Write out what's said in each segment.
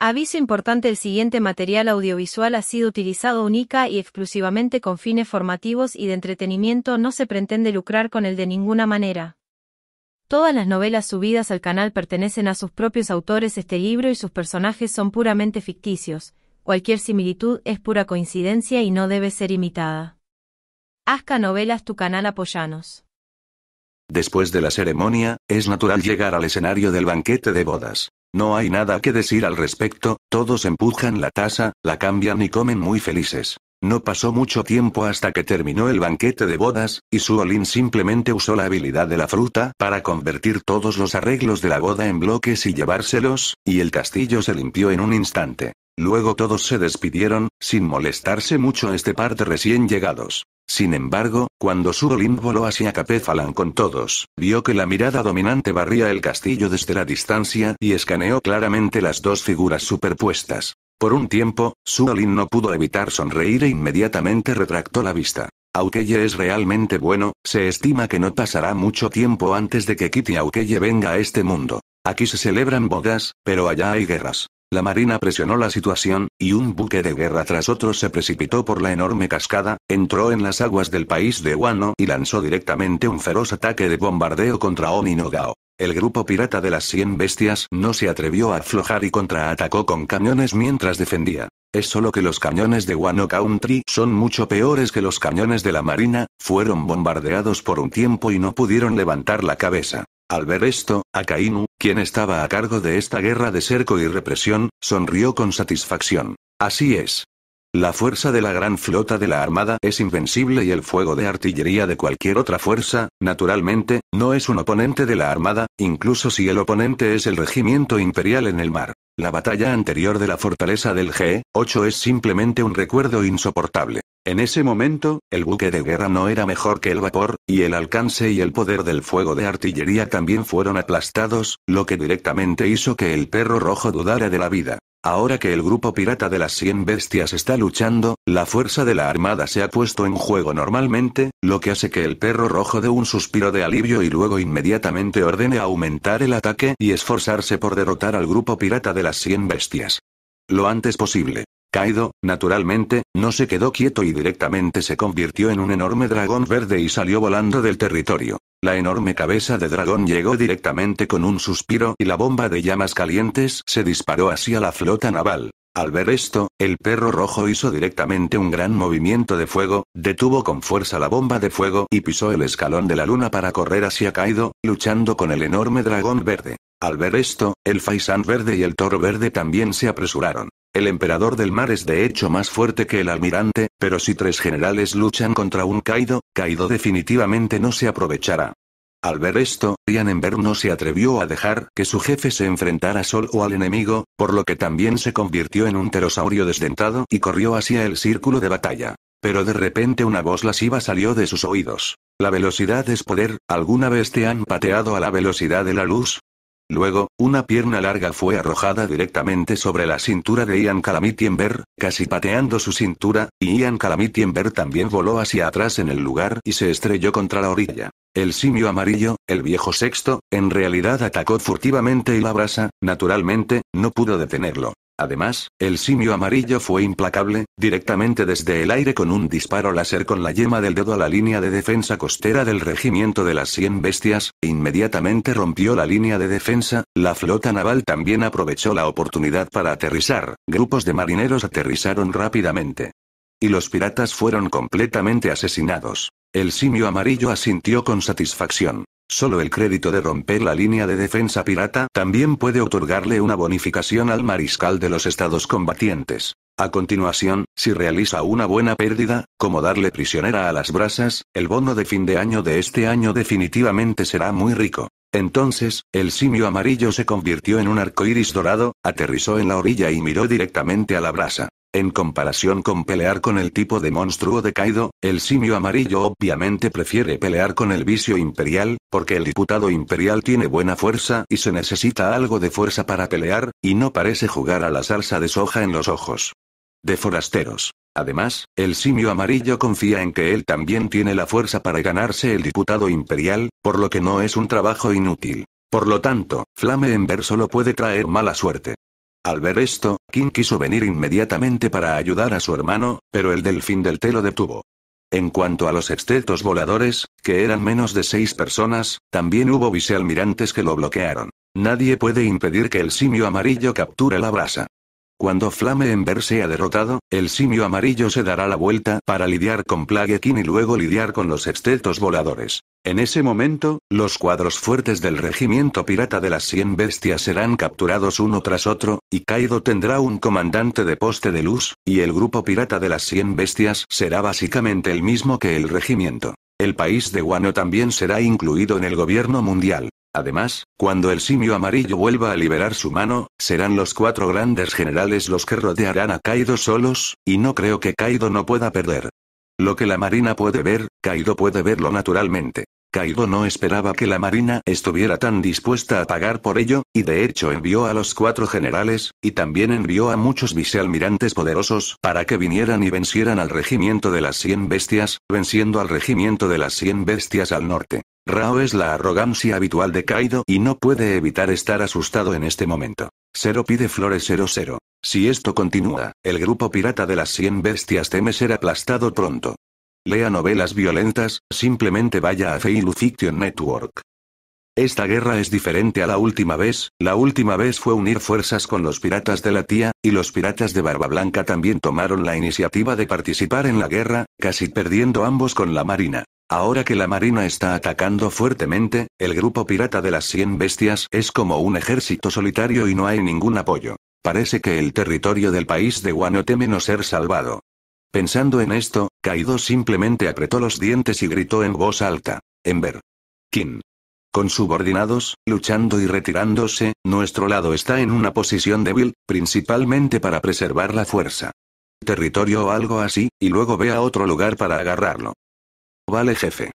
Aviso importante el siguiente material audiovisual ha sido utilizado única y exclusivamente con fines formativos y de entretenimiento no se pretende lucrar con él de ninguna manera. Todas las novelas subidas al canal pertenecen a sus propios autores este libro y sus personajes son puramente ficticios, cualquier similitud es pura coincidencia y no debe ser imitada. Hazca Novelas tu canal apoyanos. Después de la ceremonia, es natural llegar al escenario del banquete de bodas. No hay nada que decir al respecto, todos empujan la taza, la cambian y comen muy felices. No pasó mucho tiempo hasta que terminó el banquete de bodas, y Suolin simplemente usó la habilidad de la fruta para convertir todos los arreglos de la boda en bloques y llevárselos, y el castillo se limpió en un instante. Luego todos se despidieron, sin molestarse mucho este par de recién llegados. Sin embargo, cuando Surolin voló hacia Falan con todos, vio que la mirada dominante barría el castillo desde la distancia y escaneó claramente las dos figuras superpuestas. Por un tiempo, Suolin no pudo evitar sonreír e inmediatamente retractó la vista. Aukeye es realmente bueno, se estima que no pasará mucho tiempo antes de que Kitty Aukeye venga a este mundo. Aquí se celebran bodas, pero allá hay guerras. La marina presionó la situación, y un buque de guerra tras otro se precipitó por la enorme cascada, entró en las aguas del país de Wano y lanzó directamente un feroz ataque de bombardeo contra Oninogao. El grupo pirata de las 100 bestias no se atrevió a aflojar y contraatacó con cañones mientras defendía. Es solo que los cañones de Wano Country son mucho peores que los cañones de la Marina, fueron bombardeados por un tiempo y no pudieron levantar la cabeza. Al ver esto, Akainu, quien estaba a cargo de esta guerra de cerco y represión, sonrió con satisfacción. Así es. La fuerza de la gran flota de la Armada es invencible y el fuego de artillería de cualquier otra fuerza, naturalmente, no es un oponente de la Armada, incluso si el oponente es el regimiento imperial en el mar. La batalla anterior de la fortaleza del G8 es simplemente un recuerdo insoportable. En ese momento, el buque de guerra no era mejor que el vapor, y el alcance y el poder del fuego de artillería también fueron aplastados, lo que directamente hizo que el perro rojo dudara de la vida. Ahora que el grupo pirata de las 100 bestias está luchando, la fuerza de la armada se ha puesto en juego normalmente, lo que hace que el perro rojo dé un suspiro de alivio y luego inmediatamente ordene aumentar el ataque y esforzarse por derrotar al grupo pirata de las 100 bestias. Lo antes posible. Kaido, naturalmente, no se quedó quieto y directamente se convirtió en un enorme dragón verde y salió volando del territorio. La enorme cabeza de dragón llegó directamente con un suspiro y la bomba de llamas calientes se disparó hacia la flota naval. Al ver esto, el perro rojo hizo directamente un gran movimiento de fuego, detuvo con fuerza la bomba de fuego y pisó el escalón de la luna para correr hacia Kaido, luchando con el enorme dragón verde. Al ver esto, el faisán verde y el toro verde también se apresuraron. El emperador del mar es de hecho más fuerte que el almirante, pero si tres generales luchan contra un Kaido, Kaido definitivamente no se aprovechará. Al ver esto, Ember no se atrevió a dejar que su jefe se enfrentara solo o al enemigo, por lo que también se convirtió en un pterosaurio desdentado y corrió hacia el círculo de batalla. Pero de repente una voz lasciva salió de sus oídos. La velocidad es poder, ¿alguna vez te han pateado a la velocidad de la luz? Luego, una pierna larga fue arrojada directamente sobre la cintura de Ian Calamitienver, casi pateando su cintura, y Ian Calamitienver también voló hacia atrás en el lugar y se estrelló contra la orilla. El simio amarillo, el viejo sexto, en realidad atacó furtivamente y la brasa, naturalmente, no pudo detenerlo. Además, el simio amarillo fue implacable, directamente desde el aire con un disparo láser con la yema del dedo a la línea de defensa costera del regimiento de las 100 bestias, e inmediatamente rompió la línea de defensa, la flota naval también aprovechó la oportunidad para aterrizar, grupos de marineros aterrizaron rápidamente. Y los piratas fueron completamente asesinados. El simio amarillo asintió con satisfacción. Solo el crédito de romper la línea de defensa pirata también puede otorgarle una bonificación al mariscal de los estados combatientes. A continuación, si realiza una buena pérdida, como darle prisionera a las brasas, el bono de fin de año de este año definitivamente será muy rico. Entonces, el simio amarillo se convirtió en un arco iris dorado, aterrizó en la orilla y miró directamente a la brasa. En comparación con pelear con el tipo de monstruo de Kaido, el simio amarillo obviamente prefiere pelear con el vicio imperial, porque el diputado imperial tiene buena fuerza y se necesita algo de fuerza para pelear, y no parece jugar a la salsa de soja en los ojos. De forasteros. Además, el simio amarillo confía en que él también tiene la fuerza para ganarse el diputado imperial, por lo que no es un trabajo inútil. Por lo tanto, Flame Ember solo puede traer mala suerte. Al ver esto, King quiso venir inmediatamente para ayudar a su hermano, pero el delfín del té lo detuvo. En cuanto a los extetos voladores, que eran menos de seis personas, también hubo vicealmirantes que lo bloquearon. Nadie puede impedir que el simio amarillo capture la brasa. Cuando Flame Ember sea derrotado, el simio amarillo se dará la vuelta para lidiar con Plaguekin y luego lidiar con los estetos voladores. En ese momento, los cuadros fuertes del regimiento pirata de las 100 bestias serán capturados uno tras otro, y Kaido tendrá un comandante de poste de luz, y el grupo pirata de las 100 bestias será básicamente el mismo que el regimiento. El país de Wano también será incluido en el gobierno mundial. Además, cuando el simio amarillo vuelva a liberar su mano, serán los cuatro grandes generales los que rodearán a Kaido solos, y no creo que Kaido no pueda perder. Lo que la marina puede ver, Kaido puede verlo naturalmente. Kaido no esperaba que la marina estuviera tan dispuesta a pagar por ello, y de hecho envió a los cuatro generales, y también envió a muchos vicealmirantes poderosos, para que vinieran y vencieran al regimiento de las 100 bestias, venciendo al regimiento de las 100 bestias al norte. Rao es la arrogancia habitual de Kaido y no puede evitar estar asustado en este momento. Cero pide flores 00. Si esto continúa, el grupo pirata de las 100 bestias teme ser aplastado pronto. Lea novelas violentas, simplemente vaya a Feilufiction Fiction Network. Esta guerra es diferente a la última vez, la última vez fue unir fuerzas con los piratas de la tía, y los piratas de Barba Blanca también tomaron la iniciativa de participar en la guerra, casi perdiendo ambos con la marina. Ahora que la marina está atacando fuertemente, el grupo pirata de las 100 bestias es como un ejército solitario y no hay ningún apoyo. Parece que el territorio del país de Wano teme no ser salvado. Pensando en esto, Kaido simplemente apretó los dientes y gritó en voz alta. ver. Kin. Con subordinados, luchando y retirándose, nuestro lado está en una posición débil, principalmente para preservar la fuerza. Territorio o algo así, y luego ve a otro lugar para agarrarlo. Vale jefe.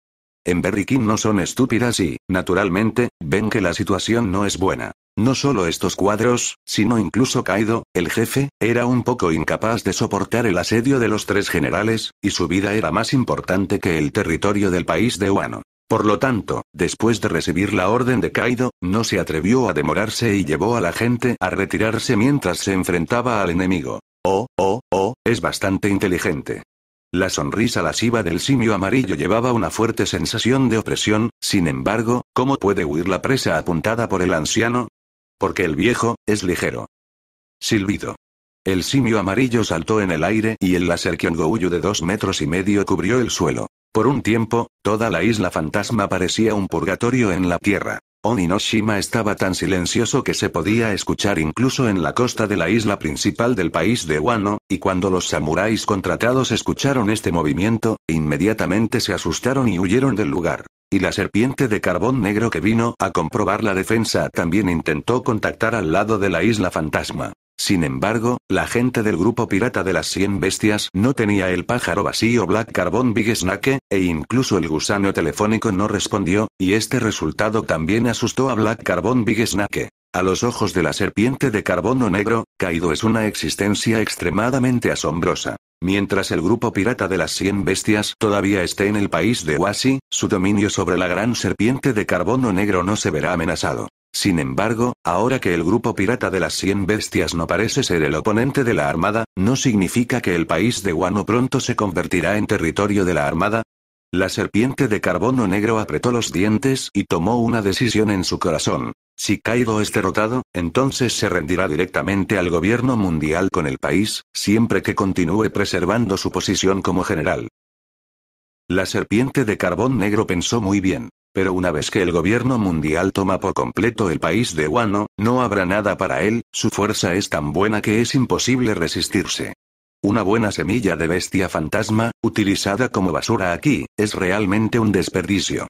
En Berrikin no son estúpidas y, naturalmente, ven que la situación no es buena. No solo estos cuadros, sino incluso Kaido, el jefe, era un poco incapaz de soportar el asedio de los tres generales, y su vida era más importante que el territorio del país de Wano. Por lo tanto, después de recibir la orden de Kaido, no se atrevió a demorarse y llevó a la gente a retirarse mientras se enfrentaba al enemigo. Oh, oh, oh, es bastante inteligente. La sonrisa lasciva del simio amarillo llevaba una fuerte sensación de opresión, sin embargo, ¿cómo puede huir la presa apuntada por el anciano? Porque el viejo, es ligero. Silbido. El simio amarillo saltó en el aire y el láser Kyongouyu de dos metros y medio cubrió el suelo. Por un tiempo, toda la isla fantasma parecía un purgatorio en la tierra. Oninoshima estaba tan silencioso que se podía escuchar incluso en la costa de la isla principal del país de Wano, y cuando los samuráis contratados escucharon este movimiento, inmediatamente se asustaron y huyeron del lugar. Y la serpiente de carbón negro que vino a comprobar la defensa también intentó contactar al lado de la isla fantasma. Sin embargo, la gente del grupo pirata de las 100 bestias no tenía el pájaro vacío Black Carbon Big Snake, e incluso el gusano telefónico no respondió, y este resultado también asustó a Black Carbon Big Snake. A los ojos de la serpiente de carbono negro, caído es una existencia extremadamente asombrosa. Mientras el grupo pirata de las 100 bestias todavía esté en el país de Wasi, su dominio sobre la gran serpiente de carbono negro no se verá amenazado. Sin embargo, ahora que el grupo pirata de las 100 bestias no parece ser el oponente de la Armada, ¿no significa que el país de Guano pronto se convertirá en territorio de la Armada? La serpiente de carbono negro apretó los dientes y tomó una decisión en su corazón. Si Kaido es derrotado, entonces se rendirá directamente al gobierno mundial con el país, siempre que continúe preservando su posición como general. La serpiente de carbón negro pensó muy bien. Pero una vez que el gobierno mundial toma por completo el país de Huano, no habrá nada para él, su fuerza es tan buena que es imposible resistirse. Una buena semilla de bestia fantasma, utilizada como basura aquí, es realmente un desperdicio.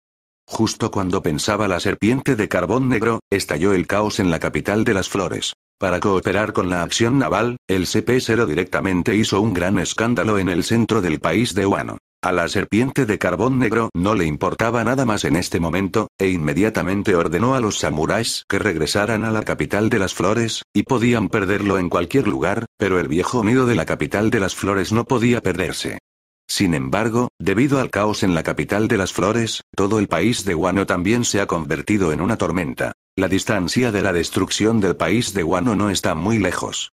Justo cuando pensaba la serpiente de carbón negro, estalló el caos en la capital de las flores. Para cooperar con la acción naval, el CP-0 directamente hizo un gran escándalo en el centro del país de Huano. A la serpiente de carbón negro no le importaba nada más en este momento, e inmediatamente ordenó a los samuráis que regresaran a la capital de las flores, y podían perderlo en cualquier lugar, pero el viejo nido de la capital de las flores no podía perderse. Sin embargo, debido al caos en la capital de las flores, todo el país de Guano también se ha convertido en una tormenta. La distancia de la destrucción del país de Guano no está muy lejos.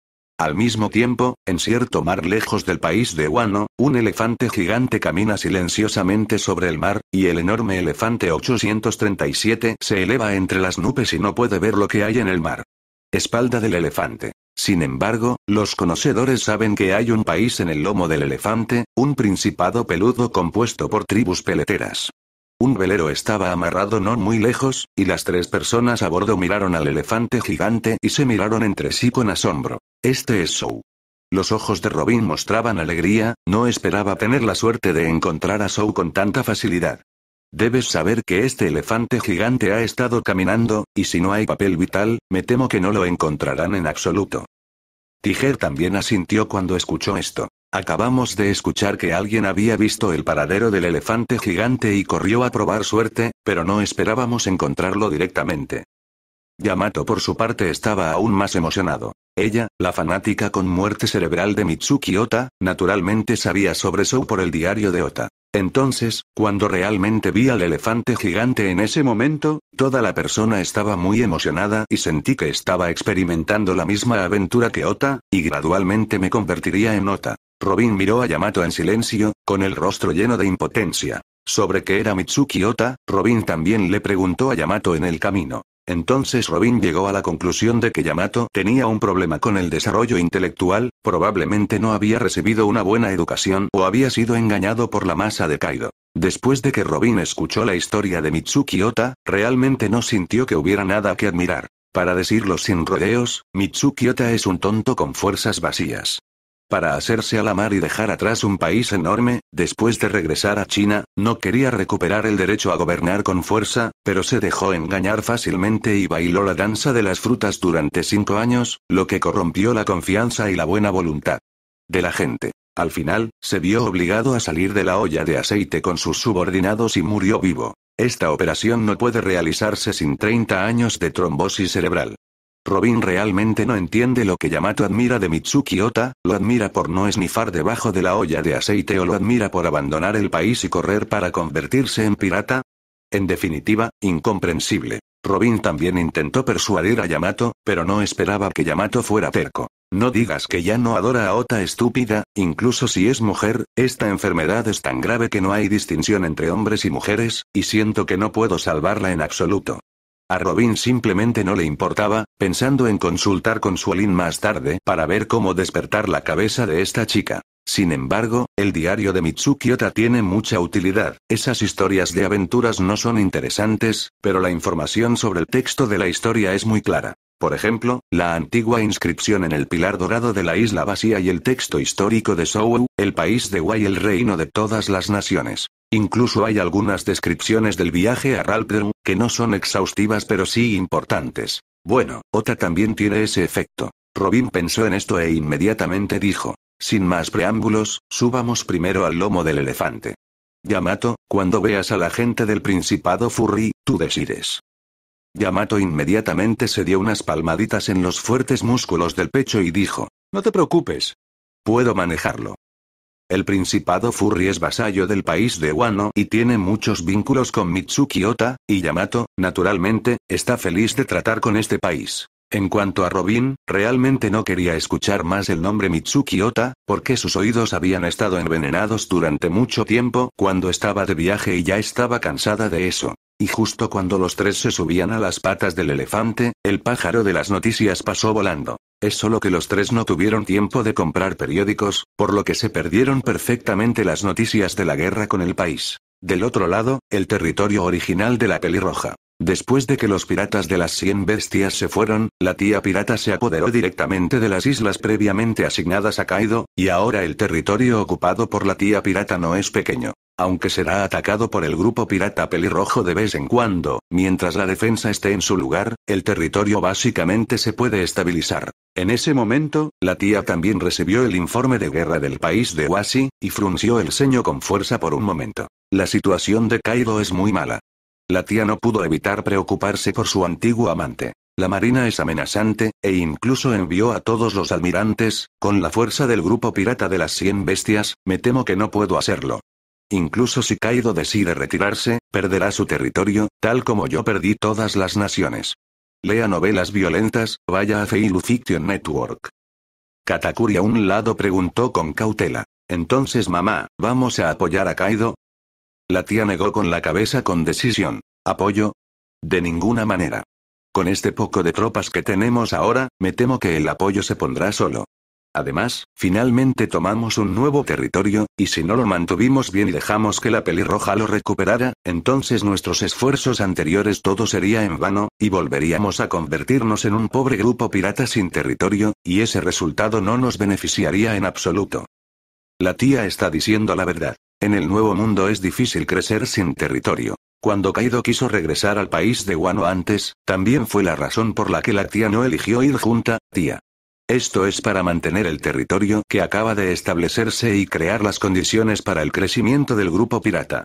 Al mismo tiempo, en cierto mar lejos del país de Wano, un elefante gigante camina silenciosamente sobre el mar, y el enorme elefante 837 se eleva entre las nubes y no puede ver lo que hay en el mar. Espalda del elefante. Sin embargo, los conocedores saben que hay un país en el lomo del elefante, un principado peludo compuesto por tribus peleteras. Un velero estaba amarrado no muy lejos, y las tres personas a bordo miraron al elefante gigante y se miraron entre sí con asombro. Este es Sou. Los ojos de Robin mostraban alegría, no esperaba tener la suerte de encontrar a Sou con tanta facilidad. Debes saber que este elefante gigante ha estado caminando, y si no hay papel vital, me temo que no lo encontrarán en absoluto. Tiger también asintió cuando escuchó esto. Acabamos de escuchar que alguien había visto el paradero del elefante gigante y corrió a probar suerte, pero no esperábamos encontrarlo directamente. Yamato por su parte estaba aún más emocionado. Ella, la fanática con muerte cerebral de Mitsuki Ota, naturalmente sabía sobre Sou por el diario de Ota. Entonces, cuando realmente vi al elefante gigante en ese momento, toda la persona estaba muy emocionada y sentí que estaba experimentando la misma aventura que Ota, y gradualmente me convertiría en Ota. Robin miró a Yamato en silencio, con el rostro lleno de impotencia. Sobre qué era Mitsuki Ota, Robin también le preguntó a Yamato en el camino. Entonces Robin llegó a la conclusión de que Yamato tenía un problema con el desarrollo intelectual, probablemente no había recibido una buena educación o había sido engañado por la masa de Kaido. Después de que Robin escuchó la historia de Mitsuki Ota, realmente no sintió que hubiera nada que admirar. Para decirlo sin rodeos, Mitsuki Ota es un tonto con fuerzas vacías para hacerse a la mar y dejar atrás un país enorme, después de regresar a China, no quería recuperar el derecho a gobernar con fuerza, pero se dejó engañar fácilmente y bailó la danza de las frutas durante cinco años, lo que corrompió la confianza y la buena voluntad de la gente. Al final, se vio obligado a salir de la olla de aceite con sus subordinados y murió vivo. Esta operación no puede realizarse sin 30 años de trombosis cerebral. Robin realmente no entiende lo que Yamato admira de Mitsuki Ota, lo admira por no esnifar debajo de la olla de aceite o lo admira por abandonar el país y correr para convertirse en pirata. En definitiva, incomprensible. Robin también intentó persuadir a Yamato, pero no esperaba que Yamato fuera terco. No digas que ya no adora a Ota estúpida, incluso si es mujer, esta enfermedad es tan grave que no hay distinción entre hombres y mujeres, y siento que no puedo salvarla en absoluto. A Robin simplemente no le importaba, pensando en consultar con Suelin más tarde para ver cómo despertar la cabeza de esta chica. Sin embargo, el diario de Mitsuki tiene mucha utilidad. Esas historias de aventuras no son interesantes, pero la información sobre el texto de la historia es muy clara. Por ejemplo, la antigua inscripción en el pilar dorado de la isla vacía y el texto histórico de Sou, el país de Wai el reino de todas las naciones. Incluso hay algunas descripciones del viaje a Ralperu, que no son exhaustivas pero sí importantes. Bueno, Ota también tiene ese efecto. Robin pensó en esto e inmediatamente dijo. Sin más preámbulos, subamos primero al lomo del elefante. Yamato, cuando veas a la gente del Principado Furry, tú decides. Yamato inmediatamente se dio unas palmaditas en los fuertes músculos del pecho y dijo, No te preocupes. Puedo manejarlo. El Principado Furry es vasallo del país de Wano y tiene muchos vínculos con Mitsuki Ota, y Yamato, naturalmente, está feliz de tratar con este país. En cuanto a Robin, realmente no quería escuchar más el nombre Mitsuki Ota, porque sus oídos habían estado envenenados durante mucho tiempo cuando estaba de viaje y ya estaba cansada de eso. Y justo cuando los tres se subían a las patas del elefante, el pájaro de las noticias pasó volando. Es solo que los tres no tuvieron tiempo de comprar periódicos, por lo que se perdieron perfectamente las noticias de la guerra con el país. Del otro lado, el territorio original de la pelirroja. Después de que los piratas de las 100 bestias se fueron, la tía pirata se apoderó directamente de las islas previamente asignadas a Kaido, y ahora el territorio ocupado por la tía pirata no es pequeño. Aunque será atacado por el grupo pirata pelirrojo de vez en cuando, mientras la defensa esté en su lugar, el territorio básicamente se puede estabilizar. En ese momento, la tía también recibió el informe de guerra del país de Oasi y frunció el ceño con fuerza por un momento. La situación de Kaido es muy mala. La tía no pudo evitar preocuparse por su antiguo amante. La marina es amenazante, e incluso envió a todos los almirantes, con la fuerza del grupo pirata de las 100 bestias, me temo que no puedo hacerlo. Incluso si Kaido decide retirarse, perderá su territorio, tal como yo perdí todas las naciones. Lea novelas violentas, vaya a Feilu Fiction Network. Katakuri a un lado preguntó con cautela. Entonces mamá, ¿vamos a apoyar a Kaido? La tía negó con la cabeza con decisión. ¿Apoyo? De ninguna manera. Con este poco de tropas que tenemos ahora, me temo que el apoyo se pondrá solo. Además, finalmente tomamos un nuevo territorio, y si no lo mantuvimos bien y dejamos que la pelirroja lo recuperara, entonces nuestros esfuerzos anteriores todo sería en vano, y volveríamos a convertirnos en un pobre grupo pirata sin territorio, y ese resultado no nos beneficiaría en absoluto. La tía está diciendo la verdad. En el Nuevo Mundo es difícil crecer sin territorio. Cuando Kaido quiso regresar al país de Wano antes, también fue la razón por la que la tía no eligió ir junta, tía. Esto es para mantener el territorio que acaba de establecerse y crear las condiciones para el crecimiento del grupo pirata.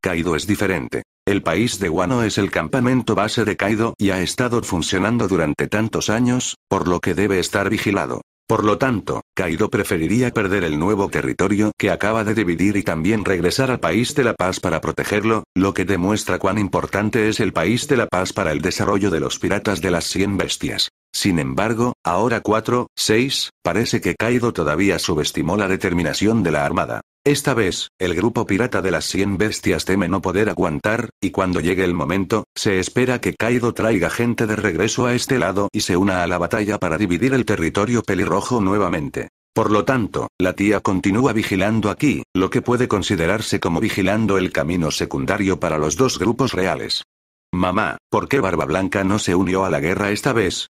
Kaido es diferente. El país de Wano es el campamento base de Kaido y ha estado funcionando durante tantos años, por lo que debe estar vigilado. Por lo tanto, Kaido preferiría perder el nuevo territorio que acaba de dividir y también regresar al País de la Paz para protegerlo, lo que demuestra cuán importante es el País de la Paz para el desarrollo de los piratas de las 100 bestias. Sin embargo, ahora 4, 6, parece que Kaido todavía subestimó la determinación de la armada. Esta vez, el grupo pirata de las 100 bestias teme no poder aguantar, y cuando llegue el momento, se espera que Kaido traiga gente de regreso a este lado y se una a la batalla para dividir el territorio pelirrojo nuevamente. Por lo tanto, la tía continúa vigilando aquí, lo que puede considerarse como vigilando el camino secundario para los dos grupos reales. Mamá, ¿por qué Barba Blanca no se unió a la guerra esta vez?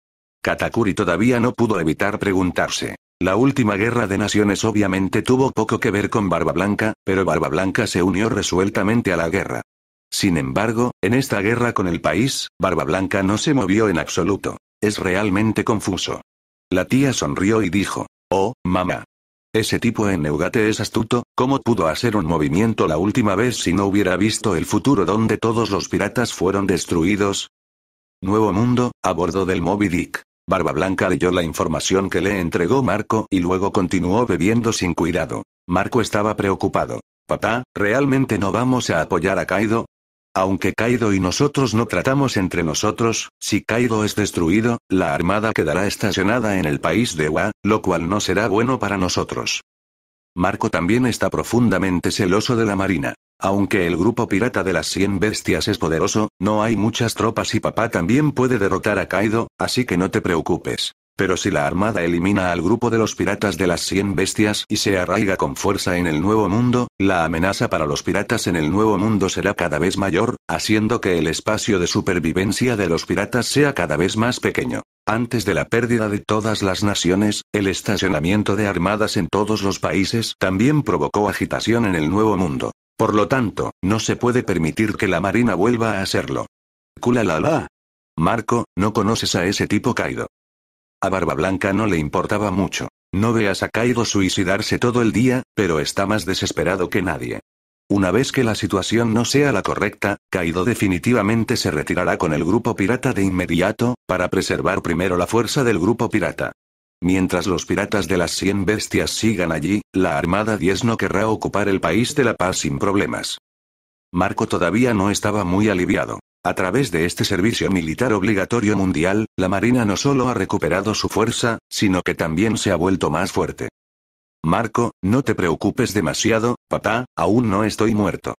Katakuri todavía no pudo evitar preguntarse. La última guerra de naciones obviamente tuvo poco que ver con Barba Blanca, pero Barba Blanca se unió resueltamente a la guerra. Sin embargo, en esta guerra con el país, Barba Blanca no se movió en absoluto. Es realmente confuso. La tía sonrió y dijo, Oh, mamá. Ese tipo en Neugate es astuto, ¿cómo pudo hacer un movimiento la última vez si no hubiera visto el futuro donde todos los piratas fueron destruidos? Nuevo Mundo, a bordo del Moby Dick. Barba Blanca leyó la información que le entregó Marco y luego continuó bebiendo sin cuidado. Marco estaba preocupado. Papá, ¿realmente no vamos a apoyar a Kaido? Aunque Kaido y nosotros no tratamos entre nosotros, si Kaido es destruido, la armada quedará estacionada en el país de Wa, lo cual no será bueno para nosotros. Marco también está profundamente celoso de la marina. Aunque el grupo pirata de las 100 bestias es poderoso, no hay muchas tropas y papá también puede derrotar a Kaido, así que no te preocupes. Pero si la Armada elimina al grupo de los piratas de las 100 bestias y se arraiga con fuerza en el Nuevo Mundo, la amenaza para los piratas en el Nuevo Mundo será cada vez mayor, haciendo que el espacio de supervivencia de los piratas sea cada vez más pequeño. Antes de la pérdida de todas las naciones, el estacionamiento de armadas en todos los países también provocó agitación en el Nuevo Mundo. Por lo tanto, no se puede permitir que la Marina vuelva a hacerlo. Kulalala. Marco, no conoces a ese tipo caído. A Barba Blanca no le importaba mucho. No veas a Kaido suicidarse todo el día, pero está más desesperado que nadie. Una vez que la situación no sea la correcta, Kaido definitivamente se retirará con el grupo pirata de inmediato, para preservar primero la fuerza del grupo pirata. Mientras los piratas de las 100 bestias sigan allí, la Armada 10 no querrá ocupar el país de la paz sin problemas. Marco todavía no estaba muy aliviado. A través de este servicio militar obligatorio mundial, la Marina no solo ha recuperado su fuerza, sino que también se ha vuelto más fuerte. Marco, no te preocupes demasiado, papá, aún no estoy muerto.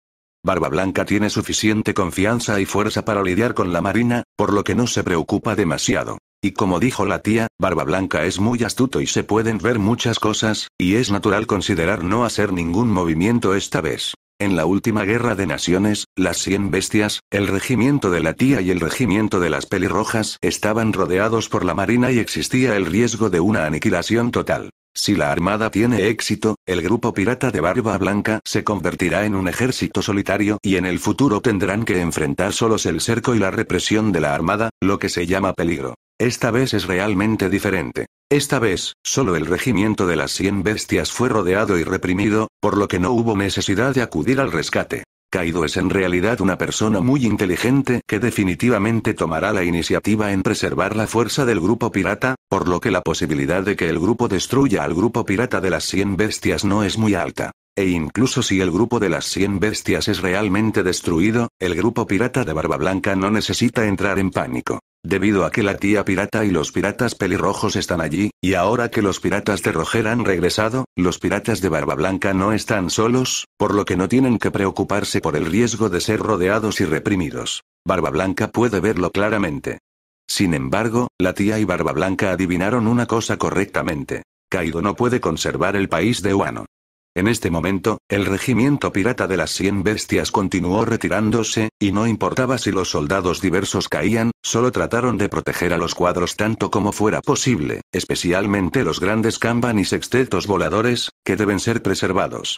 Barba Blanca tiene suficiente confianza y fuerza para lidiar con la Marina, por lo que no se preocupa demasiado. Y como dijo la tía, Barba Blanca es muy astuto y se pueden ver muchas cosas, y es natural considerar no hacer ningún movimiento esta vez. En la última guerra de naciones, las 100 bestias, el regimiento de la tía y el regimiento de las pelirrojas estaban rodeados por la marina y existía el riesgo de una aniquilación total. Si la armada tiene éxito, el grupo pirata de Barba Blanca se convertirá en un ejército solitario y en el futuro tendrán que enfrentar solos el cerco y la represión de la armada, lo que se llama peligro. Esta vez es realmente diferente. Esta vez, solo el regimiento de las 100 bestias fue rodeado y reprimido, por lo que no hubo necesidad de acudir al rescate. Kaido es en realidad una persona muy inteligente que definitivamente tomará la iniciativa en preservar la fuerza del grupo pirata, por lo que la posibilidad de que el grupo destruya al grupo pirata de las 100 bestias no es muy alta. E incluso si el grupo de las 100 bestias es realmente destruido, el grupo pirata de Barba Blanca no necesita entrar en pánico. Debido a que la tía pirata y los piratas pelirrojos están allí, y ahora que los piratas de Roger han regresado, los piratas de Barba Blanca no están solos, por lo que no tienen que preocuparse por el riesgo de ser rodeados y reprimidos. Barba Blanca puede verlo claramente. Sin embargo, la tía y Barba Blanca adivinaron una cosa correctamente. Kaido no puede conservar el país de Wano. En este momento, el regimiento pirata de las 100 bestias continuó retirándose, y no importaba si los soldados diversos caían, solo trataron de proteger a los cuadros tanto como fuera posible, especialmente los grandes kanban y sextetos voladores, que deben ser preservados.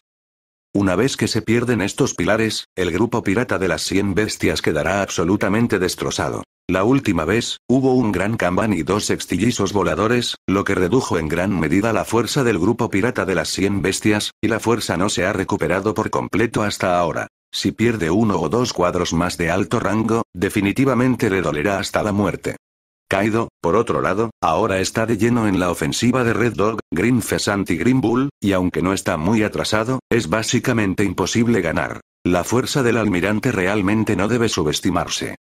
Una vez que se pierden estos pilares, el grupo pirata de las 100 bestias quedará absolutamente destrozado. La última vez, hubo un gran kanban y dos extillizos voladores, lo que redujo en gran medida la fuerza del grupo pirata de las 100 bestias, y la fuerza no se ha recuperado por completo hasta ahora. Si pierde uno o dos cuadros más de alto rango, definitivamente le dolerá hasta la muerte. Kaido, por otro lado, ahora está de lleno en la ofensiva de Red Dog, Green Pheasant y Green Bull, y aunque no está muy atrasado, es básicamente imposible ganar. La fuerza del almirante realmente no debe subestimarse.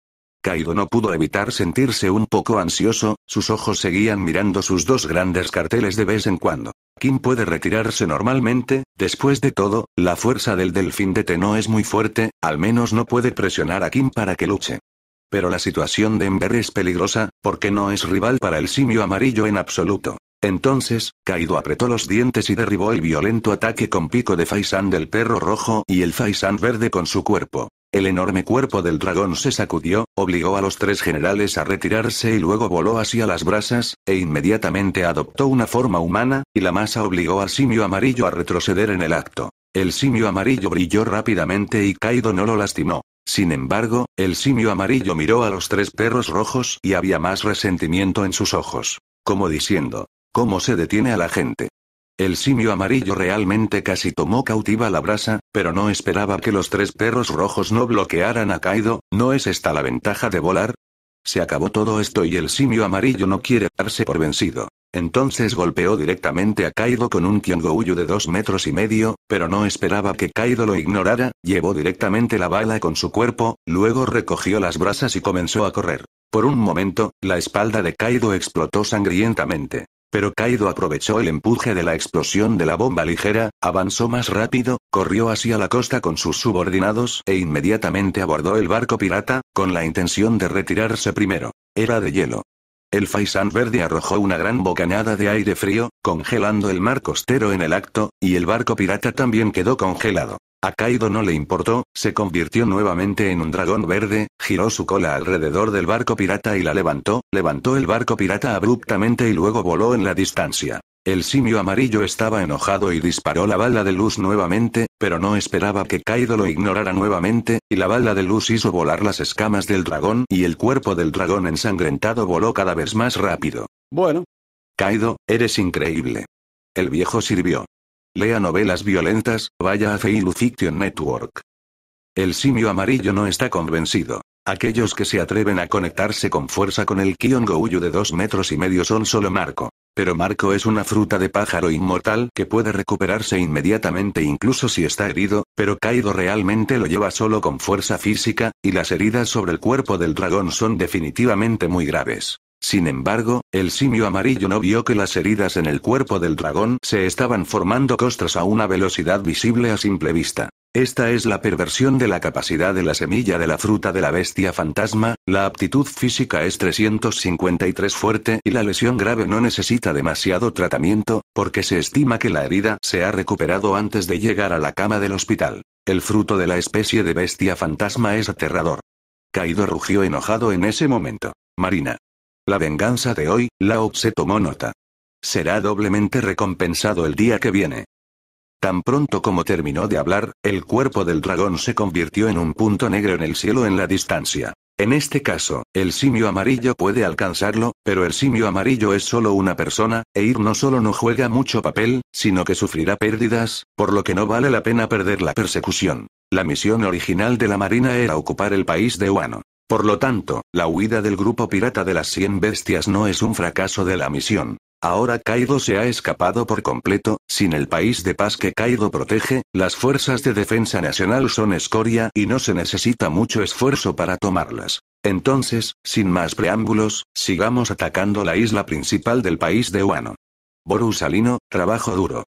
Kaido no pudo evitar sentirse un poco ansioso, sus ojos seguían mirando sus dos grandes carteles de vez en cuando. Kim puede retirarse normalmente, después de todo, la fuerza del delfín de Teno no es muy fuerte, al menos no puede presionar a Kim para que luche. Pero la situación de Ember es peligrosa, porque no es rival para el simio amarillo en absoluto. Entonces, Kaido apretó los dientes y derribó el violento ataque con pico de Faisan del perro rojo y el Faisan verde con su cuerpo. El enorme cuerpo del dragón se sacudió, obligó a los tres generales a retirarse y luego voló hacia las brasas, e inmediatamente adoptó una forma humana, y la masa obligó al simio amarillo a retroceder en el acto. El simio amarillo brilló rápidamente y Kaido no lo lastimó. Sin embargo, el simio amarillo miró a los tres perros rojos y había más resentimiento en sus ojos. Como diciendo, ¿cómo se detiene a la gente? El simio amarillo realmente casi tomó cautiva la brasa, pero no esperaba que los tres perros rojos no bloquearan a Kaido, ¿no es esta la ventaja de volar? Se acabó todo esto y el simio amarillo no quiere darse por vencido. Entonces golpeó directamente a Kaido con un Kyongouyu de dos metros y medio, pero no esperaba que Kaido lo ignorara, llevó directamente la bala con su cuerpo, luego recogió las brasas y comenzó a correr. Por un momento, la espalda de Kaido explotó sangrientamente. Pero Kaido aprovechó el empuje de la explosión de la bomba ligera, avanzó más rápido, corrió hacia la costa con sus subordinados e inmediatamente abordó el barco pirata, con la intención de retirarse primero. Era de hielo. El Faisan verde arrojó una gran bocanada de aire frío, congelando el mar costero en el acto, y el barco pirata también quedó congelado. A Kaido no le importó, se convirtió nuevamente en un dragón verde, giró su cola alrededor del barco pirata y la levantó, levantó el barco pirata abruptamente y luego voló en la distancia. El simio amarillo estaba enojado y disparó la bala de luz nuevamente, pero no esperaba que Kaido lo ignorara nuevamente, y la bala de luz hizo volar las escamas del dragón y el cuerpo del dragón ensangrentado voló cada vez más rápido. Bueno. Kaido, eres increíble. El viejo sirvió. Lea novelas violentas, vaya a Feilu Fiction Network. El simio amarillo no está convencido. Aquellos que se atreven a conectarse con fuerza con el Kion de dos metros y medio son solo Marco. Pero Marco es una fruta de pájaro inmortal que puede recuperarse inmediatamente incluso si está herido, pero Kaido realmente lo lleva solo con fuerza física, y las heridas sobre el cuerpo del dragón son definitivamente muy graves. Sin embargo, el simio amarillo no vio que las heridas en el cuerpo del dragón se estaban formando costras a una velocidad visible a simple vista. Esta es la perversión de la capacidad de la semilla de la fruta de la bestia fantasma, la aptitud física es 353 fuerte y la lesión grave no necesita demasiado tratamiento, porque se estima que la herida se ha recuperado antes de llegar a la cama del hospital. El fruto de la especie de bestia fantasma es aterrador. Caído rugió enojado en ese momento. Marina. La venganza de hoy, Lao se tomó nota. Será doblemente recompensado el día que viene. Tan pronto como terminó de hablar, el cuerpo del dragón se convirtió en un punto negro en el cielo en la distancia. En este caso, el simio amarillo puede alcanzarlo, pero el simio amarillo es solo una persona, e ir no solo no juega mucho papel, sino que sufrirá pérdidas, por lo que no vale la pena perder la persecución. La misión original de la Marina era ocupar el país de Wano. Por lo tanto, la huida del grupo pirata de las 100 bestias no es un fracaso de la misión. Ahora Kaido se ha escapado por completo, sin el país de paz que Kaido protege, las fuerzas de defensa nacional son escoria y no se necesita mucho esfuerzo para tomarlas. Entonces, sin más preámbulos, sigamos atacando la isla principal del país de Wano. Borusalino, trabajo duro.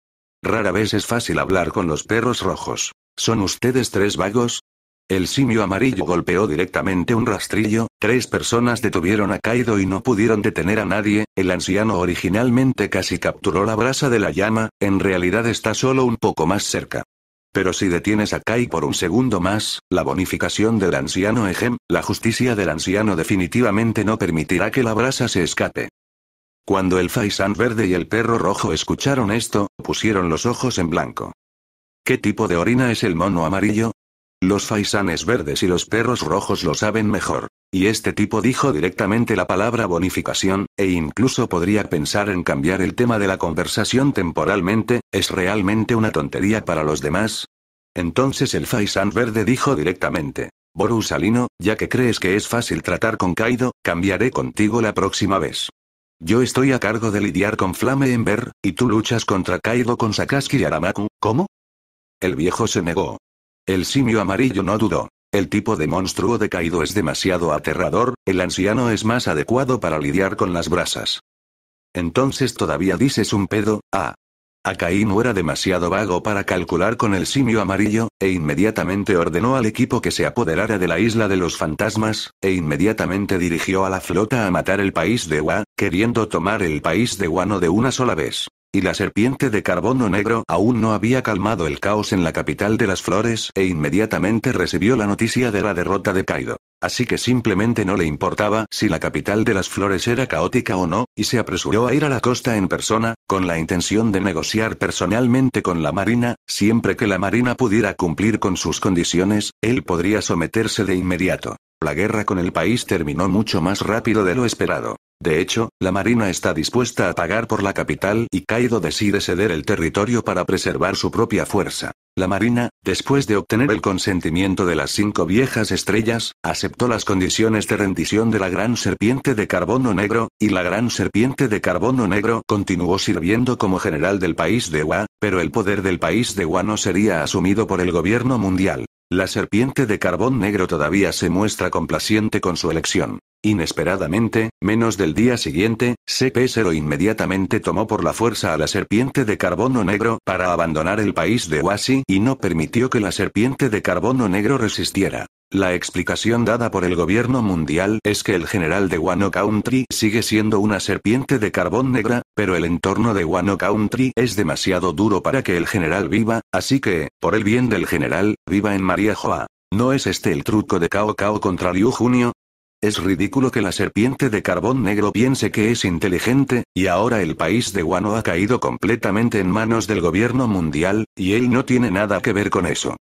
Rara vez es fácil hablar con los perros rojos. Son ustedes tres vagos, el simio amarillo golpeó directamente un rastrillo, tres personas detuvieron a Kaido y no pudieron detener a nadie, el anciano originalmente casi capturó la brasa de la llama, en realidad está solo un poco más cerca. Pero si detienes a Kai por un segundo más, la bonificación del anciano Ejem, la justicia del anciano definitivamente no permitirá que la brasa se escape. Cuando el Faisan verde y el perro rojo escucharon esto, pusieron los ojos en blanco. ¿Qué tipo de orina es el mono amarillo? Los faisanes verdes y los perros rojos lo saben mejor. Y este tipo dijo directamente la palabra bonificación, e incluso podría pensar en cambiar el tema de la conversación temporalmente, ¿es realmente una tontería para los demás? Entonces el faisán verde dijo directamente, Borusalino, ya que crees que es fácil tratar con Kaido, cambiaré contigo la próxima vez. Yo estoy a cargo de lidiar con Flame Ember, y tú luchas contra Kaido con Sakaski y Aramaku, ¿cómo? El viejo se negó. El simio amarillo no dudó. El tipo de monstruo decaído es demasiado aterrador, el anciano es más adecuado para lidiar con las brasas. Entonces todavía dices un pedo, ah. no era demasiado vago para calcular con el simio amarillo, e inmediatamente ordenó al equipo que se apoderara de la isla de los fantasmas, e inmediatamente dirigió a la flota a matar el país de Wa, queriendo tomar el país de Wano de una sola vez. Y la serpiente de carbono negro aún no había calmado el caos en la capital de las flores e inmediatamente recibió la noticia de la derrota de Kaido. Así que simplemente no le importaba si la capital de las flores era caótica o no, y se apresuró a ir a la costa en persona, con la intención de negociar personalmente con la Marina, siempre que la Marina pudiera cumplir con sus condiciones, él podría someterse de inmediato. La guerra con el país terminó mucho más rápido de lo esperado. De hecho, la Marina está dispuesta a pagar por la capital y Kaido decide ceder el territorio para preservar su propia fuerza. La Marina, después de obtener el consentimiento de las cinco viejas estrellas, aceptó las condiciones de rendición de la Gran Serpiente de Carbono Negro, y la Gran Serpiente de Carbono Negro continuó sirviendo como general del país de Wa, pero el poder del país de Wa no sería asumido por el gobierno mundial. La serpiente de carbón negro todavía se muestra complaciente con su elección. Inesperadamente, menos del día siguiente, CP0 inmediatamente tomó por la fuerza a la serpiente de carbono negro para abandonar el país de Wasi y no permitió que la serpiente de carbono negro resistiera. La explicación dada por el gobierno mundial es que el general de Wano Country sigue siendo una serpiente de carbón negra, pero el entorno de Wano Country es demasiado duro para que el general viva, así que, por el bien del general, viva en María Joa. ¿No es este el truco de Cao Cao contra Liu Junio? Es ridículo que la serpiente de carbón negro piense que es inteligente, y ahora el país de Wano ha caído completamente en manos del gobierno mundial, y él no tiene nada que ver con eso.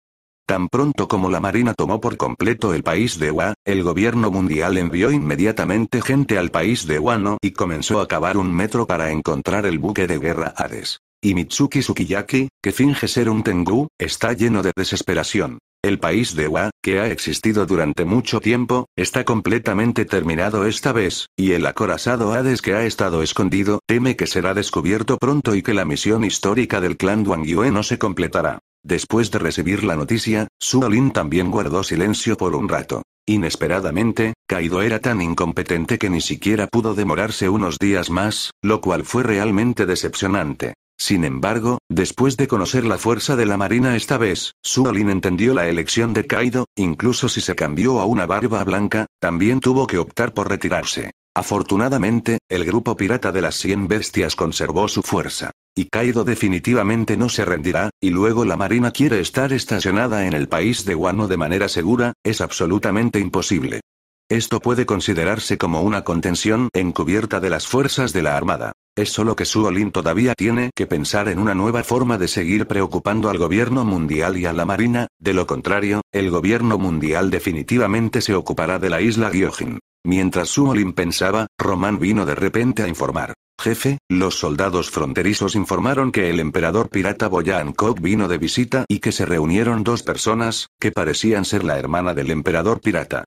Tan pronto como la Marina tomó por completo el país de Wa, el gobierno mundial envió inmediatamente gente al país de Wano y comenzó a cavar un metro para encontrar el buque de guerra Hades. Y Mitsuki Sukiyaki, que finge ser un Tengu, está lleno de desesperación. El país de Wa, que ha existido durante mucho tiempo, está completamente terminado esta vez, y el acorazado Hades que ha estado escondido teme que será descubierto pronto y que la misión histórica del clan Wangyue no se completará. Después de recibir la noticia, Suolin también guardó silencio por un rato. Inesperadamente, Kaido era tan incompetente que ni siquiera pudo demorarse unos días más, lo cual fue realmente decepcionante. Sin embargo, después de conocer la fuerza de la marina esta vez, Suolin entendió la elección de Kaido, incluso si se cambió a una barba blanca, también tuvo que optar por retirarse. Afortunadamente, el grupo pirata de las 100 bestias conservó su fuerza. Y Kaido definitivamente no se rendirá, y luego la marina quiere estar estacionada en el país de Wano de manera segura, es absolutamente imposible. Esto puede considerarse como una contención encubierta de las fuerzas de la Armada. Es solo que Suolin todavía tiene que pensar en una nueva forma de seguir preocupando al gobierno mundial y a la Marina, de lo contrario, el gobierno mundial definitivamente se ocupará de la isla Gyojin. Mientras Suolin pensaba, Román vino de repente a informar. Jefe, los soldados fronterizos informaron que el emperador pirata Boyan Kok vino de visita y que se reunieron dos personas, que parecían ser la hermana del emperador pirata.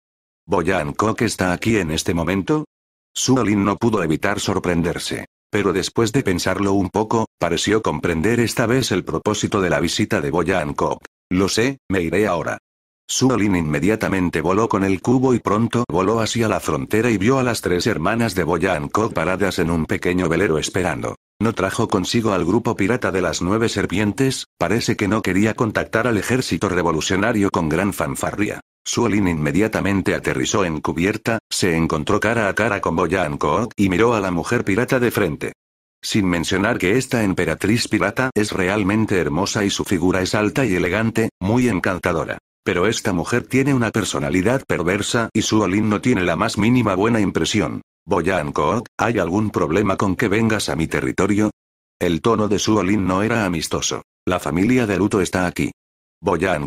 ¿Boyan Kok está aquí en este momento? Suolin no pudo evitar sorprenderse. Pero después de pensarlo un poco, pareció comprender esta vez el propósito de la visita de Boyan Kok. Lo sé, me iré ahora. Suolin inmediatamente voló con el cubo y pronto voló hacia la frontera y vio a las tres hermanas de Boyan Kok paradas en un pequeño velero esperando. No trajo consigo al grupo pirata de las nueve serpientes, parece que no quería contactar al ejército revolucionario con gran fanfarría. Suolin inmediatamente aterrizó en cubierta, se encontró cara a cara con Boyan Koot y miró a la mujer pirata de frente. Sin mencionar que esta emperatriz pirata es realmente hermosa y su figura es alta y elegante, muy encantadora. Pero esta mujer tiene una personalidad perversa y Suolin no tiene la más mínima buena impresión. Boyan Kook, ¿hay algún problema con que vengas a mi territorio? El tono de Suolin no era amistoso. La familia de Luto está aquí.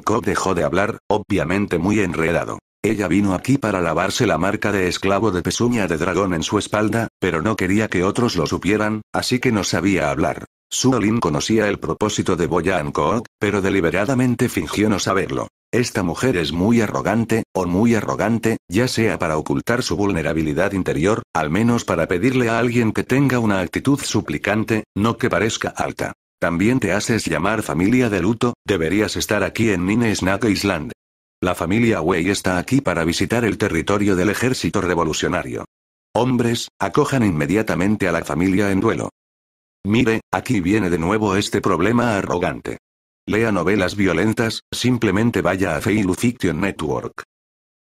Co dejó de hablar, obviamente muy enredado. Ella vino aquí para lavarse la marca de esclavo de pezuña de dragón en su espalda, pero no quería que otros lo supieran, así que no sabía hablar. Suolin conocía el propósito de Kok, pero deliberadamente fingió no saberlo. Esta mujer es muy arrogante, o muy arrogante, ya sea para ocultar su vulnerabilidad interior, al menos para pedirle a alguien que tenga una actitud suplicante, no que parezca alta. También te haces llamar familia de luto, deberías estar aquí en Nine Snake Island. La familia Wei está aquí para visitar el territorio del ejército revolucionario. Hombres, acojan inmediatamente a la familia en duelo. Mire, aquí viene de nuevo este problema arrogante. Lea novelas violentas, simplemente vaya a Feilu Fiction Network.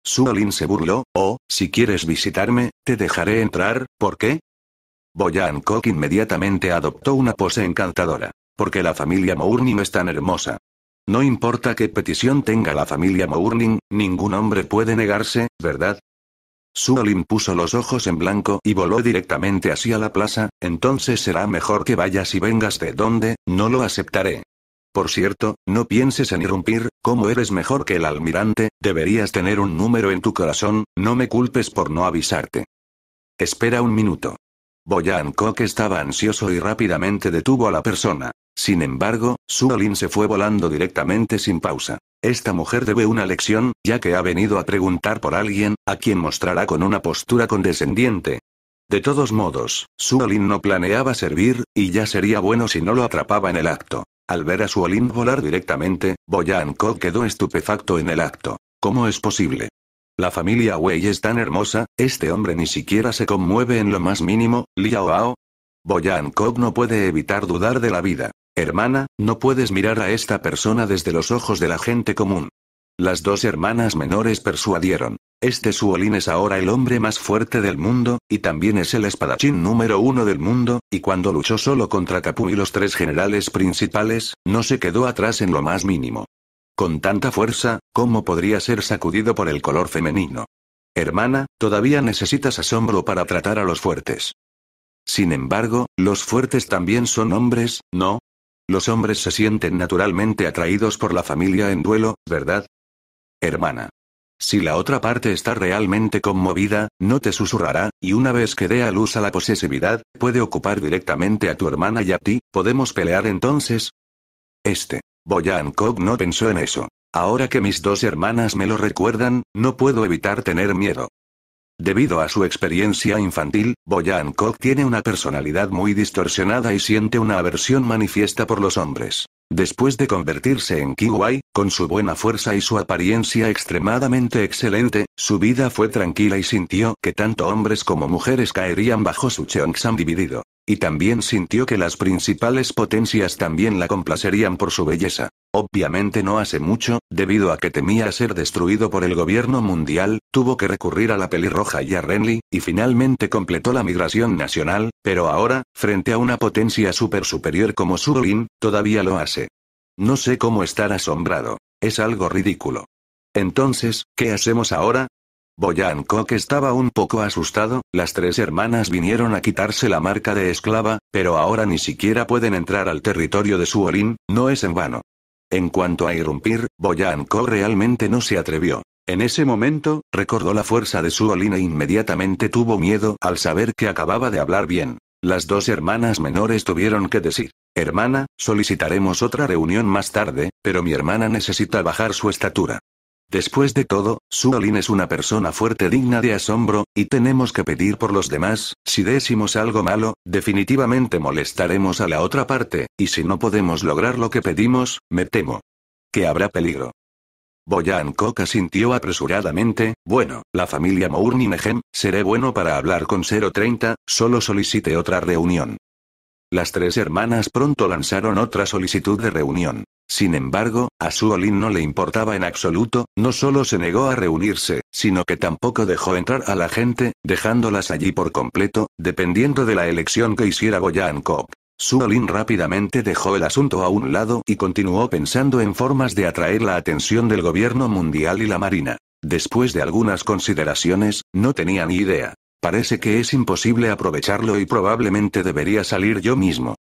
Suolin se burló, O, oh, si quieres visitarme, te dejaré entrar, ¿por qué? Boyan Kok inmediatamente adoptó una pose encantadora. Porque la familia Mourning es tan hermosa. No importa qué petición tenga la familia Mourning, ningún hombre puede negarse, ¿verdad? Suolin puso los ojos en blanco y voló directamente hacia la plaza, entonces será mejor que vayas y vengas de donde, no lo aceptaré. Por cierto, no pienses en irrumpir, como eres mejor que el almirante, deberías tener un número en tu corazón, no me culpes por no avisarte. Espera un minuto. Boyan Kok estaba ansioso y rápidamente detuvo a la persona. Sin embargo, Suolin se fue volando directamente sin pausa. Esta mujer debe una lección, ya que ha venido a preguntar por alguien, a quien mostrará con una postura condescendiente. De todos modos, Suolin no planeaba servir, y ya sería bueno si no lo atrapaba en el acto. Al ver a Suolin volar directamente, Boyan Kok quedó estupefacto en el acto. ¿Cómo es posible? La familia Wei es tan hermosa, este hombre ni siquiera se conmueve en lo más mínimo, Liao Boyan Kok no puede evitar dudar de la vida. Hermana, no puedes mirar a esta persona desde los ojos de la gente común. Las dos hermanas menores persuadieron. Este Suolin es ahora el hombre más fuerte del mundo, y también es el espadachín número uno del mundo, y cuando luchó solo contra Capu y los tres generales principales, no se quedó atrás en lo más mínimo. Con tanta fuerza, ¿cómo podría ser sacudido por el color femenino? Hermana, todavía necesitas asombro para tratar a los fuertes. Sin embargo, los fuertes también son hombres, ¿no? Los hombres se sienten naturalmente atraídos por la familia en duelo, ¿verdad? Hermana. Si la otra parte está realmente conmovida, no te susurrará, y una vez que dé a luz a la posesividad, puede ocupar directamente a tu hermana y a ti, ¿podemos pelear entonces? Este. Boyan Kok no pensó en eso. Ahora que mis dos hermanas me lo recuerdan, no puedo evitar tener miedo. Debido a su experiencia infantil, Boyan Kok tiene una personalidad muy distorsionada y siente una aversión manifiesta por los hombres. Después de convertirse en Kiwai, con su buena fuerza y su apariencia extremadamente excelente, su vida fue tranquila y sintió que tanto hombres como mujeres caerían bajo su Cheongsam dividido. Y también sintió que las principales potencias también la complacerían por su belleza. Obviamente no hace mucho, debido a que temía ser destruido por el gobierno mundial, tuvo que recurrir a la pelirroja y a Renly, y finalmente completó la migración nacional, pero ahora, frente a una potencia super superior como Surin, todavía lo hace. No sé cómo estar asombrado. Es algo ridículo. Entonces, ¿qué hacemos ahora? Boyan que estaba un poco asustado, las tres hermanas vinieron a quitarse la marca de esclava, pero ahora ni siquiera pueden entrar al territorio de Suolín, no es en vano. En cuanto a irrumpir, Boyan realmente no se atrevió. En ese momento, recordó la fuerza de Suolin e inmediatamente tuvo miedo al saber que acababa de hablar bien. Las dos hermanas menores tuvieron que decir, hermana, solicitaremos otra reunión más tarde, pero mi hermana necesita bajar su estatura. Después de todo, Suolin es una persona fuerte digna de asombro, y tenemos que pedir por los demás, si decimos algo malo, definitivamente molestaremos a la otra parte, y si no podemos lograr lo que pedimos, me temo. Que habrá peligro. Boyan Coca sintió apresuradamente, bueno, la familia Mourninegem, seré bueno para hablar con 030, solo solicite otra reunión. Las tres hermanas pronto lanzaron otra solicitud de reunión. Sin embargo, a Suolin no le importaba en absoluto, no solo se negó a reunirse, sino que tampoco dejó entrar a la gente, dejándolas allí por completo, dependiendo de la elección que hiciera su Suolin rápidamente dejó el asunto a un lado y continuó pensando en formas de atraer la atención del gobierno mundial y la marina. Después de algunas consideraciones, no tenía ni idea. Parece que es imposible aprovecharlo y probablemente debería salir yo mismo.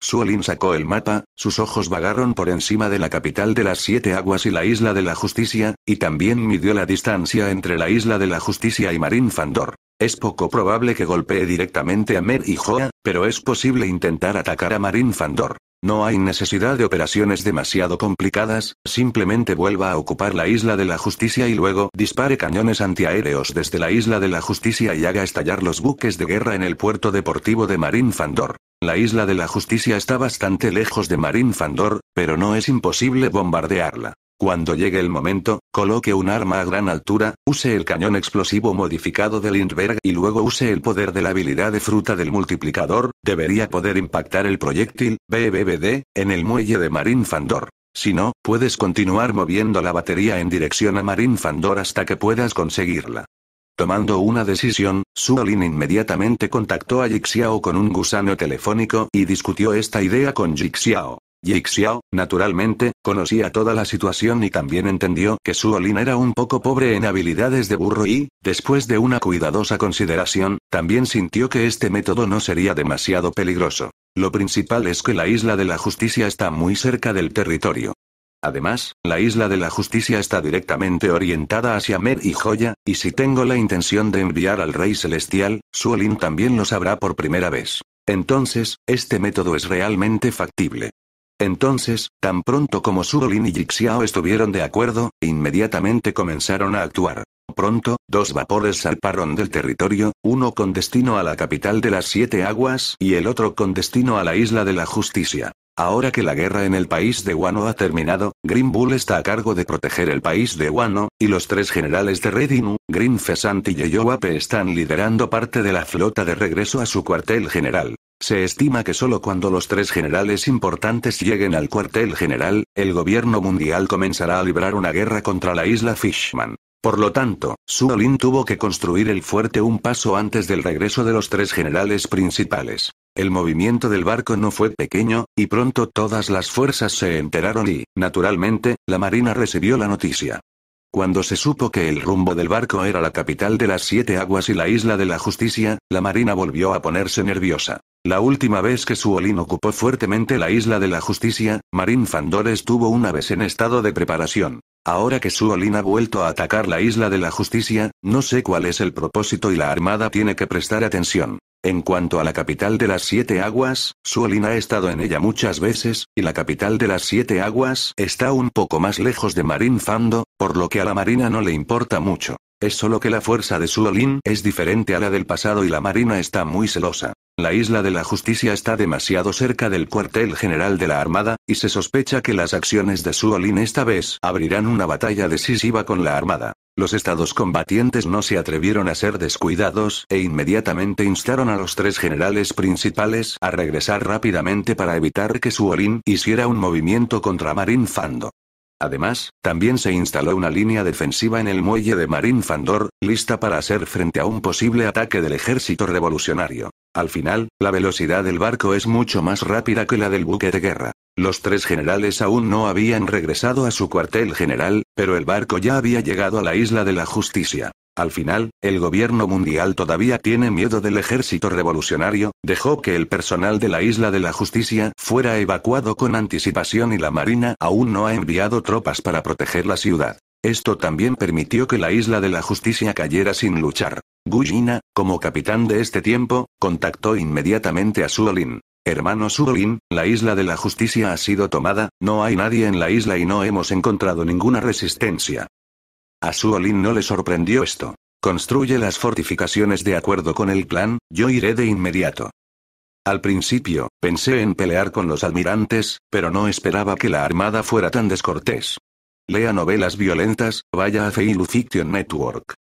Suolin sacó el mapa, sus ojos vagaron por encima de la capital de las Siete Aguas y la Isla de la Justicia, y también midió la distancia entre la Isla de la Justicia y Marín Fandor. Es poco probable que golpee directamente a Mer y Joa, pero es posible intentar atacar a Marín Fandor. No hay necesidad de operaciones demasiado complicadas, simplemente vuelva a ocupar la isla de la justicia y luego dispare cañones antiaéreos desde la isla de la justicia y haga estallar los buques de guerra en el puerto deportivo de Marín Fandor. La isla de la justicia está bastante lejos de Marín Fandor, pero no es imposible bombardearla. Cuando llegue el momento, coloque un arma a gran altura, use el cañón explosivo modificado de Lindbergh y luego use el poder de la habilidad de fruta del multiplicador, debería poder impactar el proyectil, BBBD, en el muelle de Marín Fandor. Si no, puedes continuar moviendo la batería en dirección a Marine Fandor hasta que puedas conseguirla. Tomando una decisión, Suolin inmediatamente contactó a Jixiao con un gusano telefónico y discutió esta idea con Jixiao. Yixiao, naturalmente, conocía toda la situación y también entendió que Suolin era un poco pobre en habilidades de burro y, después de una cuidadosa consideración, también sintió que este método no sería demasiado peligroso. Lo principal es que la Isla de la Justicia está muy cerca del territorio. Además, la Isla de la Justicia está directamente orientada hacia Mer y Joya, y si tengo la intención de enviar al Rey Celestial, Suolin también lo sabrá por primera vez. Entonces, este método es realmente factible. Entonces, tan pronto como Surolin y Jixiao estuvieron de acuerdo, inmediatamente comenzaron a actuar. Pronto, dos vapores salparon del territorio, uno con destino a la capital de las Siete Aguas y el otro con destino a la Isla de la Justicia. Ahora que la guerra en el país de Wano ha terminado, Green Bull está a cargo de proteger el país de Wano, y los tres generales de Redinu, Green Fesant y Yeyoape están liderando parte de la flota de regreso a su cuartel general. Se estima que solo cuando los tres generales importantes lleguen al cuartel general, el gobierno mundial comenzará a librar una guerra contra la isla Fishman. Por lo tanto, Suolin tuvo que construir el fuerte un paso antes del regreso de los tres generales principales. El movimiento del barco no fue pequeño, y pronto todas las fuerzas se enteraron y, naturalmente, la Marina recibió la noticia. Cuando se supo que el rumbo del barco era la capital de las siete aguas y la isla de la justicia, la Marina volvió a ponerse nerviosa. La última vez que Suolin ocupó fuertemente la Isla de la Justicia, Marín Fandor estuvo una vez en estado de preparación. Ahora que Suolin ha vuelto a atacar la Isla de la Justicia, no sé cuál es el propósito y la Armada tiene que prestar atención. En cuanto a la capital de las Siete Aguas, Suolin ha estado en ella muchas veces, y la capital de las Siete Aguas está un poco más lejos de Marín Fando, por lo que a la Marina no le importa mucho. Es solo que la fuerza de Suolin es diferente a la del pasado y la Marina está muy celosa. La Isla de la Justicia está demasiado cerca del cuartel general de la Armada, y se sospecha que las acciones de Suolin esta vez abrirán una batalla decisiva con la Armada. Los estados combatientes no se atrevieron a ser descuidados e inmediatamente instaron a los tres generales principales a regresar rápidamente para evitar que Suolin hiciera un movimiento contra Marín Fando. Además, también se instaló una línea defensiva en el muelle de Marín Fandor, lista para hacer frente a un posible ataque del ejército revolucionario. Al final, la velocidad del barco es mucho más rápida que la del buque de guerra. Los tres generales aún no habían regresado a su cuartel general, pero el barco ya había llegado a la isla de la justicia. Al final, el gobierno mundial todavía tiene miedo del ejército revolucionario, dejó que el personal de la Isla de la Justicia fuera evacuado con anticipación y la Marina aún no ha enviado tropas para proteger la ciudad. Esto también permitió que la Isla de la Justicia cayera sin luchar. Guyina, como capitán de este tiempo, contactó inmediatamente a Suolin. Hermano Suolin, la Isla de la Justicia ha sido tomada, no hay nadie en la isla y no hemos encontrado ninguna resistencia. A Suolin no le sorprendió esto. Construye las fortificaciones de acuerdo con el plan, yo iré de inmediato. Al principio, pensé en pelear con los almirantes, pero no esperaba que la armada fuera tan descortés. Lea novelas violentas, vaya a Feilu Fiction Network.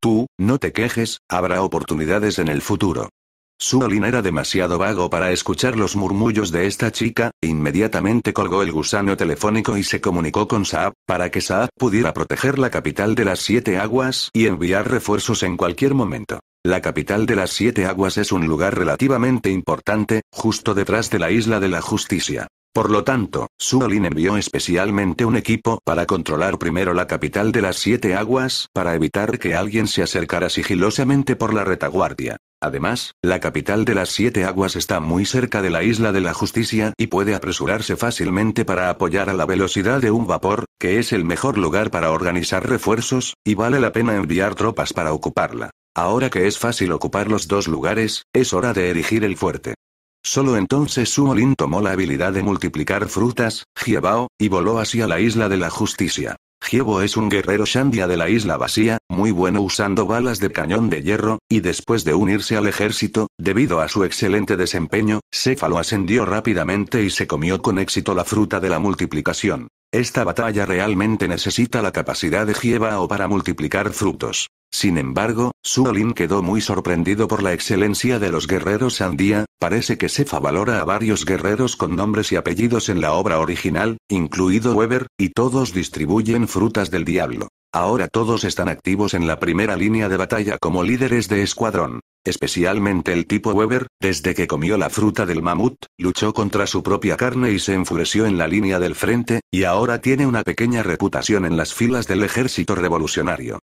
Tú, no te quejes, habrá oportunidades en el futuro. Suolin era demasiado vago para escuchar los murmullos de esta chica, inmediatamente colgó el gusano telefónico y se comunicó con Saab, para que Saab pudiera proteger la capital de las siete aguas y enviar refuerzos en cualquier momento. La capital de las siete aguas es un lugar relativamente importante, justo detrás de la isla de la justicia. Por lo tanto, Suolin envió especialmente un equipo para controlar primero la capital de las siete aguas, para evitar que alguien se acercara sigilosamente por la retaguardia. Además, la capital de las Siete Aguas está muy cerca de la Isla de la Justicia y puede apresurarse fácilmente para apoyar a la velocidad de un vapor, que es el mejor lugar para organizar refuerzos, y vale la pena enviar tropas para ocuparla. Ahora que es fácil ocupar los dos lugares, es hora de erigir el fuerte. Solo entonces Sumolin tomó la habilidad de multiplicar frutas, Jiabao, y voló hacia la Isla de la Justicia. Giebo es un guerrero Shandia de la isla vacía, muy bueno usando balas de cañón de hierro, y después de unirse al ejército, debido a su excelente desempeño, Céfalo ascendió rápidamente y se comió con éxito la fruta de la multiplicación. Esta batalla realmente necesita la capacidad de Giebao para multiplicar frutos. Sin embargo, Suolin quedó muy sorprendido por la excelencia de los guerreros Sandía, parece que Sefa valora a varios guerreros con nombres y apellidos en la obra original, incluido Weber, y todos distribuyen frutas del diablo. Ahora todos están activos en la primera línea de batalla como líderes de escuadrón. Especialmente el tipo Weber, desde que comió la fruta del mamut, luchó contra su propia carne y se enfureció en la línea del frente, y ahora tiene una pequeña reputación en las filas del ejército revolucionario.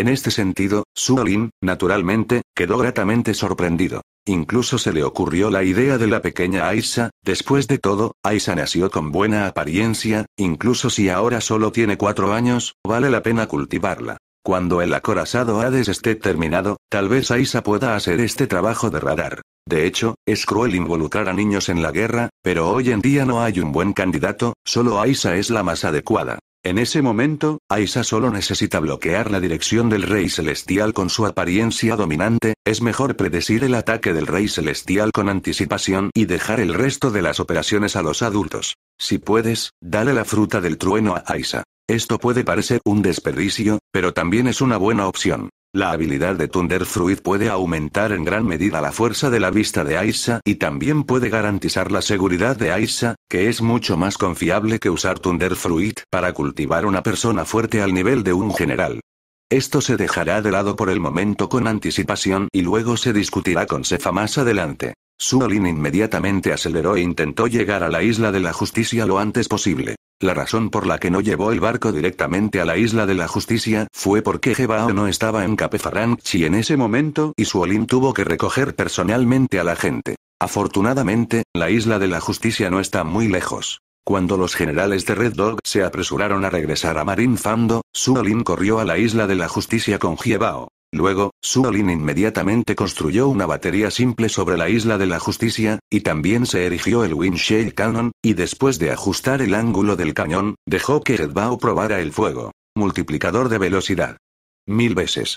En este sentido, Suolin, naturalmente, quedó gratamente sorprendido. Incluso se le ocurrió la idea de la pequeña Aisa, después de todo, Aisa nació con buena apariencia, incluso si ahora solo tiene cuatro años, vale la pena cultivarla. Cuando el acorazado Hades esté terminado, tal vez Aisa pueda hacer este trabajo de radar. De hecho, es cruel involucrar a niños en la guerra, pero hoy en día no hay un buen candidato, solo Aisa es la más adecuada. En ese momento, Aisa solo necesita bloquear la dirección del Rey Celestial con su apariencia dominante, es mejor predecir el ataque del Rey Celestial con anticipación y dejar el resto de las operaciones a los adultos. Si puedes, dale la fruta del trueno a Aisa. Esto puede parecer un desperdicio, pero también es una buena opción. La habilidad de Thunder Fruit puede aumentar en gran medida la fuerza de la vista de Aisa y también puede garantizar la seguridad de Aisa, que es mucho más confiable que usar Thunder Fruit para cultivar una persona fuerte al nivel de un general. Esto se dejará de lado por el momento con anticipación y luego se discutirá con Sefa más adelante. Suolin inmediatamente aceleró e intentó llegar a la isla de la justicia lo antes posible. La razón por la que no llevó el barco directamente a la isla de la justicia fue porque Jebao no estaba en Capefaranchi en ese momento y Suolin tuvo que recoger personalmente a la gente. Afortunadamente, la isla de la justicia no está muy lejos. Cuando los generales de Red Dog se apresuraron a regresar a Marin Fando, Suolin corrió a la isla de la justicia con Jebao. Luego, Suolin inmediatamente construyó una batería simple sobre la Isla de la Justicia, y también se erigió el Winshell Cannon, y después de ajustar el ángulo del cañón, dejó que Edbao probara el fuego. Multiplicador de velocidad. Mil veces.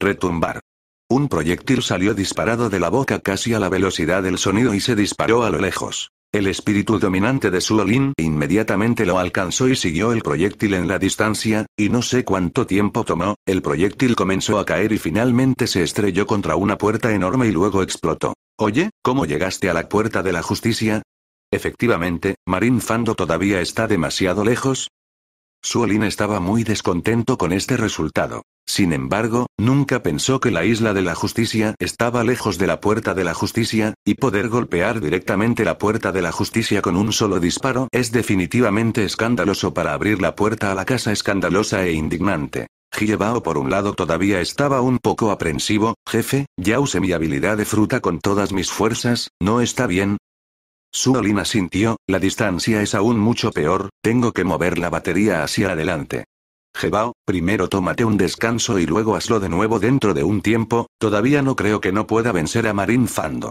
Retumbar. Un proyectil salió disparado de la boca casi a la velocidad del sonido y se disparó a lo lejos. El espíritu dominante de Suolin inmediatamente lo alcanzó y siguió el proyectil en la distancia, y no sé cuánto tiempo tomó, el proyectil comenzó a caer y finalmente se estrelló contra una puerta enorme y luego explotó. Oye, ¿cómo llegaste a la puerta de la justicia? Efectivamente, Marin Fando todavía está demasiado lejos. Suolin estaba muy descontento con este resultado. Sin embargo, nunca pensó que la isla de la justicia estaba lejos de la puerta de la justicia, y poder golpear directamente la puerta de la justicia con un solo disparo es definitivamente escandaloso para abrir la puerta a la casa escandalosa e indignante. Hillebao por un lado todavía estaba un poco aprensivo, jefe, ya usé mi habilidad de fruta con todas mis fuerzas, ¿no está bien? Suolina sintió, la distancia es aún mucho peor, tengo que mover la batería hacia adelante. Jebao, primero tómate un descanso y luego hazlo de nuevo dentro de un tiempo, todavía no creo que no pueda vencer a Marin Fando.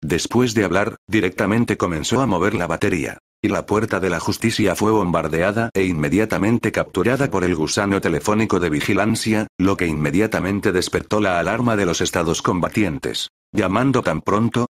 Después de hablar, directamente comenzó a mover la batería. Y la puerta de la justicia fue bombardeada e inmediatamente capturada por el gusano telefónico de vigilancia, lo que inmediatamente despertó la alarma de los estados combatientes. Llamando tan pronto,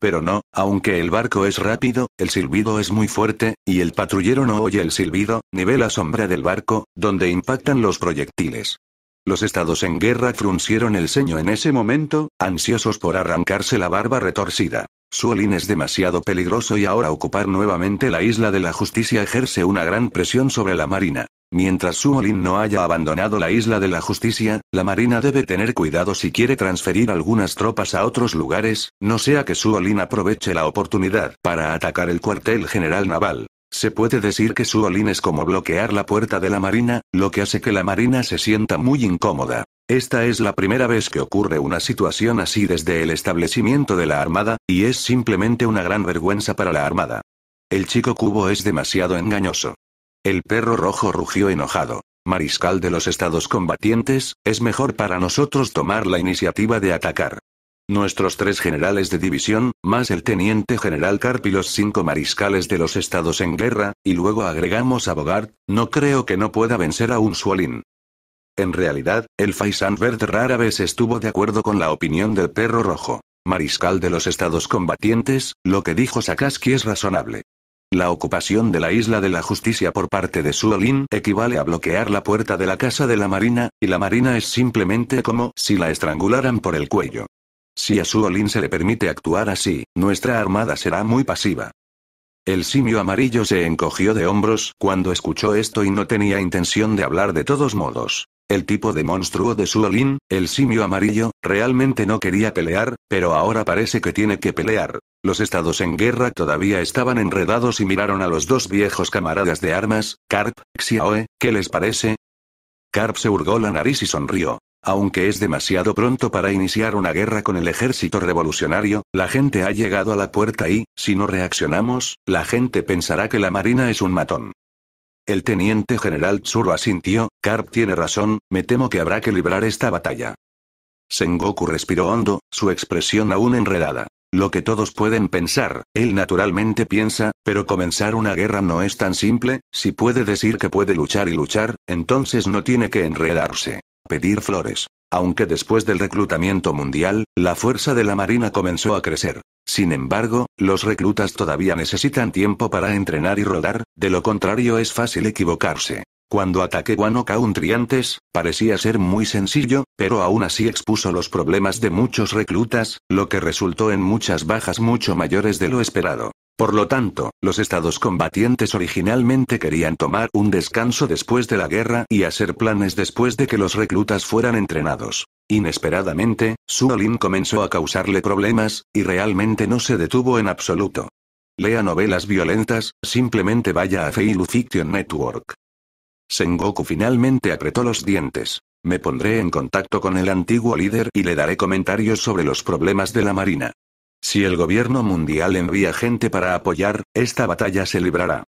pero no, aunque el barco es rápido, el silbido es muy fuerte, y el patrullero no oye el silbido, ni ve la sombra del barco, donde impactan los proyectiles. Los estados en guerra fruncieron el ceño en ese momento, ansiosos por arrancarse la barba retorcida. Suolin es demasiado peligroso y ahora ocupar nuevamente la isla de la justicia ejerce una gran presión sobre la marina. Mientras Suolin no haya abandonado la isla de la justicia, la marina debe tener cuidado si quiere transferir algunas tropas a otros lugares, no sea que Suolin aproveche la oportunidad para atacar el cuartel general naval. Se puede decir que Suolin es como bloquear la puerta de la marina, lo que hace que la marina se sienta muy incómoda. Esta es la primera vez que ocurre una situación así desde el establecimiento de la Armada, y es simplemente una gran vergüenza para la Armada. El chico cubo es demasiado engañoso. El perro rojo rugió enojado. Mariscal de los estados combatientes, es mejor para nosotros tomar la iniciativa de atacar. Nuestros tres generales de división, más el teniente general Carp y los cinco mariscales de los estados en guerra, y luego agregamos a Bogart, no creo que no pueda vencer a un Suolín. En realidad, el verde rara vez estuvo de acuerdo con la opinión del perro rojo. Mariscal de los estados combatientes, lo que dijo Sakaski es razonable. La ocupación de la isla de la justicia por parte de Suolin equivale a bloquear la puerta de la casa de la marina, y la marina es simplemente como si la estrangularan por el cuello. Si a Suolin se le permite actuar así, nuestra armada será muy pasiva. El simio amarillo se encogió de hombros cuando escuchó esto y no tenía intención de hablar de todos modos. El tipo de monstruo de Suolin, el simio amarillo, realmente no quería pelear, pero ahora parece que tiene que pelear. Los estados en guerra todavía estaban enredados y miraron a los dos viejos camaradas de armas, Carp, Xiaoe, ¿qué les parece? Carp se hurgó la nariz y sonrió. Aunque es demasiado pronto para iniciar una guerra con el ejército revolucionario, la gente ha llegado a la puerta y, si no reaccionamos, la gente pensará que la marina es un matón. El teniente general Tsuru asintió, Carp tiene razón, me temo que habrá que librar esta batalla. Sengoku respiró hondo, su expresión aún enredada. Lo que todos pueden pensar, él naturalmente piensa, pero comenzar una guerra no es tan simple, si puede decir que puede luchar y luchar, entonces no tiene que enredarse. Pedir flores. Aunque después del reclutamiento mundial, la fuerza de la Marina comenzó a crecer. Sin embargo, los reclutas todavía necesitan tiempo para entrenar y rodar, de lo contrario es fácil equivocarse. Cuando ataque Guano un antes, parecía ser muy sencillo, pero aún así expuso los problemas de muchos reclutas, lo que resultó en muchas bajas mucho mayores de lo esperado. Por lo tanto, los estados combatientes originalmente querían tomar un descanso después de la guerra y hacer planes después de que los reclutas fueran entrenados. Inesperadamente, Suolin comenzó a causarle problemas, y realmente no se detuvo en absoluto. Lea novelas violentas, simplemente vaya a Feilu Fiction Network. Sengoku finalmente apretó los dientes. Me pondré en contacto con el antiguo líder y le daré comentarios sobre los problemas de la marina. Si el gobierno mundial envía gente para apoyar, esta batalla se librará.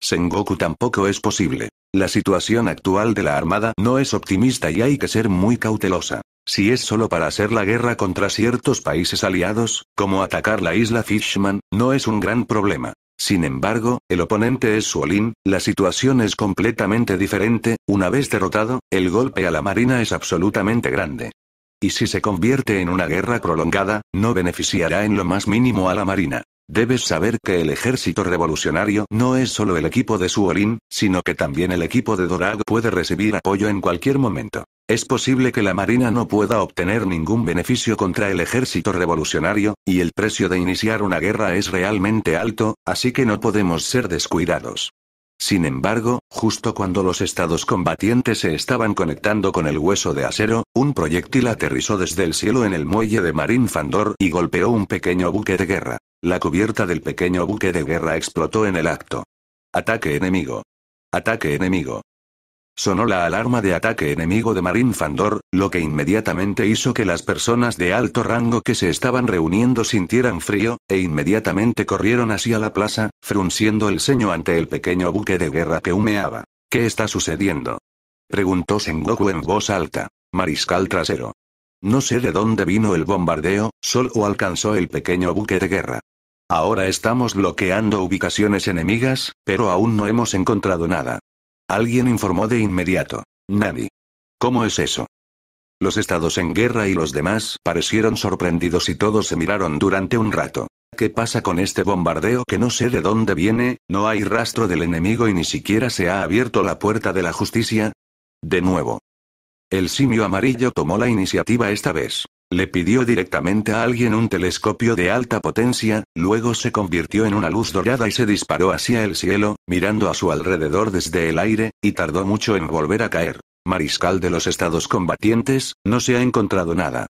Sengoku tampoco es posible. La situación actual de la Armada no es optimista y hay que ser muy cautelosa. Si es solo para hacer la guerra contra ciertos países aliados, como atacar la isla Fishman, no es un gran problema. Sin embargo, el oponente es Suolin, la situación es completamente diferente, una vez derrotado, el golpe a la marina es absolutamente grande. Y si se convierte en una guerra prolongada, no beneficiará en lo más mínimo a la Marina. Debes saber que el ejército revolucionario no es solo el equipo de Suorin, sino que también el equipo de Dorag puede recibir apoyo en cualquier momento. Es posible que la Marina no pueda obtener ningún beneficio contra el ejército revolucionario, y el precio de iniciar una guerra es realmente alto, así que no podemos ser descuidados. Sin embargo, justo cuando los estados combatientes se estaban conectando con el hueso de acero, un proyectil aterrizó desde el cielo en el muelle de Marín Fandor y golpeó un pequeño buque de guerra. La cubierta del pequeño buque de guerra explotó en el acto. Ataque enemigo. Ataque enemigo. Sonó la alarma de ataque enemigo de Marín Fandor, lo que inmediatamente hizo que las personas de alto rango que se estaban reuniendo sintieran frío, e inmediatamente corrieron hacia la plaza, frunciendo el ceño ante el pequeño buque de guerra que humeaba. ¿Qué está sucediendo? Preguntó Sengoku en voz alta. Mariscal trasero. No sé de dónde vino el bombardeo, solo alcanzó el pequeño buque de guerra. Ahora estamos bloqueando ubicaciones enemigas, pero aún no hemos encontrado nada. Alguien informó de inmediato. Nadie. ¿Cómo es eso? Los estados en guerra y los demás parecieron sorprendidos y todos se miraron durante un rato. ¿Qué pasa con este bombardeo que no sé de dónde viene? No hay rastro del enemigo y ni siquiera se ha abierto la puerta de la justicia. De nuevo. El simio amarillo tomó la iniciativa esta vez. Le pidió directamente a alguien un telescopio de alta potencia, luego se convirtió en una luz dorada y se disparó hacia el cielo, mirando a su alrededor desde el aire, y tardó mucho en volver a caer. Mariscal de los estados combatientes, no se ha encontrado nada.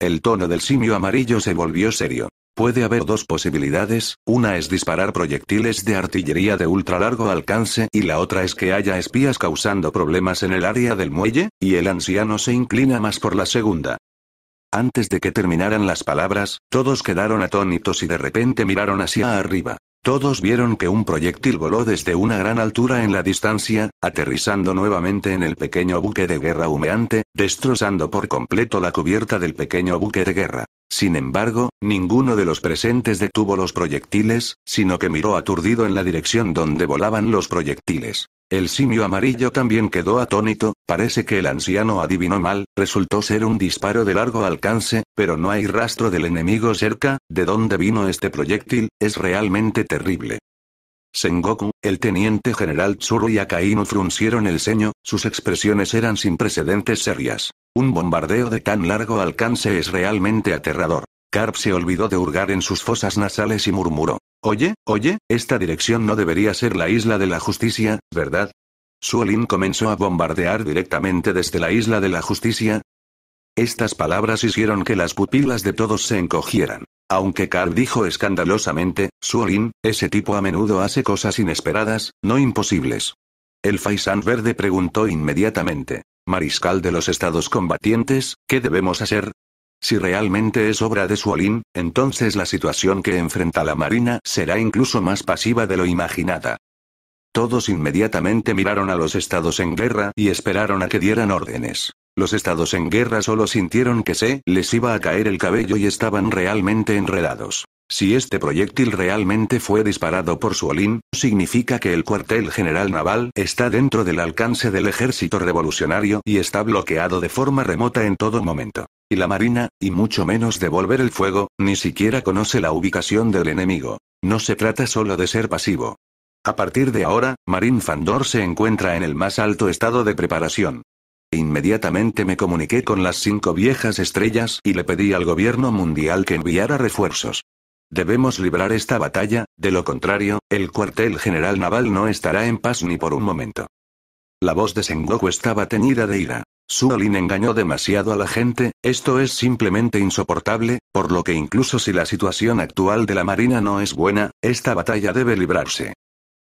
El tono del simio amarillo se volvió serio. Puede haber dos posibilidades, una es disparar proyectiles de artillería de ultra largo alcance y la otra es que haya espías causando problemas en el área del muelle, y el anciano se inclina más por la segunda. Antes de que terminaran las palabras, todos quedaron atónitos y de repente miraron hacia arriba. Todos vieron que un proyectil voló desde una gran altura en la distancia, aterrizando nuevamente en el pequeño buque de guerra humeante, destrozando por completo la cubierta del pequeño buque de guerra. Sin embargo, ninguno de los presentes detuvo los proyectiles, sino que miró aturdido en la dirección donde volaban los proyectiles. El simio amarillo también quedó atónito, parece que el anciano adivinó mal, resultó ser un disparo de largo alcance, pero no hay rastro del enemigo cerca, de dónde vino este proyectil, es realmente terrible. Sengoku, el teniente general Tsuru y Akainu fruncieron el ceño, sus expresiones eran sin precedentes serias. Un bombardeo de tan largo alcance es realmente aterrador. Carp se olvidó de hurgar en sus fosas nasales y murmuró. Oye, oye, esta dirección no debería ser la isla de la justicia, ¿verdad? Suolin comenzó a bombardear directamente desde la isla de la justicia. Estas palabras hicieron que las pupilas de todos se encogieran. Aunque Carl dijo escandalosamente, Suolin, ese tipo a menudo hace cosas inesperadas, no imposibles. El Faisán Verde preguntó inmediatamente. Mariscal de los Estados Combatientes, ¿qué debemos hacer? Si realmente es obra de Suolín, entonces la situación que enfrenta la Marina será incluso más pasiva de lo imaginada. Todos inmediatamente miraron a los estados en guerra y esperaron a que dieran órdenes. Los estados en guerra solo sintieron que se les iba a caer el cabello y estaban realmente enredados. Si este proyectil realmente fue disparado por Suolín, significa que el cuartel general naval está dentro del alcance del ejército revolucionario y está bloqueado de forma remota en todo momento la marina, y mucho menos devolver el fuego, ni siquiera conoce la ubicación del enemigo. No se trata solo de ser pasivo. A partir de ahora, Marín Fandor se encuentra en el más alto estado de preparación. Inmediatamente me comuniqué con las cinco viejas estrellas y le pedí al gobierno mundial que enviara refuerzos. Debemos librar esta batalla, de lo contrario, el cuartel general naval no estará en paz ni por un momento. La voz de Sengoku estaba teñida de ira. Suolin engañó demasiado a la gente, esto es simplemente insoportable, por lo que incluso si la situación actual de la Marina no es buena, esta batalla debe librarse.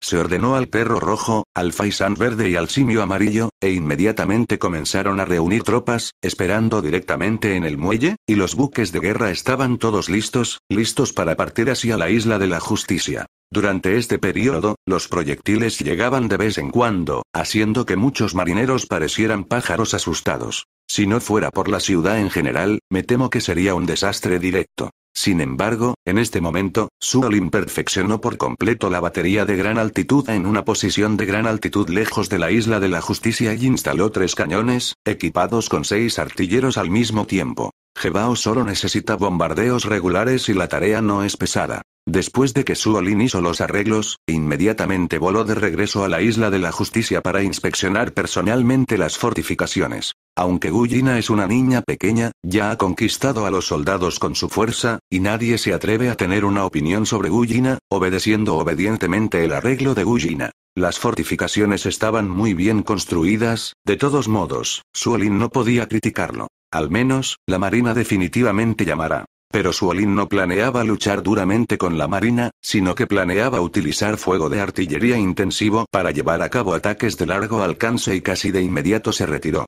Se ordenó al perro rojo, al faisán verde y al simio amarillo, e inmediatamente comenzaron a reunir tropas, esperando directamente en el muelle, y los buques de guerra estaban todos listos, listos para partir hacia la isla de la justicia. Durante este periodo, los proyectiles llegaban de vez en cuando, haciendo que muchos marineros parecieran pájaros asustados. Si no fuera por la ciudad en general, me temo que sería un desastre directo. Sin embargo, en este momento, Suolin perfeccionó por completo la batería de gran altitud en una posición de gran altitud lejos de la isla de la justicia y instaló tres cañones, equipados con seis artilleros al mismo tiempo. Jebao solo necesita bombardeos regulares y la tarea no es pesada. Después de que Suolin hizo los arreglos, inmediatamente voló de regreso a la Isla de la Justicia para inspeccionar personalmente las fortificaciones. Aunque Gullina es una niña pequeña, ya ha conquistado a los soldados con su fuerza, y nadie se atreve a tener una opinión sobre Gullina, obedeciendo obedientemente el arreglo de Gullina. Las fortificaciones estaban muy bien construidas, de todos modos, Suolin no podía criticarlo. Al menos, la Marina definitivamente llamará. Pero Suolin no planeaba luchar duramente con la Marina, sino que planeaba utilizar fuego de artillería intensivo para llevar a cabo ataques de largo alcance y casi de inmediato se retiró.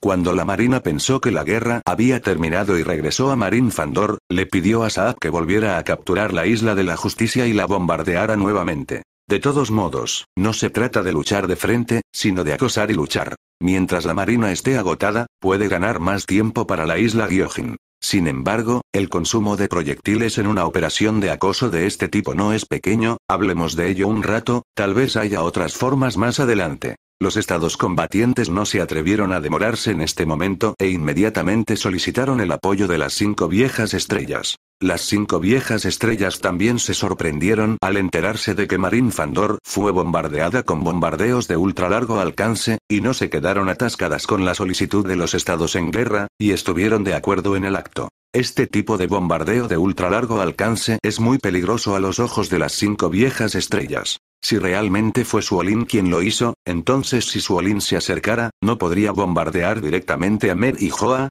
Cuando la Marina pensó que la guerra había terminado y regresó a Marín Fandor, le pidió a Saab que volviera a capturar la isla de la justicia y la bombardeara nuevamente. De todos modos, no se trata de luchar de frente, sino de acosar y luchar. Mientras la marina esté agotada, puede ganar más tiempo para la isla Gyojin. Sin embargo, el consumo de proyectiles en una operación de acoso de este tipo no es pequeño, hablemos de ello un rato, tal vez haya otras formas más adelante. Los estados combatientes no se atrevieron a demorarse en este momento e inmediatamente solicitaron el apoyo de las cinco viejas estrellas. Las cinco viejas estrellas también se sorprendieron al enterarse de que Marine Fandor fue bombardeada con bombardeos de ultralargo alcance, y no se quedaron atascadas con la solicitud de los estados en guerra, y estuvieron de acuerdo en el acto. Este tipo de bombardeo de ultralargo alcance es muy peligroso a los ojos de las cinco viejas estrellas. Si realmente fue Suolin quien lo hizo, entonces si Suolin se acercara, ¿no podría bombardear directamente a Mer y Joa?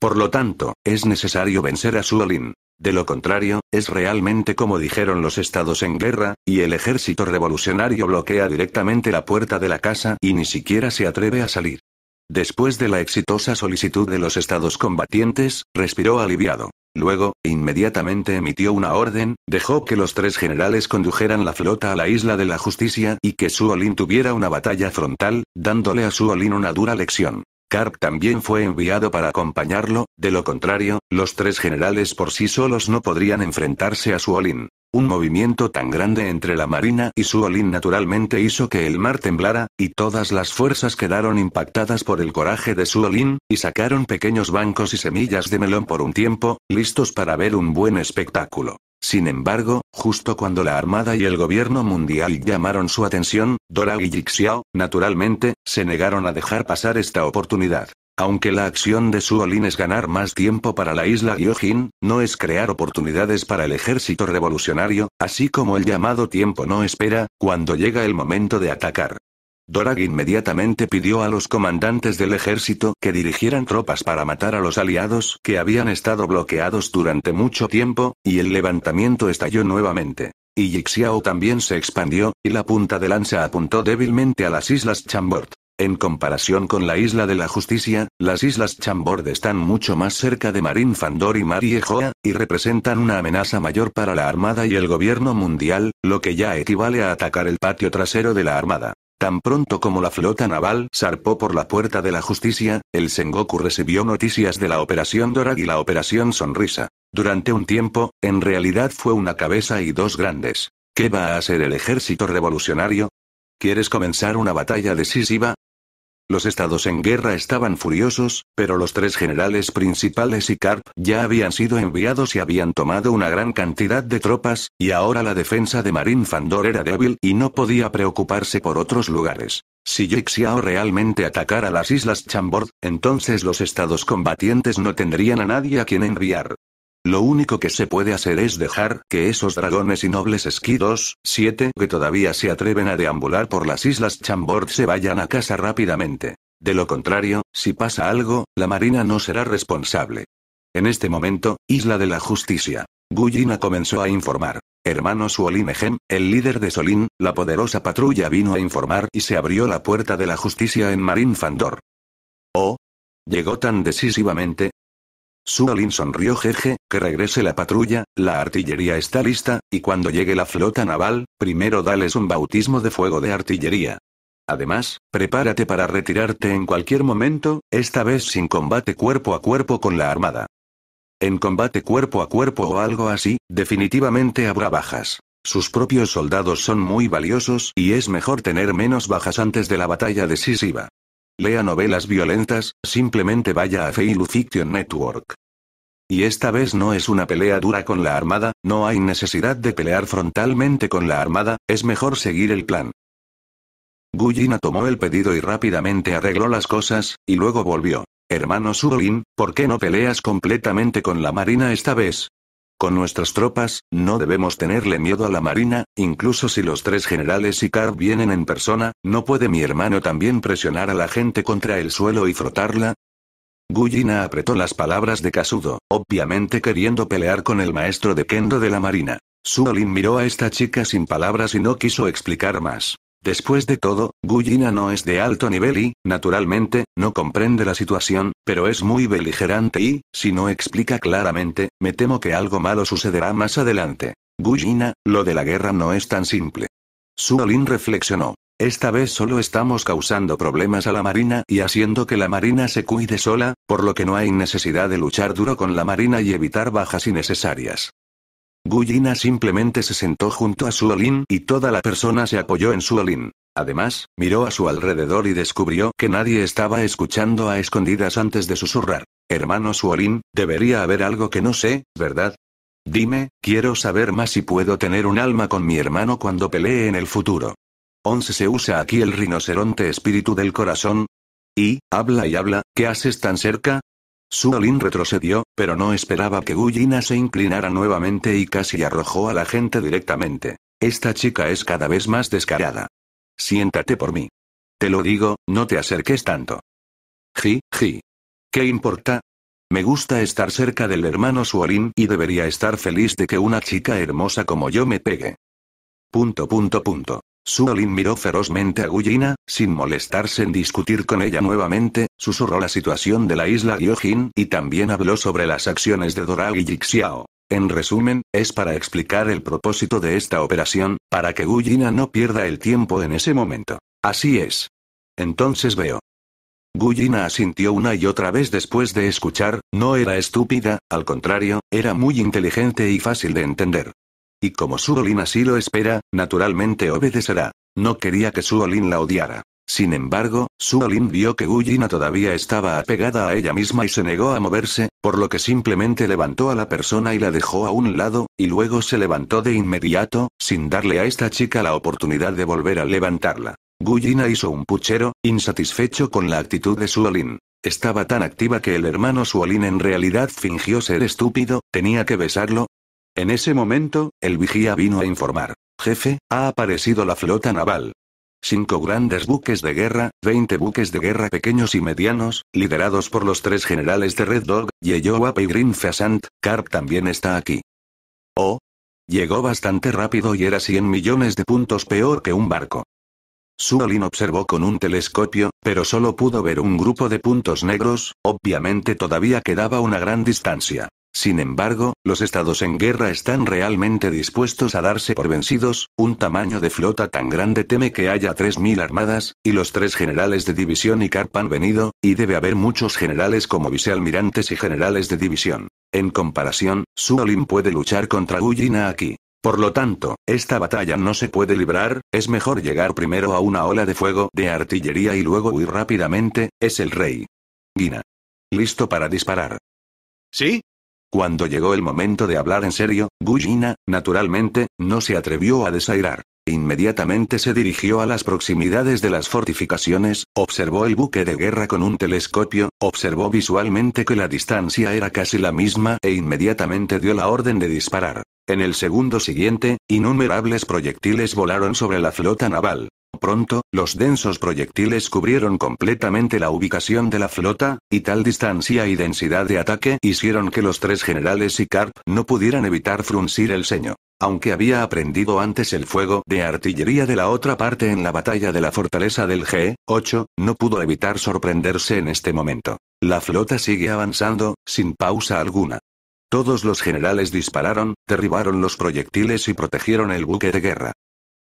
Por lo tanto, es necesario vencer a Suolin. De lo contrario, es realmente como dijeron los estados en guerra, y el ejército revolucionario bloquea directamente la puerta de la casa y ni siquiera se atreve a salir. Después de la exitosa solicitud de los estados combatientes, respiró aliviado. Luego, inmediatamente emitió una orden, dejó que los tres generales condujeran la flota a la isla de la justicia y que Suolin tuviera una batalla frontal, dándole a Suolin una dura lección. Carp también fue enviado para acompañarlo, de lo contrario, los tres generales por sí solos no podrían enfrentarse a Suolin. Un movimiento tan grande entre la marina y su naturalmente hizo que el mar temblara, y todas las fuerzas quedaron impactadas por el coraje de su y sacaron pequeños bancos y semillas de melón por un tiempo, listos para ver un buen espectáculo. Sin embargo, justo cuando la Armada y el gobierno mundial llamaron su atención, Dora y Jixiao, naturalmente, se negaron a dejar pasar esta oportunidad. Aunque la acción de Suolin es ganar más tiempo para la isla Gyojin, no es crear oportunidades para el ejército revolucionario, así como el llamado tiempo no espera, cuando llega el momento de atacar. Dorag inmediatamente pidió a los comandantes del ejército que dirigieran tropas para matar a los aliados que habían estado bloqueados durante mucho tiempo, y el levantamiento estalló nuevamente. Y Yixiao también se expandió, y la punta de lanza apuntó débilmente a las islas Chambord. En comparación con la Isla de la Justicia, las Islas Chambord están mucho más cerca de Marín Fandor y Mariejoa, y representan una amenaza mayor para la Armada y el gobierno mundial, lo que ya equivale a atacar el patio trasero de la Armada. Tan pronto como la flota naval zarpó por la puerta de la justicia, el Sengoku recibió noticias de la Operación Dorag y la Operación Sonrisa. Durante un tiempo, en realidad fue una cabeza y dos grandes. ¿Qué va a hacer el ejército revolucionario? ¿Quieres comenzar una batalla decisiva? Los estados en guerra estaban furiosos, pero los tres generales principales y Carp ya habían sido enviados y habían tomado una gran cantidad de tropas, y ahora la defensa de Marín Fandor era débil y no podía preocuparse por otros lugares. Si Yixiao realmente atacara las islas Chambord, entonces los estados combatientes no tendrían a nadie a quien enviar. Lo único que se puede hacer es dejar que esos dragones y nobles esquidos, 7 que todavía se atreven a deambular por las islas Chambord se vayan a casa rápidamente. De lo contrario, si pasa algo, la marina no será responsable. En este momento, Isla de la Justicia. Gullina comenzó a informar. Hermano Ejem, el líder de Solín, la poderosa patrulla vino a informar y se abrió la puerta de la justicia en Marín Fandor. Oh, Llegó tan decisivamente, Suolin sonrió jeje, que regrese la patrulla, la artillería está lista, y cuando llegue la flota naval, primero dales un bautismo de fuego de artillería. Además, prepárate para retirarte en cualquier momento, esta vez sin combate cuerpo a cuerpo con la armada. En combate cuerpo a cuerpo o algo así, definitivamente habrá bajas. Sus propios soldados son muy valiosos y es mejor tener menos bajas antes de la batalla decisiva lea novelas violentas, simplemente vaya a Failu Fiction Network. Y esta vez no es una pelea dura con la Armada, no hay necesidad de pelear frontalmente con la Armada, es mejor seguir el plan. Gullina tomó el pedido y rápidamente arregló las cosas, y luego volvió. Hermano Surolin, ¿por qué no peleas completamente con la Marina esta vez? Con nuestras tropas, no debemos tenerle miedo a la marina, incluso si los tres generales y Carr vienen en persona, ¿no puede mi hermano también presionar a la gente contra el suelo y frotarla? Gullina apretó las palabras de Casudo, obviamente queriendo pelear con el maestro de Kendo de la marina. Suolin miró a esta chica sin palabras y no quiso explicar más. Después de todo, Gujina no es de alto nivel y, naturalmente, no comprende la situación, pero es muy beligerante y, si no explica claramente, me temo que algo malo sucederá más adelante. Gujina, lo de la guerra no es tan simple. Suolin reflexionó. Esta vez solo estamos causando problemas a la Marina y haciendo que la Marina se cuide sola, por lo que no hay necesidad de luchar duro con la Marina y evitar bajas innecesarias. Gullina simplemente se sentó junto a Suolín y toda la persona se apoyó en Suolín. Además, miró a su alrededor y descubrió que nadie estaba escuchando a escondidas antes de susurrar. Hermano Suolín, debería haber algo que no sé, ¿verdad? Dime, quiero saber más si puedo tener un alma con mi hermano cuando pelee en el futuro. 11 se usa aquí el rinoceronte espíritu del corazón. Y, habla y habla, ¿qué haces tan cerca? Suolin retrocedió, pero no esperaba que Gullina se inclinara nuevamente y casi arrojó a la gente directamente. Esta chica es cada vez más descarada. Siéntate por mí. Te lo digo, no te acerques tanto. Ji, ji. ¿Qué importa? Me gusta estar cerca del hermano Suolin y debería estar feliz de que una chica hermosa como yo me pegue. Punto punto punto. Suolin miró ferozmente a Gullina, sin molestarse en discutir con ella nuevamente, susurró la situación de la isla Gyojin y también habló sobre las acciones de Dorao y Jixiao. En resumen, es para explicar el propósito de esta operación, para que Gullina no pierda el tiempo en ese momento. Así es. Entonces veo. Gullina asintió una y otra vez después de escuchar, no era estúpida, al contrario, era muy inteligente y fácil de entender. Y como Suolin así lo espera, naturalmente obedecerá. No quería que Suolin la odiara. Sin embargo, Suolin vio que Guyina todavía estaba apegada a ella misma y se negó a moverse, por lo que simplemente levantó a la persona y la dejó a un lado, y luego se levantó de inmediato, sin darle a esta chica la oportunidad de volver a levantarla. Guyina hizo un puchero, insatisfecho con la actitud de Suolin. Estaba tan activa que el hermano Suolin en realidad fingió ser estúpido, tenía que besarlo, en ese momento, el vigía vino a informar. Jefe, ha aparecido la flota naval. Cinco grandes buques de guerra, veinte buques de guerra pequeños y medianos, liderados por los tres generales de Red Dog, Yehowah y Green Pheasant, Carp también está aquí. Oh. Llegó bastante rápido y era 100 millones de puntos peor que un barco. Suolin observó con un telescopio, pero solo pudo ver un grupo de puntos negros, obviamente todavía quedaba una gran distancia. Sin embargo, los estados en guerra están realmente dispuestos a darse por vencidos, un tamaño de flota tan grande teme que haya 3.000 armadas, y los tres generales de división y carp han venido, y debe haber muchos generales como vicealmirantes y generales de división. En comparación, Suolin puede luchar contra Ullina aquí. Por lo tanto, esta batalla no se puede librar, es mejor llegar primero a una ola de fuego de artillería y luego huir rápidamente, es el rey. Guina. Listo para disparar. ¿Sí? Cuando llegó el momento de hablar en serio, Guyina naturalmente, no se atrevió a desairar. Inmediatamente se dirigió a las proximidades de las fortificaciones, observó el buque de guerra con un telescopio, observó visualmente que la distancia era casi la misma e inmediatamente dio la orden de disparar. En el segundo siguiente, innumerables proyectiles volaron sobre la flota naval. Pronto, los densos proyectiles cubrieron completamente la ubicación de la flota, y tal distancia y densidad de ataque hicieron que los tres generales y Carp no pudieran evitar fruncir el ceño. Aunque había aprendido antes el fuego de artillería de la otra parte en la batalla de la fortaleza del G8, no pudo evitar sorprenderse en este momento. La flota sigue avanzando, sin pausa alguna. Todos los generales dispararon, derribaron los proyectiles y protegieron el buque de guerra.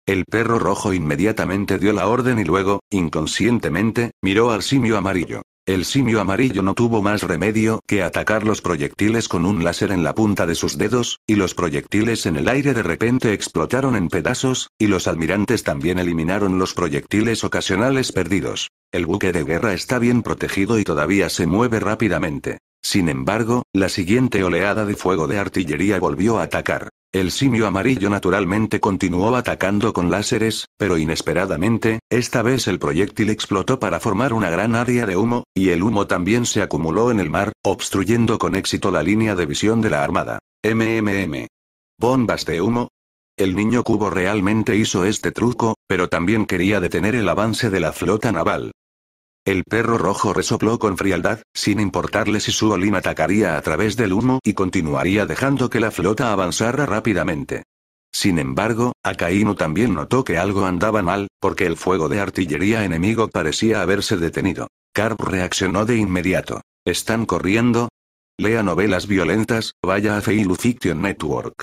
El perro rojo inmediatamente dio la orden y luego, inconscientemente, miró al simio amarillo. El simio amarillo no tuvo más remedio que atacar los proyectiles con un láser en la punta de sus dedos, y los proyectiles en el aire de repente explotaron en pedazos, y los almirantes también eliminaron los proyectiles ocasionales perdidos. El buque de guerra está bien protegido y todavía se mueve rápidamente. Sin embargo, la siguiente oleada de fuego de artillería volvió a atacar. El simio amarillo naturalmente continuó atacando con láseres, pero inesperadamente, esta vez el proyectil explotó para formar una gran área de humo, y el humo también se acumuló en el mar, obstruyendo con éxito la línea de visión de la armada. MMM. Bombas de humo. El niño cubo realmente hizo este truco, pero también quería detener el avance de la flota naval. El perro rojo resopló con frialdad, sin importarle si su olín atacaría a través del humo y continuaría dejando que la flota avanzara rápidamente. Sin embargo, Akainu también notó que algo andaba mal, porque el fuego de artillería enemigo parecía haberse detenido. Carp reaccionó de inmediato. ¿Están corriendo? Lea novelas violentas, vaya a Feilu Fiction Network.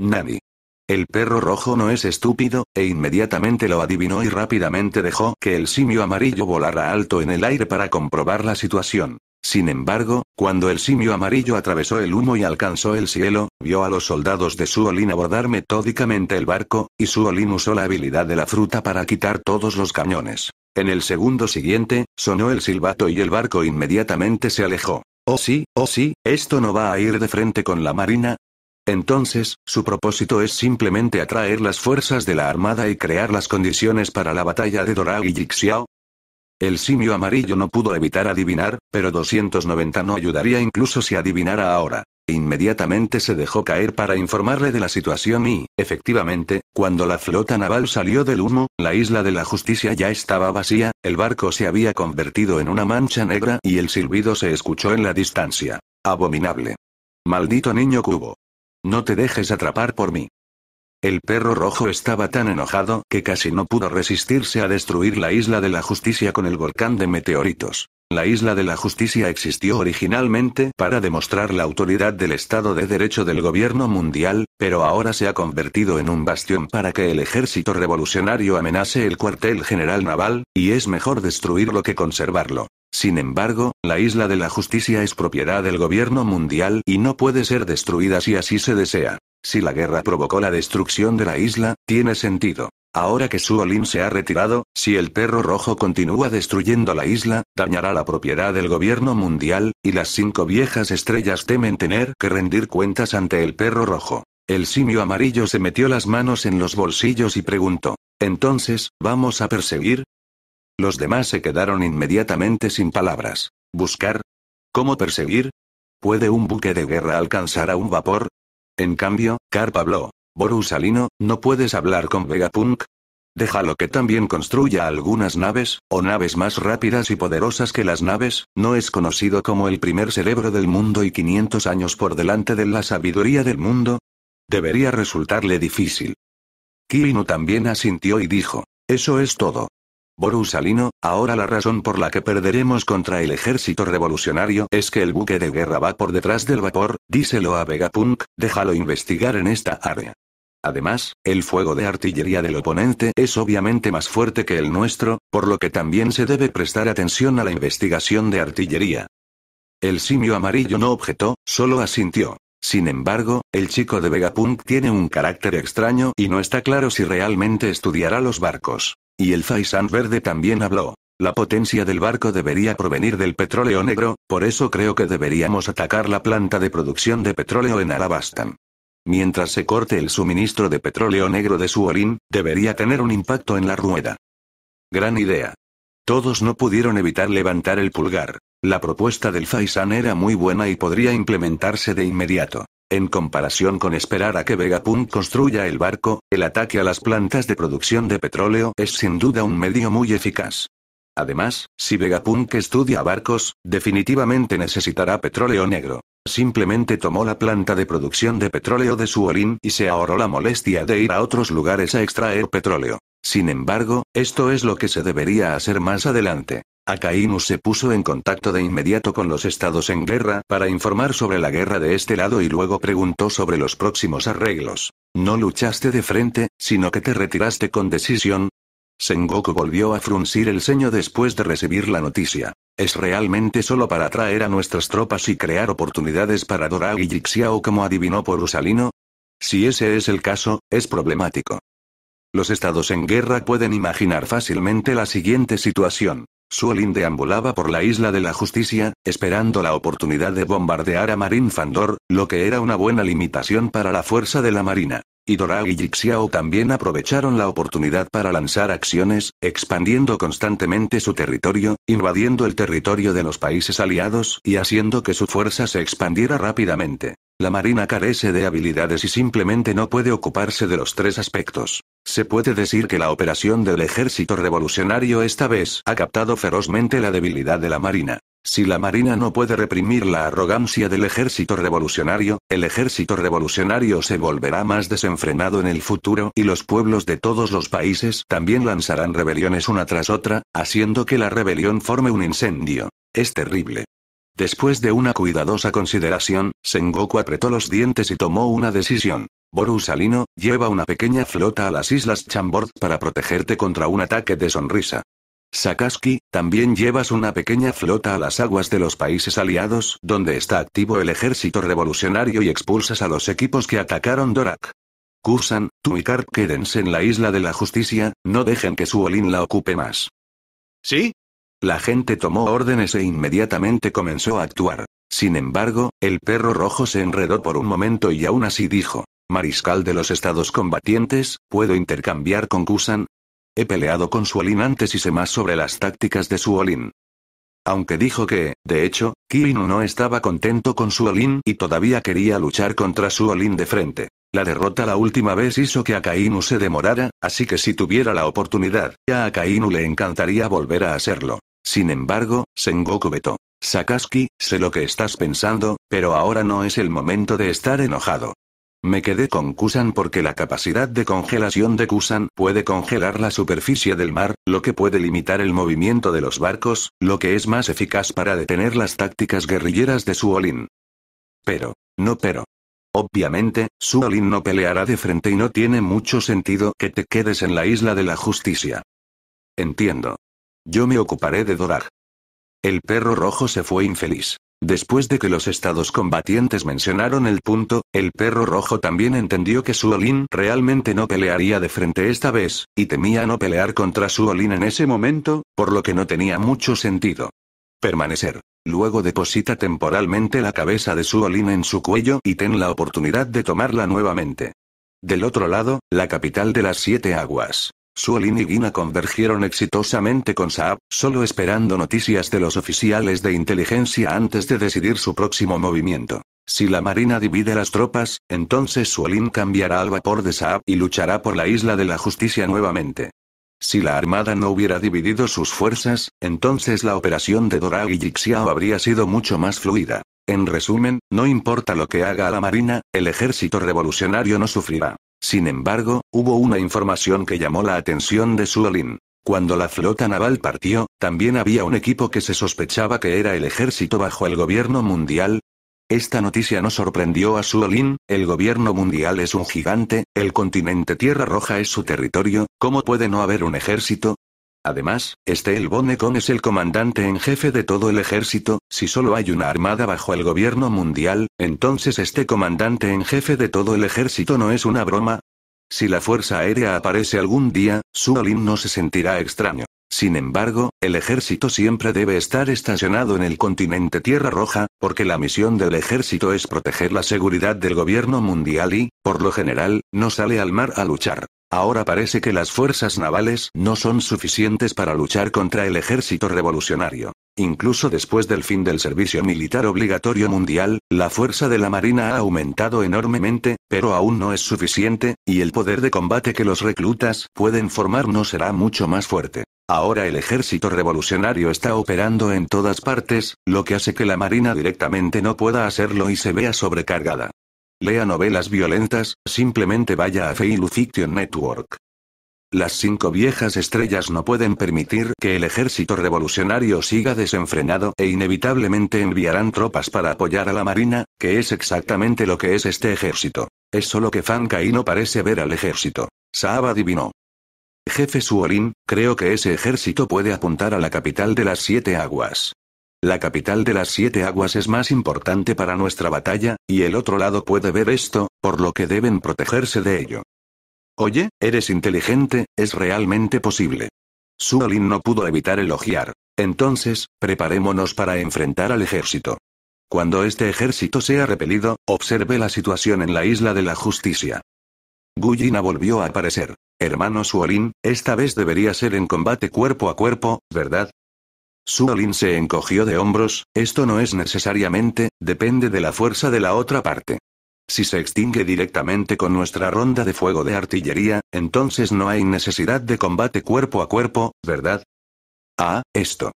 Nani. El perro rojo no es estúpido, e inmediatamente lo adivinó y rápidamente dejó que el simio amarillo volara alto en el aire para comprobar la situación. Sin embargo, cuando el simio amarillo atravesó el humo y alcanzó el cielo, vio a los soldados de Suolin abordar metódicamente el barco, y Suolin usó la habilidad de la fruta para quitar todos los cañones. En el segundo siguiente, sonó el silbato y el barco inmediatamente se alejó. Oh sí, oh sí, esto no va a ir de frente con la marina, entonces, su propósito es simplemente atraer las fuerzas de la armada y crear las condiciones para la batalla de Dorao y Yixiao. El simio amarillo no pudo evitar adivinar, pero 290 no ayudaría incluso si adivinara ahora. Inmediatamente se dejó caer para informarle de la situación y, efectivamente, cuando la flota naval salió del humo, la isla de la justicia ya estaba vacía, el barco se había convertido en una mancha negra y el silbido se escuchó en la distancia. Abominable. Maldito niño cubo. No te dejes atrapar por mí. El perro rojo estaba tan enojado que casi no pudo resistirse a destruir la isla de la justicia con el volcán de meteoritos. La isla de la justicia existió originalmente para demostrar la autoridad del Estado de Derecho del gobierno mundial, pero ahora se ha convertido en un bastión para que el ejército revolucionario amenace el cuartel general naval, y es mejor destruirlo que conservarlo. Sin embargo, la Isla de la Justicia es propiedad del gobierno mundial y no puede ser destruida si así se desea. Si la guerra provocó la destrucción de la isla, tiene sentido. Ahora que Suolin se ha retirado, si el perro rojo continúa destruyendo la isla, dañará la propiedad del gobierno mundial, y las cinco viejas estrellas temen tener que rendir cuentas ante el perro rojo. El simio amarillo se metió las manos en los bolsillos y preguntó. Entonces, ¿vamos a perseguir? Los demás se quedaron inmediatamente sin palabras. ¿Buscar? ¿Cómo perseguir? ¿Puede un buque de guerra alcanzar a un vapor? En cambio, Carp habló. Borusalino, ¿no puedes hablar con Vegapunk? Déjalo que también construya algunas naves, o naves más rápidas y poderosas que las naves, no es conocido como el primer cerebro del mundo y 500 años por delante de la sabiduría del mundo. Debería resultarle difícil. Kirino también asintió y dijo, eso es todo. Salino, ahora la razón por la que perderemos contra el ejército revolucionario es que el buque de guerra va por detrás del vapor, díselo a Vegapunk, déjalo investigar en esta área. Además, el fuego de artillería del oponente es obviamente más fuerte que el nuestro, por lo que también se debe prestar atención a la investigación de artillería. El simio amarillo no objetó, solo asintió. Sin embargo, el chico de Vegapunk tiene un carácter extraño y no está claro si realmente estudiará los barcos. Y el Faisan Verde también habló. La potencia del barco debería provenir del petróleo negro, por eso creo que deberíamos atacar la planta de producción de petróleo en Alabastan. Mientras se corte el suministro de petróleo negro de orín, debería tener un impacto en la rueda. Gran idea. Todos no pudieron evitar levantar el pulgar. La propuesta del Faisan era muy buena y podría implementarse de inmediato. En comparación con esperar a que Vegapunk construya el barco, el ataque a las plantas de producción de petróleo es sin duda un medio muy eficaz. Además, si Vegapunk estudia barcos, definitivamente necesitará petróleo negro. Simplemente tomó la planta de producción de petróleo de su orín y se ahorró la molestia de ir a otros lugares a extraer petróleo. Sin embargo, esto es lo que se debería hacer más adelante. Akainu se puso en contacto de inmediato con los estados en guerra para informar sobre la guerra de este lado y luego preguntó sobre los próximos arreglos. No luchaste de frente, sino que te retiraste con decisión. Sengoku volvió a fruncir el ceño después de recibir la noticia. ¿Es realmente solo para atraer a nuestras tropas y crear oportunidades para Dorao y Jixiao como adivinó por Usalino? Si ese es el caso, es problemático. Los estados en guerra pueden imaginar fácilmente la siguiente situación. Suelin deambulaba por la Isla de la Justicia, esperando la oportunidad de bombardear a Marín Fandor, lo que era una buena limitación para la fuerza de la Marina. Y Dorao y Jixiao también aprovecharon la oportunidad para lanzar acciones, expandiendo constantemente su territorio, invadiendo el territorio de los países aliados y haciendo que su fuerza se expandiera rápidamente. La marina carece de habilidades y simplemente no puede ocuparse de los tres aspectos. Se puede decir que la operación del ejército revolucionario esta vez ha captado ferozmente la debilidad de la Marina. Si la Marina no puede reprimir la arrogancia del ejército revolucionario, el ejército revolucionario se volverá más desenfrenado en el futuro y los pueblos de todos los países también lanzarán rebeliones una tras otra, haciendo que la rebelión forme un incendio. Es terrible. Después de una cuidadosa consideración, Sengoku apretó los dientes y tomó una decisión. Borusalino, lleva una pequeña flota a las islas Chambord para protegerte contra un ataque de sonrisa. Sakaski, también llevas una pequeña flota a las aguas de los países aliados, donde está activo el ejército revolucionario y expulsas a los equipos que atacaron Dorak. Kursan, tú y quédense en la isla de la justicia, no dejen que Suolin la ocupe más. ¿Sí? La gente tomó órdenes e inmediatamente comenzó a actuar. Sin embargo, el perro rojo se enredó por un momento y aún así dijo, Mariscal de los Estados Combatientes, ¿puedo intercambiar con Kusan? He peleado con Suolin antes y sé más sobre las tácticas de Suolin. Aunque dijo que, de hecho, Kirinu no estaba contento con Suolin y todavía quería luchar contra Suolin de frente. La derrota la última vez hizo que Akainu se demorara, así que si tuviera la oportunidad, a Akainu le encantaría volver a hacerlo. Sin embargo, Sengoku Beto, Sakaski, sé lo que estás pensando, pero ahora no es el momento de estar enojado. Me quedé con Kusan porque la capacidad de congelación de Kusan puede congelar la superficie del mar, lo que puede limitar el movimiento de los barcos, lo que es más eficaz para detener las tácticas guerrilleras de Suolin. Pero, no pero. Obviamente, Suolin no peleará de frente y no tiene mucho sentido que te quedes en la isla de la justicia. Entiendo. Yo me ocuparé de dorar. El perro rojo se fue infeliz. Después de que los estados combatientes mencionaron el punto, el perro rojo también entendió que Suolin realmente no pelearía de frente esta vez, y temía no pelear contra Suolin en ese momento, por lo que no tenía mucho sentido. Permanecer. Luego deposita temporalmente la cabeza de Suolin en su cuello y ten la oportunidad de tomarla nuevamente. Del otro lado, la capital de las siete aguas. Suolin y Guina convergieron exitosamente con Saab, solo esperando noticias de los oficiales de inteligencia antes de decidir su próximo movimiento. Si la Marina divide las tropas, entonces Suolin cambiará al vapor de Saab y luchará por la Isla de la Justicia nuevamente. Si la Armada no hubiera dividido sus fuerzas, entonces la operación de Dora y Jixiao habría sido mucho más fluida. En resumen, no importa lo que haga la Marina, el ejército revolucionario no sufrirá. Sin embargo, hubo una información que llamó la atención de Suolin. Cuando la flota naval partió, también había un equipo que se sospechaba que era el ejército bajo el gobierno mundial. Esta noticia no sorprendió a Suolin, el gobierno mundial es un gigante, el continente Tierra Roja es su territorio, ¿cómo puede no haber un ejército? Además, este El Bonecon es el comandante en jefe de todo el ejército, si solo hay una armada bajo el gobierno mundial, entonces este comandante en jefe de todo el ejército no es una broma. Si la Fuerza Aérea aparece algún día, Suolin no se sentirá extraño. Sin embargo, el ejército siempre debe estar estacionado en el continente Tierra Roja, porque la misión del ejército es proteger la seguridad del gobierno mundial y, por lo general, no sale al mar a luchar. Ahora parece que las fuerzas navales no son suficientes para luchar contra el ejército revolucionario. Incluso después del fin del servicio militar obligatorio mundial, la fuerza de la Marina ha aumentado enormemente, pero aún no es suficiente, y el poder de combate que los reclutas pueden formar no será mucho más fuerte. Ahora el ejército revolucionario está operando en todas partes, lo que hace que la Marina directamente no pueda hacerlo y se vea sobrecargada. Lea novelas violentas, simplemente vaya a Failu Fiction Network. Las cinco viejas estrellas no pueden permitir que el ejército revolucionario siga desenfrenado e inevitablemente enviarán tropas para apoyar a la Marina, que es exactamente lo que es este ejército. Es solo que y no parece ver al ejército. Saab adivinó. Jefe Suolin, creo que ese ejército puede apuntar a la capital de las siete aguas. La capital de las siete aguas es más importante para nuestra batalla, y el otro lado puede ver esto, por lo que deben protegerse de ello. Oye, eres inteligente, es realmente posible. Suolin no pudo evitar elogiar. Entonces, preparémonos para enfrentar al ejército. Cuando este ejército sea repelido, observe la situación en la isla de la justicia. guyina volvió a aparecer. Hermano Suolin, esta vez debería ser en combate cuerpo a cuerpo, ¿verdad? Suolin se encogió de hombros, esto no es necesariamente, depende de la fuerza de la otra parte. Si se extingue directamente con nuestra ronda de fuego de artillería, entonces no hay necesidad de combate cuerpo a cuerpo, ¿verdad? Ah, esto.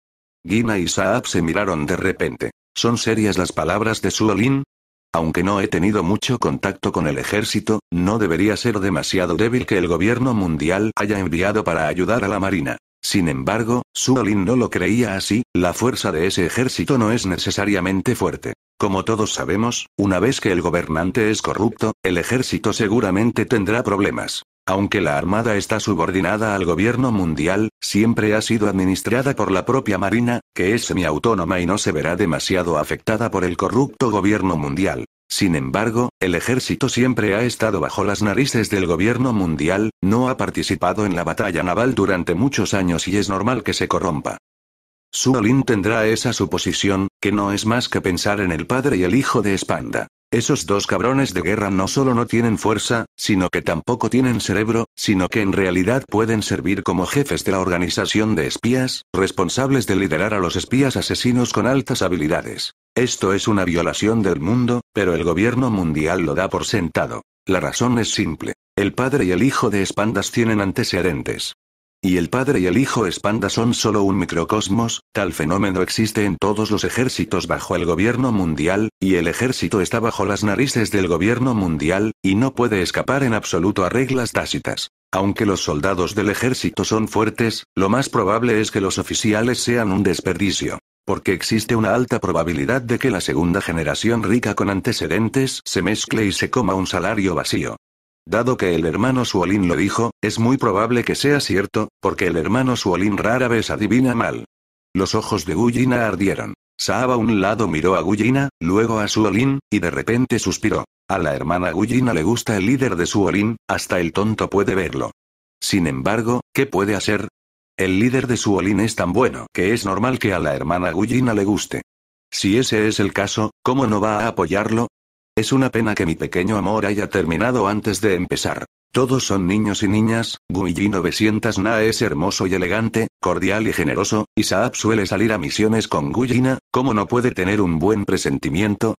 Gina y Saab se miraron de repente. ¿Son serias las palabras de Suolin? Aunque no he tenido mucho contacto con el ejército, no debería ser demasiado débil que el gobierno mundial haya enviado para ayudar a la marina. Sin embargo, Suolin no lo creía así, la fuerza de ese ejército no es necesariamente fuerte. Como todos sabemos, una vez que el gobernante es corrupto, el ejército seguramente tendrá problemas. Aunque la Armada está subordinada al gobierno mundial, siempre ha sido administrada por la propia Marina, que es semiautónoma y no se verá demasiado afectada por el corrupto gobierno mundial. Sin embargo, el ejército siempre ha estado bajo las narices del gobierno mundial, no ha participado en la batalla naval durante muchos años y es normal que se corrompa. Suolin tendrá esa suposición, que no es más que pensar en el padre y el hijo de espanda. Esos dos cabrones de guerra no solo no tienen fuerza, sino que tampoco tienen cerebro, sino que en realidad pueden servir como jefes de la organización de espías, responsables de liderar a los espías asesinos con altas habilidades. Esto es una violación del mundo, pero el gobierno mundial lo da por sentado. La razón es simple. El padre y el hijo de espandas tienen antecedentes. Y el padre y el hijo espanda son solo un microcosmos, tal fenómeno existe en todos los ejércitos bajo el gobierno mundial, y el ejército está bajo las narices del gobierno mundial, y no puede escapar en absoluto a reglas tácitas. Aunque los soldados del ejército son fuertes, lo más probable es que los oficiales sean un desperdicio porque existe una alta probabilidad de que la segunda generación rica con antecedentes se mezcle y se coma un salario vacío. Dado que el hermano Suolín lo dijo, es muy probable que sea cierto, porque el hermano Suolin rara vez adivina mal. Los ojos de Gullina ardieron. Saaba a un lado miró a Gullina, luego a Suolin, y de repente suspiró. A la hermana Gullina le gusta el líder de Suolin, hasta el tonto puede verlo. Sin embargo, ¿qué puede hacer? El líder de Suolin es tan bueno que es normal que a la hermana Gullina le guste. Si ese es el caso, ¿cómo no va a apoyarlo? Es una pena que mi pequeño amor haya terminado antes de empezar. Todos son niños y niñas, Guilly 900Na es hermoso y elegante, cordial y generoso, y Saab suele salir a misiones con Guyina, ¿cómo no puede tener un buen presentimiento?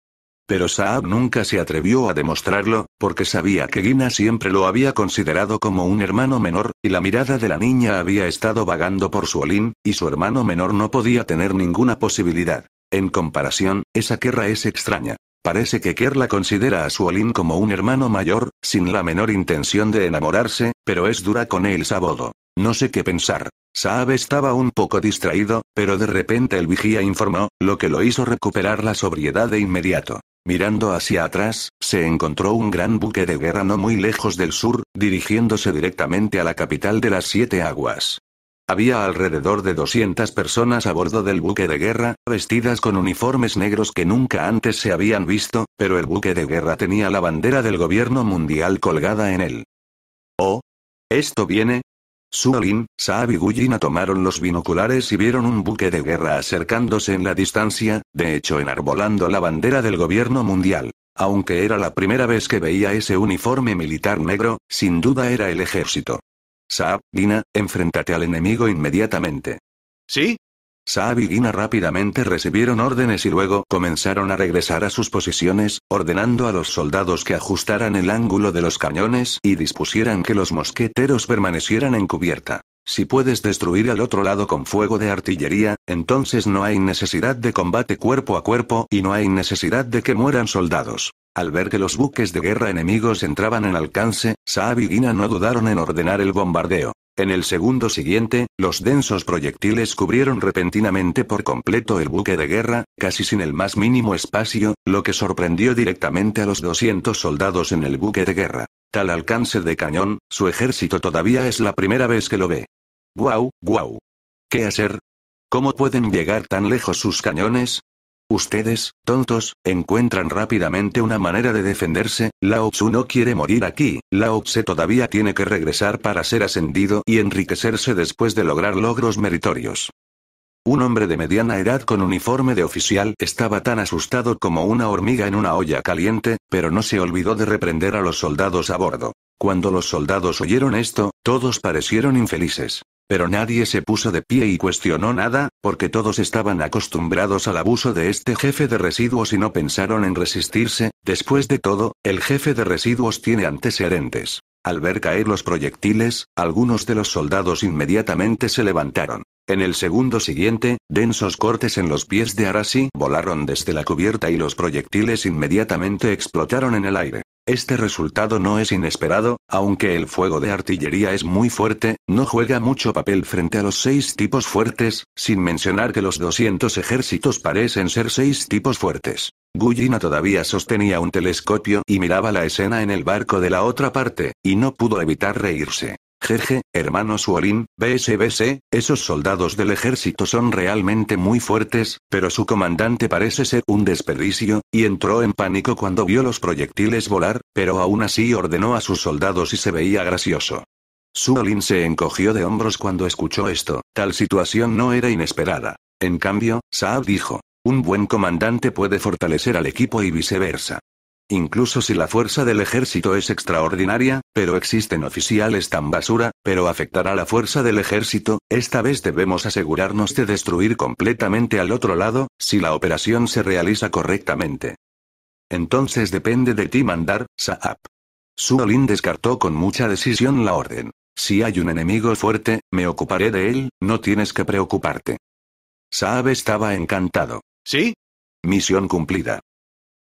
Pero Saab nunca se atrevió a demostrarlo, porque sabía que Gina siempre lo había considerado como un hermano menor, y la mirada de la niña había estado vagando por su olín, y su hermano menor no podía tener ninguna posibilidad. En comparación, esa guerra es extraña. Parece que Kerla considera a Suolin como un hermano mayor, sin la menor intención de enamorarse, pero es dura con él Sabodo. No sé qué pensar. Saab estaba un poco distraído, pero de repente el vigía informó, lo que lo hizo recuperar la sobriedad de inmediato. Mirando hacia atrás, se encontró un gran buque de guerra no muy lejos del sur, dirigiéndose directamente a la capital de las Siete Aguas. Había alrededor de 200 personas a bordo del buque de guerra, vestidas con uniformes negros que nunca antes se habían visto, pero el buque de guerra tenía la bandera del gobierno mundial colgada en él. Oh. Esto viene. Suolin, Saab y Guyina tomaron los binoculares y vieron un buque de guerra acercándose en la distancia, de hecho enarbolando la bandera del gobierno mundial. Aunque era la primera vez que veía ese uniforme militar negro, sin duda era el ejército. Saab, Gina, enfréntate al enemigo inmediatamente. ¿Sí? Saab y rápidamente recibieron órdenes y luego comenzaron a regresar a sus posiciones, ordenando a los soldados que ajustaran el ángulo de los cañones y dispusieran que los mosqueteros permanecieran en cubierta. Si puedes destruir al otro lado con fuego de artillería, entonces no hay necesidad de combate cuerpo a cuerpo y no hay necesidad de que mueran soldados. Al ver que los buques de guerra enemigos entraban en alcance, Saab y no dudaron en ordenar el bombardeo. En el segundo siguiente, los densos proyectiles cubrieron repentinamente por completo el buque de guerra, casi sin el más mínimo espacio, lo que sorprendió directamente a los 200 soldados en el buque de guerra. Tal alcance de cañón, su ejército todavía es la primera vez que lo ve. ¡Guau, guau! ¿Qué hacer? ¿Cómo pueden llegar tan lejos sus cañones? Ustedes, tontos, encuentran rápidamente una manera de defenderse, Lao Tzu no quiere morir aquí, Lao Tse todavía tiene que regresar para ser ascendido y enriquecerse después de lograr logros meritorios. Un hombre de mediana edad con uniforme de oficial estaba tan asustado como una hormiga en una olla caliente, pero no se olvidó de reprender a los soldados a bordo. Cuando los soldados oyeron esto, todos parecieron infelices. Pero nadie se puso de pie y cuestionó nada, porque todos estaban acostumbrados al abuso de este jefe de residuos y no pensaron en resistirse, después de todo, el jefe de residuos tiene antecedentes. Al ver caer los proyectiles, algunos de los soldados inmediatamente se levantaron. En el segundo siguiente, densos cortes en los pies de Arasi volaron desde la cubierta y los proyectiles inmediatamente explotaron en el aire. Este resultado no es inesperado, aunque el fuego de artillería es muy fuerte, no juega mucho papel frente a los seis tipos fuertes, sin mencionar que los 200 ejércitos parecen ser seis tipos fuertes. Gullina todavía sostenía un telescopio y miraba la escena en el barco de la otra parte, y no pudo evitar reírse. Jeje, hermano Suolin, BSBC, esos soldados del ejército son realmente muy fuertes, pero su comandante parece ser un desperdicio, y entró en pánico cuando vio los proyectiles volar, pero aún así ordenó a sus soldados y se veía gracioso. Suolin se encogió de hombros cuando escuchó esto, tal situación no era inesperada. En cambio, Saab dijo, un buen comandante puede fortalecer al equipo y viceversa. Incluso si la fuerza del ejército es extraordinaria, pero existen oficiales tan basura, pero afectará la fuerza del ejército, esta vez debemos asegurarnos de destruir completamente al otro lado, si la operación se realiza correctamente. Entonces depende de ti mandar, Saab. Suolin descartó con mucha decisión la orden. Si hay un enemigo fuerte, me ocuparé de él, no tienes que preocuparte. Saab estaba encantado. ¿Sí? Misión cumplida.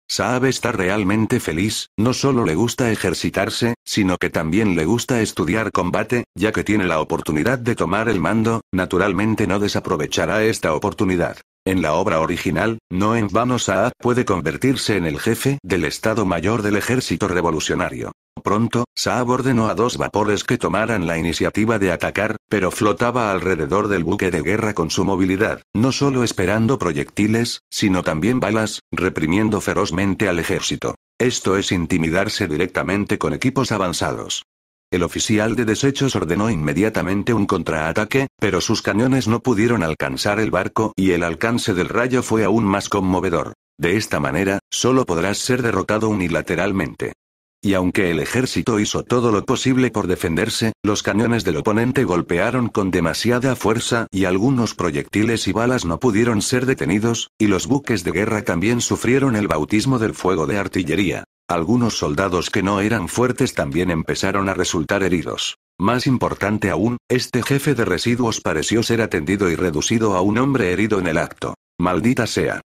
Saab está realmente feliz, no solo le gusta ejercitarse, sino que también le gusta estudiar combate, ya que tiene la oportunidad de tomar el mando, naturalmente no desaprovechará esta oportunidad. En la obra original, no en vano Saab puede convertirse en el jefe del Estado Mayor del Ejército Revolucionario. Pronto, Saab ordenó a dos vapores que tomaran la iniciativa de atacar, pero flotaba alrededor del buque de guerra con su movilidad, no solo esperando proyectiles, sino también balas, reprimiendo ferozmente al ejército. Esto es intimidarse directamente con equipos avanzados. El oficial de desechos ordenó inmediatamente un contraataque, pero sus cañones no pudieron alcanzar el barco y el alcance del rayo fue aún más conmovedor. De esta manera, solo podrás ser derrotado unilateralmente. Y aunque el ejército hizo todo lo posible por defenderse, los cañones del oponente golpearon con demasiada fuerza y algunos proyectiles y balas no pudieron ser detenidos, y los buques de guerra también sufrieron el bautismo del fuego de artillería. Algunos soldados que no eran fuertes también empezaron a resultar heridos. Más importante aún, este jefe de residuos pareció ser atendido y reducido a un hombre herido en el acto. Maldita sea.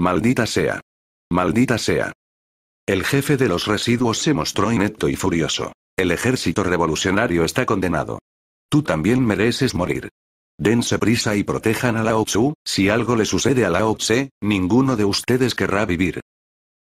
Maldita sea. Maldita sea. El jefe de los residuos se mostró inepto y furioso. El ejército revolucionario está condenado. Tú también mereces morir. Dense prisa y protejan a Lao Tzu, si algo le sucede a Lao Tse, ninguno de ustedes querrá vivir.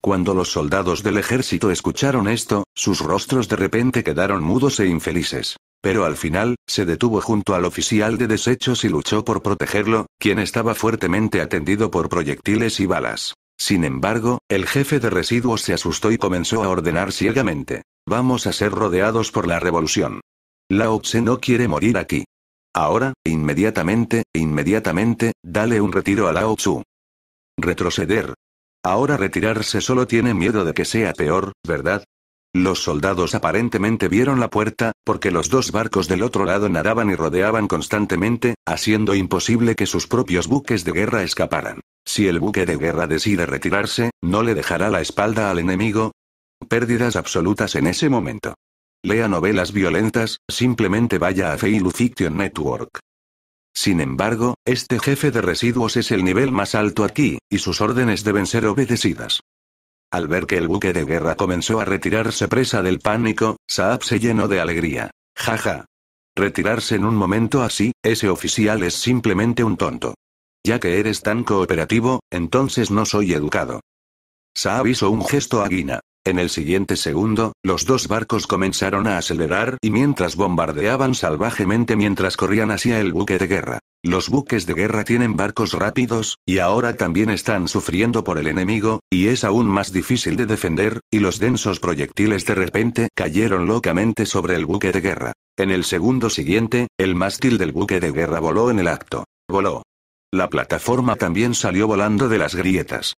Cuando los soldados del ejército escucharon esto, sus rostros de repente quedaron mudos e infelices. Pero al final, se detuvo junto al oficial de desechos y luchó por protegerlo, quien estaba fuertemente atendido por proyectiles y balas. Sin embargo, el jefe de residuos se asustó y comenzó a ordenar ciegamente. Vamos a ser rodeados por la revolución. Lao Tse no quiere morir aquí. Ahora, inmediatamente, inmediatamente, dale un retiro a Lao Tzu. Retroceder, Ahora retirarse solo tiene miedo de que sea peor, ¿verdad? Los soldados aparentemente vieron la puerta, porque los dos barcos del otro lado nadaban y rodeaban constantemente, haciendo imposible que sus propios buques de guerra escaparan. Si el buque de guerra decide retirarse, ¿no le dejará la espalda al enemigo? Pérdidas absolutas en ese momento. Lea novelas violentas, simplemente vaya a Fiction Network. Sin embargo, este jefe de residuos es el nivel más alto aquí, y sus órdenes deben ser obedecidas. Al ver que el buque de guerra comenzó a retirarse presa del pánico, Saab se llenó de alegría. Jaja. Retirarse en un momento así, ese oficial es simplemente un tonto. Ya que eres tan cooperativo, entonces no soy educado. Saab hizo un gesto a Guina. En el siguiente segundo, los dos barcos comenzaron a acelerar y mientras bombardeaban salvajemente mientras corrían hacia el buque de guerra. Los buques de guerra tienen barcos rápidos, y ahora también están sufriendo por el enemigo, y es aún más difícil de defender, y los densos proyectiles de repente cayeron locamente sobre el buque de guerra. En el segundo siguiente, el mástil del buque de guerra voló en el acto. Voló. La plataforma también salió volando de las grietas.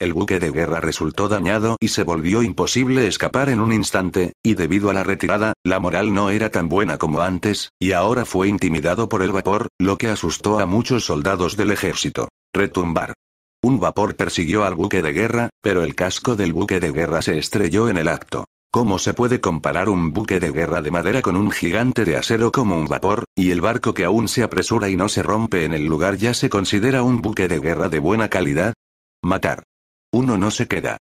El buque de guerra resultó dañado y se volvió imposible escapar en un instante, y debido a la retirada, la moral no era tan buena como antes, y ahora fue intimidado por el vapor, lo que asustó a muchos soldados del ejército. Retumbar. Un vapor persiguió al buque de guerra, pero el casco del buque de guerra se estrelló en el acto. ¿Cómo se puede comparar un buque de guerra de madera con un gigante de acero como un vapor, y el barco que aún se apresura y no se rompe en el lugar ya se considera un buque de guerra de buena calidad? Matar. Uno no se queda.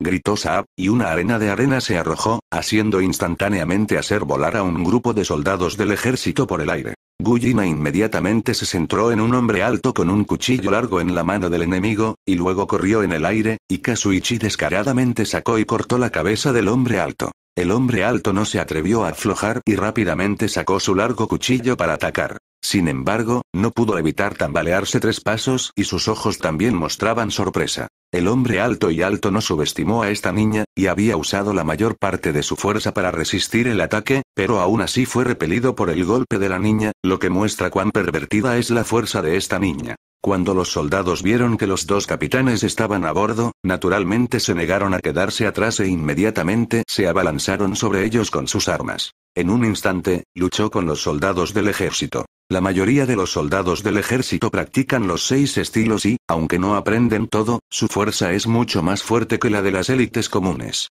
Gritó Saab, y una arena de arena se arrojó, haciendo instantáneamente hacer volar a un grupo de soldados del ejército por el aire. Gujima inmediatamente se centró en un hombre alto con un cuchillo largo en la mano del enemigo, y luego corrió en el aire, y Kazuichi descaradamente sacó y cortó la cabeza del hombre alto. El hombre alto no se atrevió a aflojar y rápidamente sacó su largo cuchillo para atacar. Sin embargo, no pudo evitar tambalearse tres pasos y sus ojos también mostraban sorpresa. El hombre alto y alto no subestimó a esta niña, y había usado la mayor parte de su fuerza para resistir el ataque, pero aún así fue repelido por el golpe de la niña, lo que muestra cuán pervertida es la fuerza de esta niña. Cuando los soldados vieron que los dos capitanes estaban a bordo, naturalmente se negaron a quedarse atrás e inmediatamente se abalanzaron sobre ellos con sus armas. En un instante, luchó con los soldados del ejército. La mayoría de los soldados del ejército practican los seis estilos y, aunque no aprenden todo, su fuerza es mucho más fuerte que la de las élites comunes.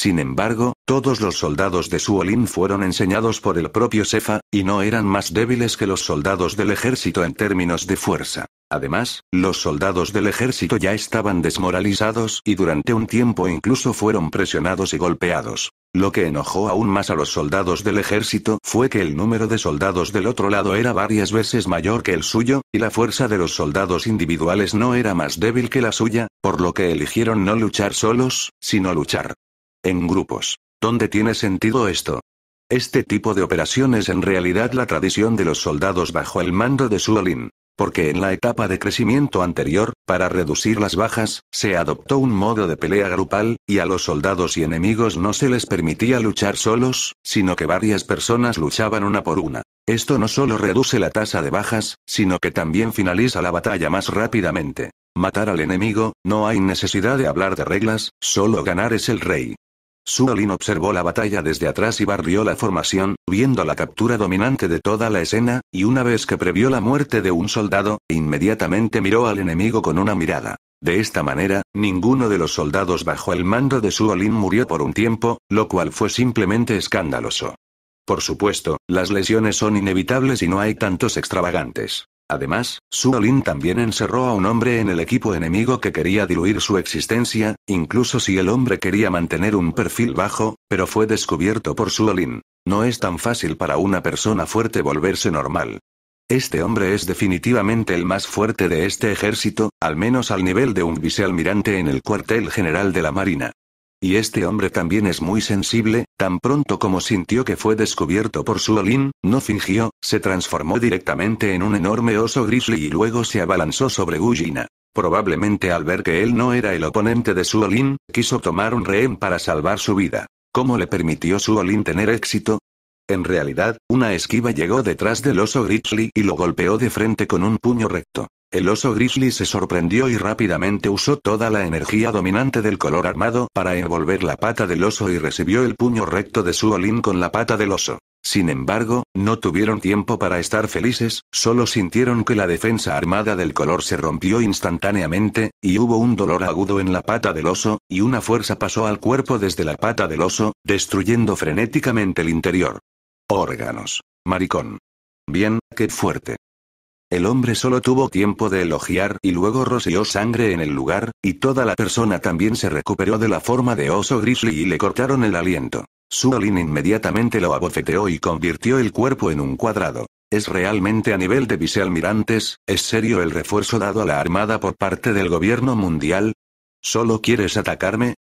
Sin embargo, todos los soldados de Suolin fueron enseñados por el propio Sefa, y no eran más débiles que los soldados del ejército en términos de fuerza. Además, los soldados del ejército ya estaban desmoralizados y durante un tiempo incluso fueron presionados y golpeados. Lo que enojó aún más a los soldados del ejército fue que el número de soldados del otro lado era varias veces mayor que el suyo, y la fuerza de los soldados individuales no era más débil que la suya, por lo que eligieron no luchar solos, sino luchar en grupos. ¿Dónde tiene sentido esto? Este tipo de operación es en realidad la tradición de los soldados bajo el mando de Suolin. Porque en la etapa de crecimiento anterior, para reducir las bajas, se adoptó un modo de pelea grupal, y a los soldados y enemigos no se les permitía luchar solos, sino que varias personas luchaban una por una. Esto no solo reduce la tasa de bajas, sino que también finaliza la batalla más rápidamente. Matar al enemigo, no hay necesidad de hablar de reglas, solo ganar es el rey. Suolin observó la batalla desde atrás y barrió la formación, viendo la captura dominante de toda la escena, y una vez que previó la muerte de un soldado, inmediatamente miró al enemigo con una mirada. De esta manera, ninguno de los soldados bajo el mando de Suolin murió por un tiempo, lo cual fue simplemente escandaloso. Por supuesto, las lesiones son inevitables y no hay tantos extravagantes. Además, Su también encerró a un hombre en el equipo enemigo que quería diluir su existencia, incluso si el hombre quería mantener un perfil bajo, pero fue descubierto por Su No es tan fácil para una persona fuerte volverse normal. Este hombre es definitivamente el más fuerte de este ejército, al menos al nivel de un vicealmirante en el cuartel general de la Marina. Y este hombre también es muy sensible, tan pronto como sintió que fue descubierto por Suolin, no fingió, se transformó directamente en un enorme oso grizzly y luego se abalanzó sobre Ujina. Probablemente al ver que él no era el oponente de Suolin, quiso tomar un rehén para salvar su vida. ¿Cómo le permitió Suolin tener éxito? En realidad, una esquiva llegó detrás del oso Grizzly y lo golpeó de frente con un puño recto. El oso grizzly se sorprendió y rápidamente usó toda la energía dominante del color armado para envolver la pata del oso y recibió el puño recto de su olín con la pata del oso. Sin embargo, no tuvieron tiempo para estar felices, solo sintieron que la defensa armada del color se rompió instantáneamente, y hubo un dolor agudo en la pata del oso, y una fuerza pasó al cuerpo desde la pata del oso, destruyendo frenéticamente el interior. Órganos. Maricón. Bien, qué fuerte. El hombre solo tuvo tiempo de elogiar y luego roció sangre en el lugar, y toda la persona también se recuperó de la forma de oso grizzly y le cortaron el aliento. Suolin inmediatamente lo abofeteó y convirtió el cuerpo en un cuadrado. Es realmente a nivel de vicealmirantes, ¿es serio el refuerzo dado a la Armada por parte del gobierno mundial? ¿Solo quieres atacarme?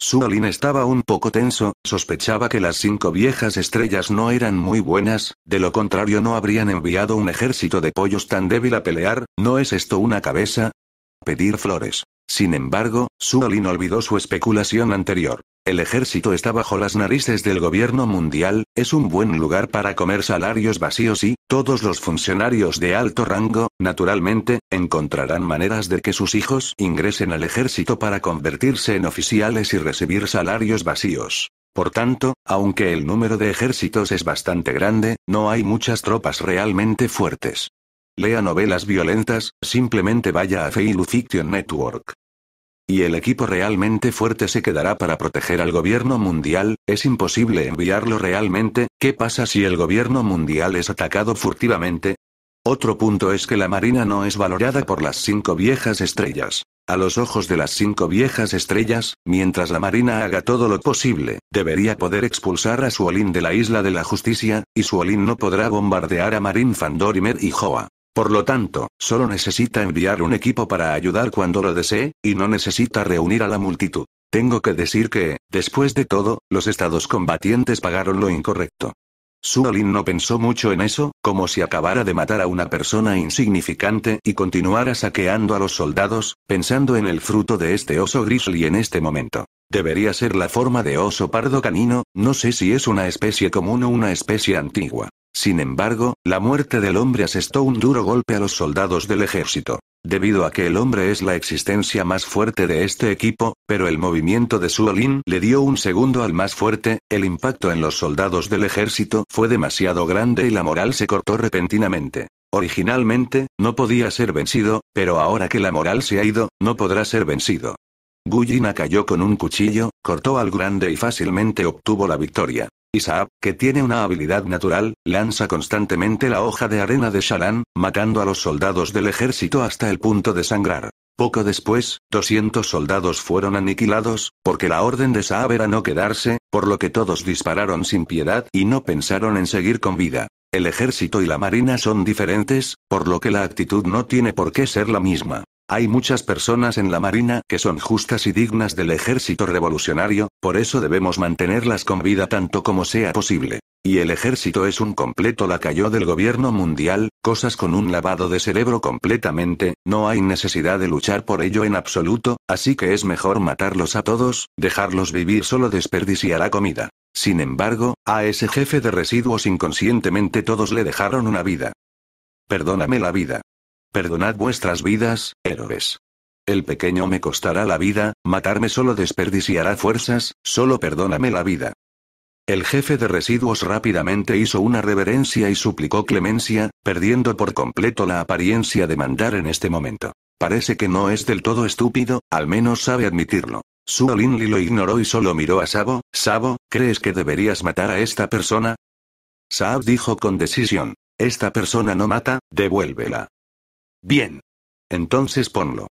Suolin estaba un poco tenso, sospechaba que las cinco viejas estrellas no eran muy buenas, de lo contrario no habrían enviado un ejército de pollos tan débil a pelear, ¿no es esto una cabeza? Pedir flores. Sin embargo, Suolin olvidó su especulación anterior. El ejército está bajo las narices del gobierno mundial, es un buen lugar para comer salarios vacíos y, todos los funcionarios de alto rango, naturalmente, encontrarán maneras de que sus hijos ingresen al ejército para convertirse en oficiales y recibir salarios vacíos. Por tanto, aunque el número de ejércitos es bastante grande, no hay muchas tropas realmente fuertes lea novelas violentas, simplemente vaya a Fiction Network. Y el equipo realmente fuerte se quedará para proteger al gobierno mundial, es imposible enviarlo realmente, ¿qué pasa si el gobierno mundial es atacado furtivamente? Otro punto es que la Marina no es valorada por las cinco viejas estrellas. A los ojos de las cinco viejas estrellas, mientras la Marina haga todo lo posible, debería poder expulsar a Suolin de la Isla de la Justicia, y Suolin no podrá bombardear a Marin Fandorimer y Joa. Por lo tanto, solo necesita enviar un equipo para ayudar cuando lo desee, y no necesita reunir a la multitud. Tengo que decir que, después de todo, los estados combatientes pagaron lo incorrecto. Suolin no pensó mucho en eso, como si acabara de matar a una persona insignificante y continuara saqueando a los soldados, pensando en el fruto de este oso grizzly en este momento. Debería ser la forma de oso pardo canino, no sé si es una especie común o una especie antigua. Sin embargo, la muerte del hombre asestó un duro golpe a los soldados del ejército. Debido a que el hombre es la existencia más fuerte de este equipo, pero el movimiento de Suolin le dio un segundo al más fuerte, el impacto en los soldados del ejército fue demasiado grande y la moral se cortó repentinamente. Originalmente, no podía ser vencido, pero ahora que la moral se ha ido, no podrá ser vencido. Gujina cayó con un cuchillo, cortó al grande y fácilmente obtuvo la victoria. Isaac, que tiene una habilidad natural, lanza constantemente la hoja de arena de Shalan, matando a los soldados del ejército hasta el punto de sangrar. Poco después, 200 soldados fueron aniquilados, porque la orden de Saab era no quedarse, por lo que todos dispararon sin piedad y no pensaron en seguir con vida. El ejército y la marina son diferentes, por lo que la actitud no tiene por qué ser la misma. Hay muchas personas en la Marina que son justas y dignas del ejército revolucionario, por eso debemos mantenerlas con vida tanto como sea posible. Y el ejército es un completo lacayo del gobierno mundial, cosas con un lavado de cerebro completamente, no hay necesidad de luchar por ello en absoluto, así que es mejor matarlos a todos, dejarlos vivir solo desperdiciará comida. Sin embargo, a ese jefe de residuos inconscientemente todos le dejaron una vida. Perdóname la vida. Perdonad vuestras vidas, héroes. El pequeño me costará la vida, matarme solo desperdiciará fuerzas, solo perdóname la vida. El jefe de residuos rápidamente hizo una reverencia y suplicó clemencia, perdiendo por completo la apariencia de mandar en este momento. Parece que no es del todo estúpido, al menos sabe admitirlo. su lo ignoró y solo miró a Sabo. Sabo, ¿crees que deberías matar a esta persona? Saab dijo con decisión. Esta persona no mata, devuélvela. Bien. Entonces ponlo.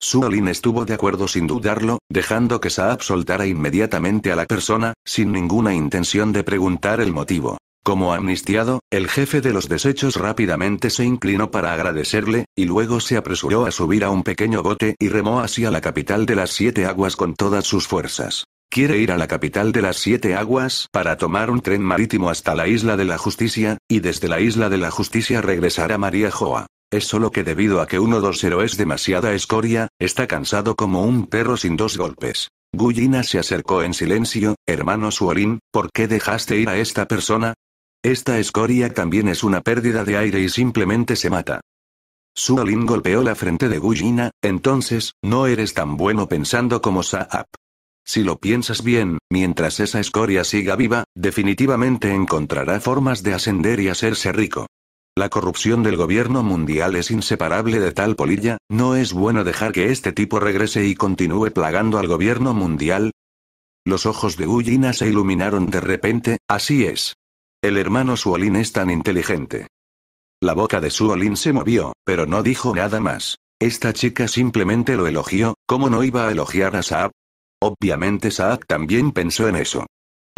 Suolin estuvo de acuerdo sin dudarlo, dejando que Saab soltara inmediatamente a la persona, sin ninguna intención de preguntar el motivo. Como amnistiado, el jefe de los desechos rápidamente se inclinó para agradecerle, y luego se apresuró a subir a un pequeño bote y remó hacia la capital de las siete aguas con todas sus fuerzas. Quiere ir a la capital de las siete aguas para tomar un tren marítimo hasta la isla de la justicia, y desde la isla de la justicia regresar a María Joa. Es solo que debido a que 1-2-0 es demasiada escoria, está cansado como un perro sin dos golpes. Gullina se acercó en silencio, hermano Suolin, ¿por qué dejaste ir a esta persona? Esta escoria también es una pérdida de aire y simplemente se mata. Suolin golpeó la frente de Gullina, entonces, no eres tan bueno pensando como Saap. Si lo piensas bien, mientras esa escoria siga viva, definitivamente encontrará formas de ascender y hacerse rico. La corrupción del gobierno mundial es inseparable de tal polilla, ¿no es bueno dejar que este tipo regrese y continúe plagando al gobierno mundial? Los ojos de Ullina se iluminaron de repente, así es. El hermano Suolin es tan inteligente. La boca de Suolin se movió, pero no dijo nada más. Esta chica simplemente lo elogió, ¿cómo no iba a elogiar a Saab? Obviamente Saab también pensó en eso.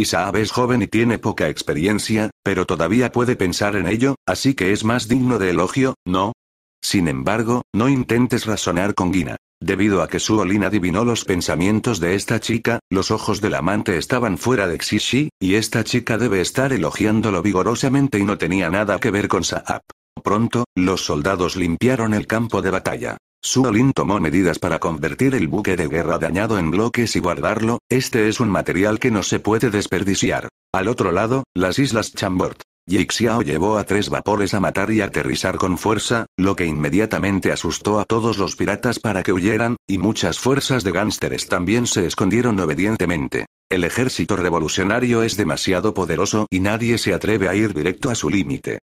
Isaab es joven y tiene poca experiencia, pero todavía puede pensar en ello, así que es más digno de elogio, ¿no? Sin embargo, no intentes razonar con Gina. Debido a que Suolin adivinó los pensamientos de esta chica, los ojos del amante estaban fuera de Xishi, y esta chica debe estar elogiándolo vigorosamente y no tenía nada que ver con Saab. Pronto, los soldados limpiaron el campo de batalla. Suolin tomó medidas para convertir el buque de guerra dañado en bloques y guardarlo, este es un material que no se puede desperdiciar. Al otro lado, las islas Chambord. Yixiao llevó a tres vapores a matar y aterrizar con fuerza, lo que inmediatamente asustó a todos los piratas para que huyeran, y muchas fuerzas de gánsteres también se escondieron obedientemente. El ejército revolucionario es demasiado poderoso y nadie se atreve a ir directo a su límite.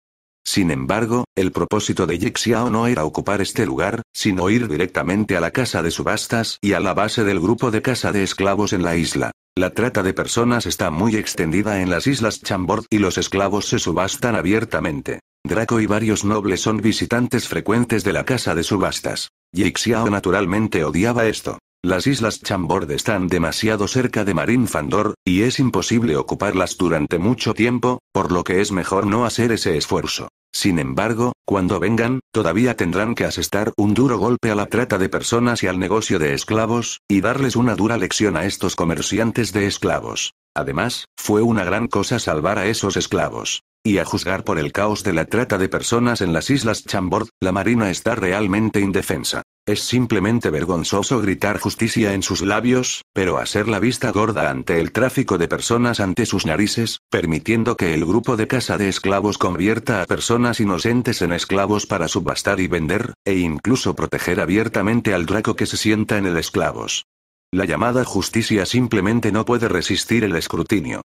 Sin embargo, el propósito de Jixiao no era ocupar este lugar, sino ir directamente a la casa de subastas y a la base del grupo de casa de esclavos en la isla. La trata de personas está muy extendida en las islas Chambord y los esclavos se subastan abiertamente. Draco y varios nobles son visitantes frecuentes de la casa de subastas. Jixiao naturalmente odiaba esto. Las islas Chambord están demasiado cerca de Marín Fandor, y es imposible ocuparlas durante mucho tiempo, por lo que es mejor no hacer ese esfuerzo. Sin embargo, cuando vengan, todavía tendrán que asestar un duro golpe a la trata de personas y al negocio de esclavos, y darles una dura lección a estos comerciantes de esclavos. Además, fue una gran cosa salvar a esos esclavos. Y a juzgar por el caos de la trata de personas en las islas Chambord, la marina está realmente indefensa. Es simplemente vergonzoso gritar justicia en sus labios, pero hacer la vista gorda ante el tráfico de personas ante sus narices, permitiendo que el grupo de casa de esclavos convierta a personas inocentes en esclavos para subastar y vender, e incluso proteger abiertamente al draco que se sienta en el esclavos. La llamada justicia simplemente no puede resistir el escrutinio.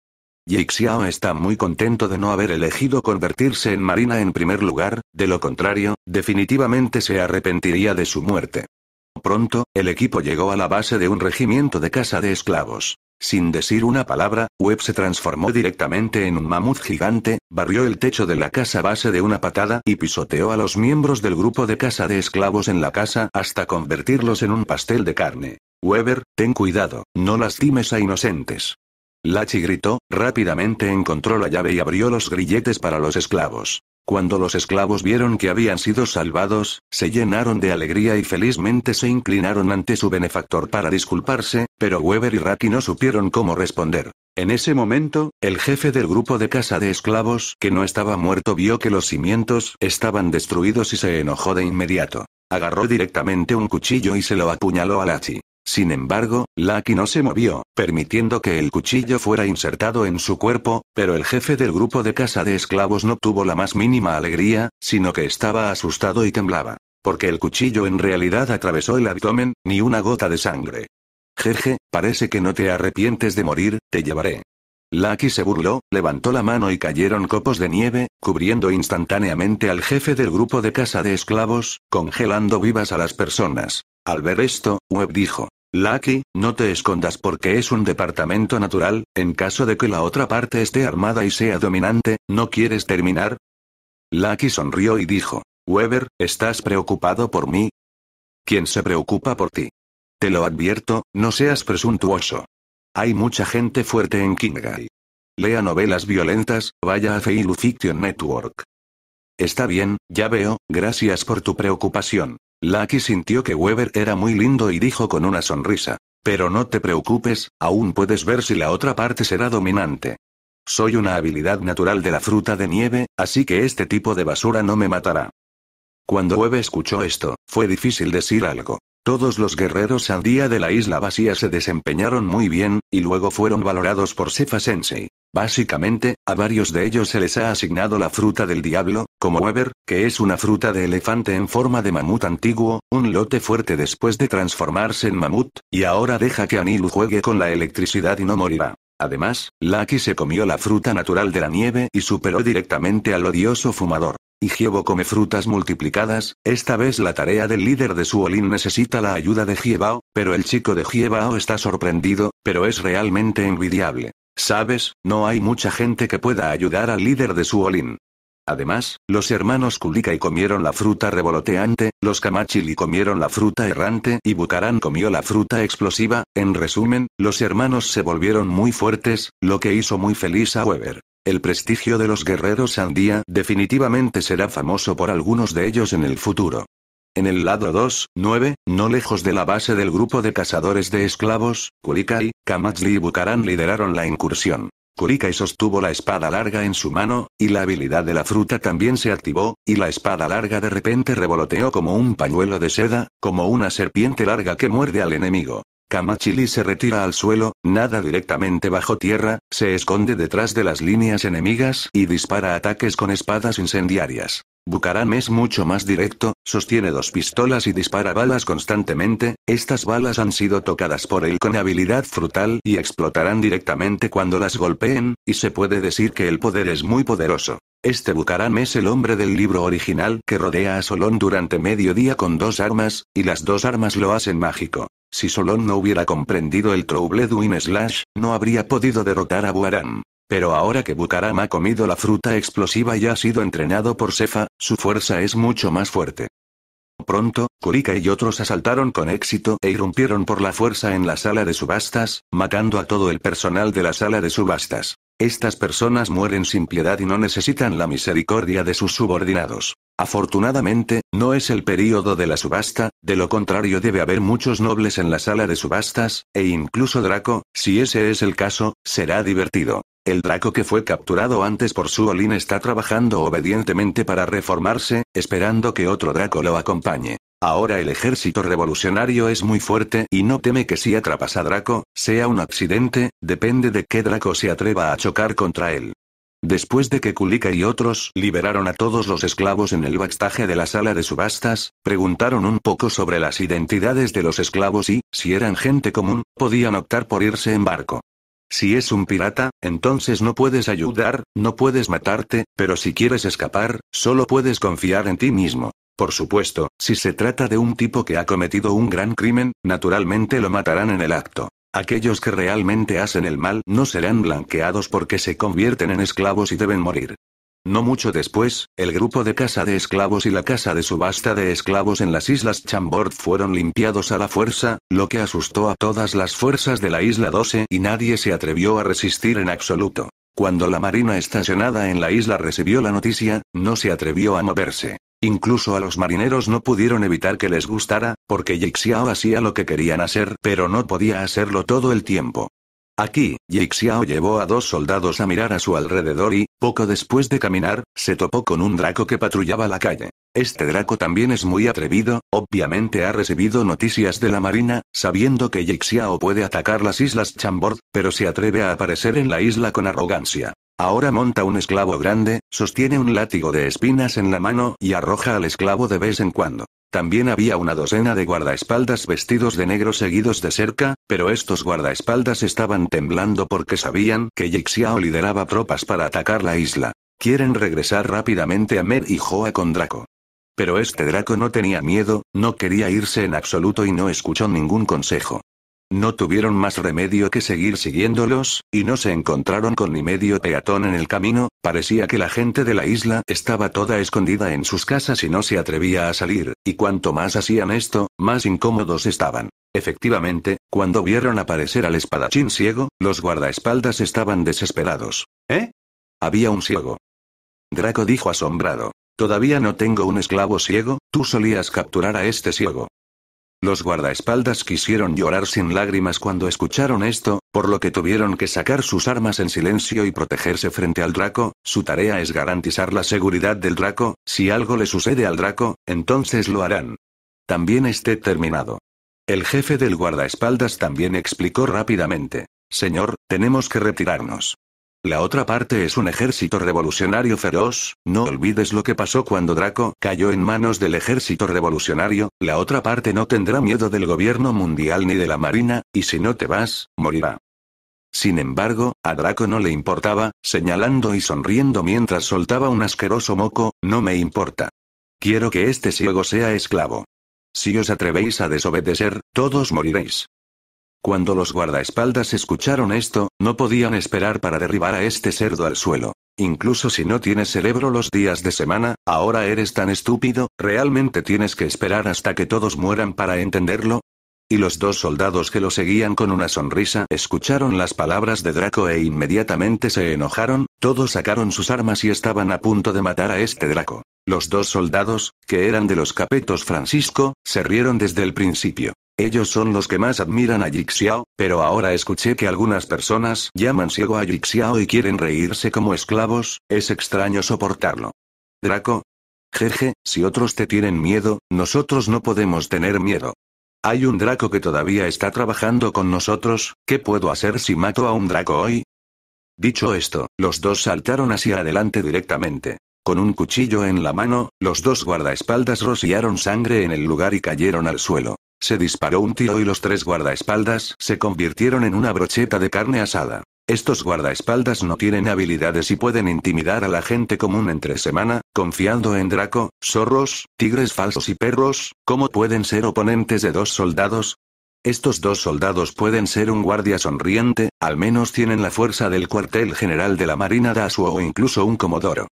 Yixiao está muy contento de no haber elegido convertirse en marina en primer lugar, de lo contrario, definitivamente se arrepentiría de su muerte. Pronto, el equipo llegó a la base de un regimiento de casa de esclavos. Sin decir una palabra, Webb se transformó directamente en un mamut gigante, barrió el techo de la casa base de una patada y pisoteó a los miembros del grupo de casa de esclavos en la casa hasta convertirlos en un pastel de carne. Weber, ten cuidado, no lastimes a inocentes. Lachi gritó, rápidamente encontró la llave y abrió los grilletes para los esclavos. Cuando los esclavos vieron que habían sido salvados, se llenaron de alegría y felizmente se inclinaron ante su benefactor para disculparse, pero Weber y Raki no supieron cómo responder. En ese momento, el jefe del grupo de casa de esclavos que no estaba muerto vio que los cimientos estaban destruidos y se enojó de inmediato. Agarró directamente un cuchillo y se lo apuñaló a Lachi. Sin embargo, Lucky no se movió, permitiendo que el cuchillo fuera insertado en su cuerpo, pero el jefe del grupo de casa de esclavos no tuvo la más mínima alegría, sino que estaba asustado y temblaba. Porque el cuchillo en realidad atravesó el abdomen, ni una gota de sangre. Jeje, parece que no te arrepientes de morir, te llevaré. Lucky se burló, levantó la mano y cayeron copos de nieve, cubriendo instantáneamente al jefe del grupo de casa de esclavos, congelando vivas a las personas. Al ver esto, Web dijo, Lucky, no te escondas porque es un departamento natural, en caso de que la otra parte esté armada y sea dominante, ¿no quieres terminar? Lucky sonrió y dijo, Weber, ¿estás preocupado por mí? ¿Quién se preocupa por ti? Te lo advierto, no seas presuntuoso. Hay mucha gente fuerte en Kingai. Lea novelas violentas, vaya a Feilu Fiction Network. Está bien, ya veo, gracias por tu preocupación. Lucky sintió que Weber era muy lindo y dijo con una sonrisa. Pero no te preocupes, aún puedes ver si la otra parte será dominante. Soy una habilidad natural de la fruta de nieve, así que este tipo de basura no me matará. Cuando Weber escuchó esto, fue difícil decir algo. Todos los guerreros al día de la isla vacía se desempeñaron muy bien, y luego fueron valorados por Sefa Sensei. Básicamente, a varios de ellos se les ha asignado la fruta del diablo, como Weber, que es una fruta de elefante en forma de mamut antiguo, un lote fuerte después de transformarse en mamut, y ahora deja que Anilu juegue con la electricidad y no morirá. Además, Lucky se comió la fruta natural de la nieve y superó directamente al odioso fumador. Y Giebo come frutas multiplicadas, esta vez la tarea del líder de Suolin necesita la ayuda de Giebao, pero el chico de Giebao está sorprendido, pero es realmente envidiable. Sabes, no hay mucha gente que pueda ayudar al líder de su olín. Además, los hermanos Kulika y comieron la fruta revoloteante, los Kamachili comieron la fruta errante y Bucaran comió la fruta explosiva. En resumen, los hermanos se volvieron muy fuertes, lo que hizo muy feliz a Weber. El prestigio de los guerreros Sandía definitivamente será famoso por algunos de ellos en el futuro. En el lado 2, 9, no lejos de la base del grupo de cazadores de esclavos, Kurikai, Kamazli y Bukarán lideraron la incursión. Kurikai sostuvo la espada larga en su mano, y la habilidad de la fruta también se activó, y la espada larga de repente revoloteó como un pañuelo de seda, como una serpiente larga que muerde al enemigo. Kamachili se retira al suelo, nada directamente bajo tierra, se esconde detrás de las líneas enemigas y dispara ataques con espadas incendiarias. Bucaram es mucho más directo, sostiene dos pistolas y dispara balas constantemente, estas balas han sido tocadas por él con habilidad frutal y explotarán directamente cuando las golpeen, y se puede decir que el poder es muy poderoso. Este Bucaram es el hombre del libro original que rodea a Solón durante medio día con dos armas, y las dos armas lo hacen mágico. Si Solón no hubiera comprendido el trouble duin Slash, no habría podido derrotar a Buaram. Pero ahora que Bucaram ha comido la fruta explosiva y ha sido entrenado por Cefa, su fuerza es mucho más fuerte. Pronto, Kurika y otros asaltaron con éxito e irrumpieron por la fuerza en la sala de subastas, matando a todo el personal de la sala de subastas. Estas personas mueren sin piedad y no necesitan la misericordia de sus subordinados. Afortunadamente, no es el periodo de la subasta, de lo contrario debe haber muchos nobles en la sala de subastas, e incluso Draco, si ese es el caso, será divertido. El Draco que fue capturado antes por Suolin está trabajando obedientemente para reformarse, esperando que otro Draco lo acompañe. Ahora el ejército revolucionario es muy fuerte y no teme que si atrapas a Draco, sea un accidente, depende de qué Draco se atreva a chocar contra él. Después de que Kulika y otros liberaron a todos los esclavos en el backstaje de la sala de subastas, preguntaron un poco sobre las identidades de los esclavos y, si eran gente común, podían optar por irse en barco. Si es un pirata, entonces no puedes ayudar, no puedes matarte, pero si quieres escapar, solo puedes confiar en ti mismo. Por supuesto, si se trata de un tipo que ha cometido un gran crimen, naturalmente lo matarán en el acto. Aquellos que realmente hacen el mal no serán blanqueados porque se convierten en esclavos y deben morir. No mucho después, el grupo de casa de esclavos y la casa de subasta de esclavos en las islas Chambord fueron limpiados a la fuerza, lo que asustó a todas las fuerzas de la isla 12 y nadie se atrevió a resistir en absoluto. Cuando la marina estacionada en la isla recibió la noticia, no se atrevió a moverse. Incluso a los marineros no pudieron evitar que les gustara, porque Yixiao hacía lo que querían hacer pero no podía hacerlo todo el tiempo. Aquí, Yixiao llevó a dos soldados a mirar a su alrededor y, poco después de caminar, se topó con un draco que patrullaba la calle. Este draco también es muy atrevido, obviamente ha recibido noticias de la marina, sabiendo que Yixiao puede atacar las islas Chambord, pero se atreve a aparecer en la isla con arrogancia. Ahora monta un esclavo grande, sostiene un látigo de espinas en la mano y arroja al esclavo de vez en cuando. También había una docena de guardaespaldas vestidos de negro seguidos de cerca, pero estos guardaespaldas estaban temblando porque sabían que Yixiao lideraba tropas para atacar la isla. Quieren regresar rápidamente a Mer y Joa con Draco. Pero este Draco no tenía miedo, no quería irse en absoluto y no escuchó ningún consejo. No tuvieron más remedio que seguir siguiéndolos, y no se encontraron con ni medio peatón en el camino, parecía que la gente de la isla estaba toda escondida en sus casas y no se atrevía a salir, y cuanto más hacían esto, más incómodos estaban. Efectivamente, cuando vieron aparecer al espadachín ciego, los guardaespaldas estaban desesperados. ¿Eh? Había un ciego. Draco dijo asombrado. Todavía no tengo un esclavo ciego, tú solías capturar a este ciego. Los guardaespaldas quisieron llorar sin lágrimas cuando escucharon esto, por lo que tuvieron que sacar sus armas en silencio y protegerse frente al draco, su tarea es garantizar la seguridad del draco, si algo le sucede al draco, entonces lo harán. También esté terminado. El jefe del guardaespaldas también explicó rápidamente. Señor, tenemos que retirarnos. La otra parte es un ejército revolucionario feroz, no olvides lo que pasó cuando Draco cayó en manos del ejército revolucionario, la otra parte no tendrá miedo del gobierno mundial ni de la marina, y si no te vas, morirá. Sin embargo, a Draco no le importaba, señalando y sonriendo mientras soltaba un asqueroso moco, no me importa. Quiero que este ciego sea esclavo. Si os atrevéis a desobedecer, todos moriréis. Cuando los guardaespaldas escucharon esto, no podían esperar para derribar a este cerdo al suelo. Incluso si no tienes cerebro los días de semana, ahora eres tan estúpido, ¿realmente tienes que esperar hasta que todos mueran para entenderlo? Y los dos soldados que lo seguían con una sonrisa escucharon las palabras de Draco e inmediatamente se enojaron, todos sacaron sus armas y estaban a punto de matar a este Draco. Los dos soldados, que eran de los capetos Francisco, se rieron desde el principio. Ellos son los que más admiran a Jixiao, pero ahora escuché que algunas personas llaman ciego a Jixiao y quieren reírse como esclavos, es extraño soportarlo. Draco. Jeje, si otros te tienen miedo, nosotros no podemos tener miedo. Hay un Draco que todavía está trabajando con nosotros, ¿qué puedo hacer si mato a un Draco hoy? Dicho esto, los dos saltaron hacia adelante directamente. Con un cuchillo en la mano, los dos guardaespaldas rociaron sangre en el lugar y cayeron al suelo. Se disparó un tiro y los tres guardaespaldas se convirtieron en una brocheta de carne asada. Estos guardaespaldas no tienen habilidades y pueden intimidar a la gente común entre semana, confiando en Draco, zorros, tigres falsos y perros, ¿cómo pueden ser oponentes de dos soldados? Estos dos soldados pueden ser un guardia sonriente, al menos tienen la fuerza del cuartel general de la Marina Dasuo o incluso un comodoro.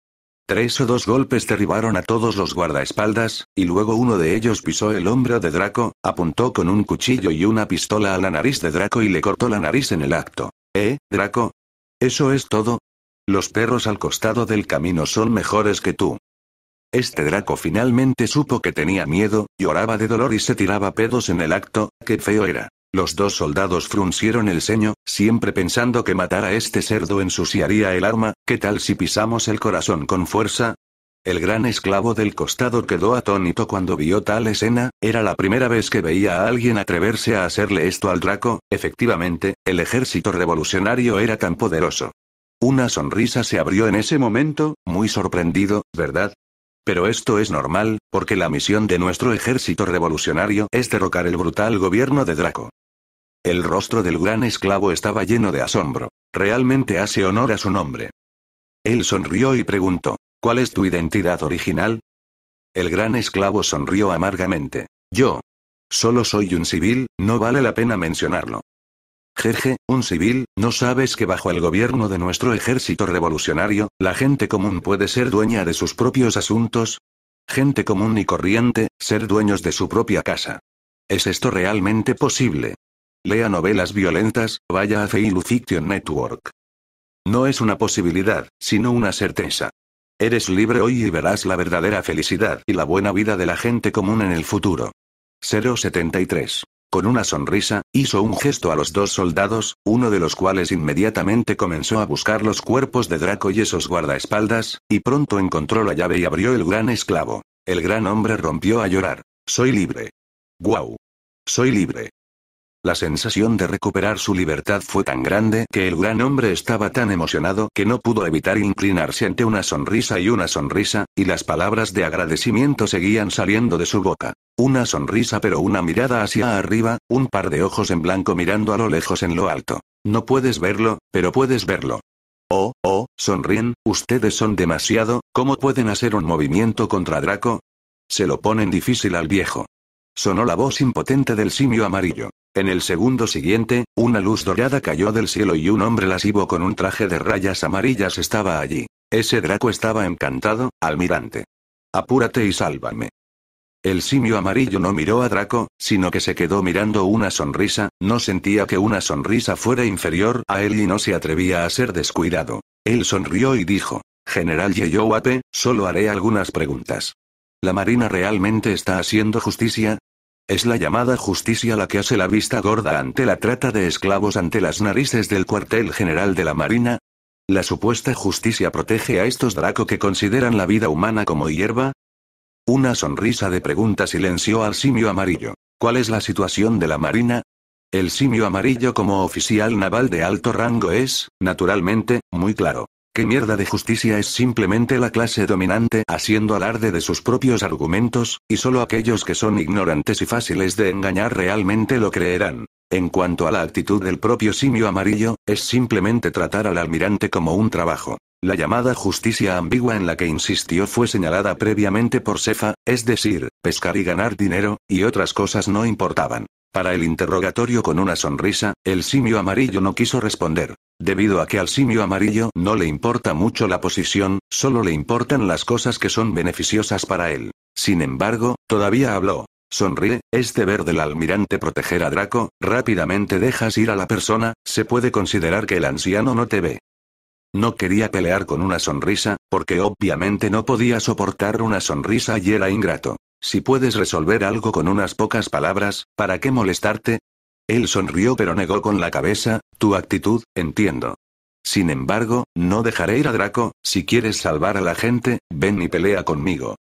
Tres o dos golpes derribaron a todos los guardaespaldas, y luego uno de ellos pisó el hombro de Draco, apuntó con un cuchillo y una pistola a la nariz de Draco y le cortó la nariz en el acto. ¿Eh, Draco? ¿Eso es todo? Los perros al costado del camino son mejores que tú. Este Draco finalmente supo que tenía miedo, lloraba de dolor y se tiraba pedos en el acto, qué feo era. Los dos soldados fruncieron el ceño, siempre pensando que matar a este cerdo ensuciaría el arma, ¿qué tal si pisamos el corazón con fuerza? El gran esclavo del costado quedó atónito cuando vio tal escena, era la primera vez que veía a alguien atreverse a hacerle esto al Draco, efectivamente, el ejército revolucionario era tan poderoso. Una sonrisa se abrió en ese momento, muy sorprendido, ¿verdad? Pero esto es normal, porque la misión de nuestro ejército revolucionario es derrocar el brutal gobierno de Draco. El rostro del gran esclavo estaba lleno de asombro. Realmente hace honor a su nombre. Él sonrió y preguntó, ¿cuál es tu identidad original? El gran esclavo sonrió amargamente. Yo. Solo soy un civil, no vale la pena mencionarlo. Jeje, un civil, ¿no sabes que bajo el gobierno de nuestro ejército revolucionario, la gente común puede ser dueña de sus propios asuntos? Gente común y corriente, ser dueños de su propia casa. ¿Es esto realmente posible? Lea novelas violentas, vaya a Fiction Network. No es una posibilidad, sino una certeza. Eres libre hoy y verás la verdadera felicidad y la buena vida de la gente común en el futuro. 073. Con una sonrisa, hizo un gesto a los dos soldados, uno de los cuales inmediatamente comenzó a buscar los cuerpos de Draco y esos guardaespaldas, y pronto encontró la llave y abrió el gran esclavo. El gran hombre rompió a llorar. Soy libre. ¡Guau! Soy libre. La sensación de recuperar su libertad fue tan grande que el gran hombre estaba tan emocionado que no pudo evitar inclinarse ante una sonrisa y una sonrisa, y las palabras de agradecimiento seguían saliendo de su boca. Una sonrisa pero una mirada hacia arriba, un par de ojos en blanco mirando a lo lejos en lo alto. No puedes verlo, pero puedes verlo. Oh, oh, sonríen, ustedes son demasiado, ¿cómo pueden hacer un movimiento contra Draco? Se lo ponen difícil al viejo. Sonó la voz impotente del simio amarillo. En el segundo siguiente, una luz dorada cayó del cielo y un hombre lascivo con un traje de rayas amarillas estaba allí. Ese Draco estaba encantado, almirante. Apúrate y sálvame. El simio amarillo no miró a Draco, sino que se quedó mirando una sonrisa, no sentía que una sonrisa fuera inferior a él y no se atrevía a ser descuidado. Él sonrió y dijo, General Yeyowate, solo haré algunas preguntas. ¿La Marina realmente está haciendo justicia? Es la llamada justicia la que hace la vista gorda ante la trata de esclavos ante las narices del cuartel general de la Marina. La supuesta justicia protege a estos draco que consideran la vida humana como hierba. Una sonrisa de pregunta silenció al simio amarillo. ¿Cuál es la situación de la Marina? El simio amarillo como oficial naval de alto rango es, naturalmente, muy claro. ¿Qué mierda de justicia es simplemente la clase dominante haciendo alarde de sus propios argumentos, y solo aquellos que son ignorantes y fáciles de engañar realmente lo creerán? En cuanto a la actitud del propio simio amarillo, es simplemente tratar al almirante como un trabajo. La llamada justicia ambigua en la que insistió fue señalada previamente por Cefa, es decir, pescar y ganar dinero, y otras cosas no importaban. Para el interrogatorio con una sonrisa, el simio amarillo no quiso responder. Debido a que al simio amarillo no le importa mucho la posición, solo le importan las cosas que son beneficiosas para él. Sin embargo, todavía habló. Sonríe, es ver del almirante proteger a Draco, rápidamente dejas ir a la persona, se puede considerar que el anciano no te ve. No quería pelear con una sonrisa, porque obviamente no podía soportar una sonrisa y era ingrato. Si puedes resolver algo con unas pocas palabras, ¿para qué molestarte? Él sonrió pero negó con la cabeza, tu actitud, entiendo. Sin embargo, no dejaré ir a Draco, si quieres salvar a la gente, ven y pelea conmigo.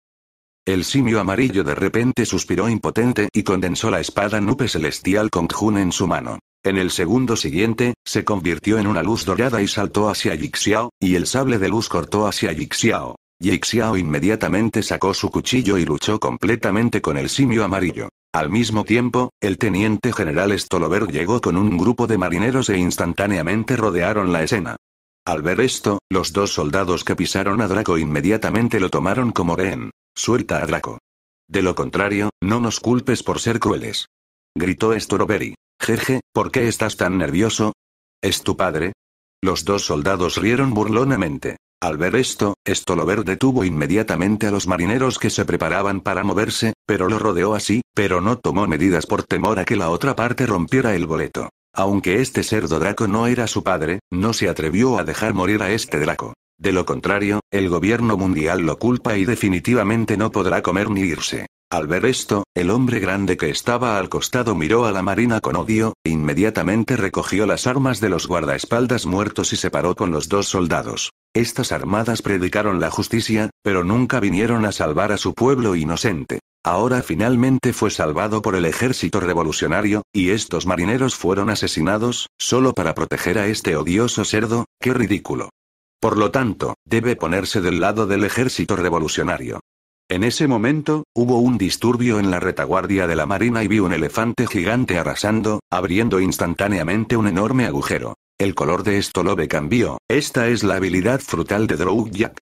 El simio amarillo de repente suspiró impotente y condensó la espada nupe celestial con Jun en su mano. En el segundo siguiente, se convirtió en una luz dorada y saltó hacia Yixiao, y el sable de luz cortó hacia Yixiao. Yixiao inmediatamente sacó su cuchillo y luchó completamente con el simio amarillo. Al mismo tiempo, el teniente general Stolover llegó con un grupo de marineros e instantáneamente rodearon la escena. Al ver esto, los dos soldados que pisaron a Draco inmediatamente lo tomaron como rehén. Suelta a Draco. De lo contrario, no nos culpes por ser crueles. Gritó Stoloveri. Jeje, ¿por qué estás tan nervioso? ¿Es tu padre? Los dos soldados rieron burlonamente. Al ver esto, Stolover detuvo inmediatamente a los marineros que se preparaban para moverse, pero lo rodeó así, pero no tomó medidas por temor a que la otra parte rompiera el boleto. Aunque este cerdo draco no era su padre, no se atrevió a dejar morir a este draco. De lo contrario, el gobierno mundial lo culpa y definitivamente no podrá comer ni irse. Al ver esto, el hombre grande que estaba al costado miró a la marina con odio, e inmediatamente recogió las armas de los guardaespaldas muertos y se paró con los dos soldados. Estas armadas predicaron la justicia, pero nunca vinieron a salvar a su pueblo inocente. Ahora finalmente fue salvado por el ejército revolucionario, y estos marineros fueron asesinados, solo para proteger a este odioso cerdo, qué ridículo. Por lo tanto, debe ponerse del lado del ejército revolucionario. En ese momento, hubo un disturbio en la retaguardia de la marina y vi un elefante gigante arrasando, abriendo instantáneamente un enorme agujero. El color de esto ve cambió, esta es la habilidad frutal de Drow Jack.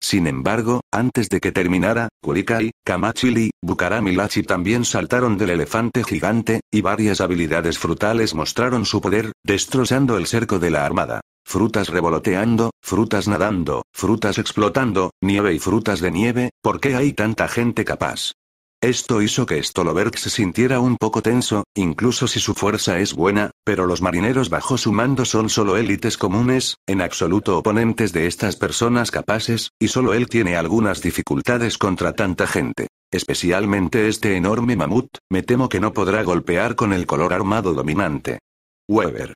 Sin embargo, antes de que terminara, Kurikai, Kamachili, Bukaram también saltaron del elefante gigante, y varias habilidades frutales mostraron su poder, destrozando el cerco de la armada. Frutas revoloteando, frutas nadando, frutas explotando, nieve y frutas de nieve, ¿por qué hay tanta gente capaz? Esto hizo que Stolberg se sintiera un poco tenso, incluso si su fuerza es buena, pero los marineros bajo su mando son solo élites comunes, en absoluto oponentes de estas personas capaces, y solo él tiene algunas dificultades contra tanta gente. Especialmente este enorme mamut, me temo que no podrá golpear con el color armado dominante. Weber.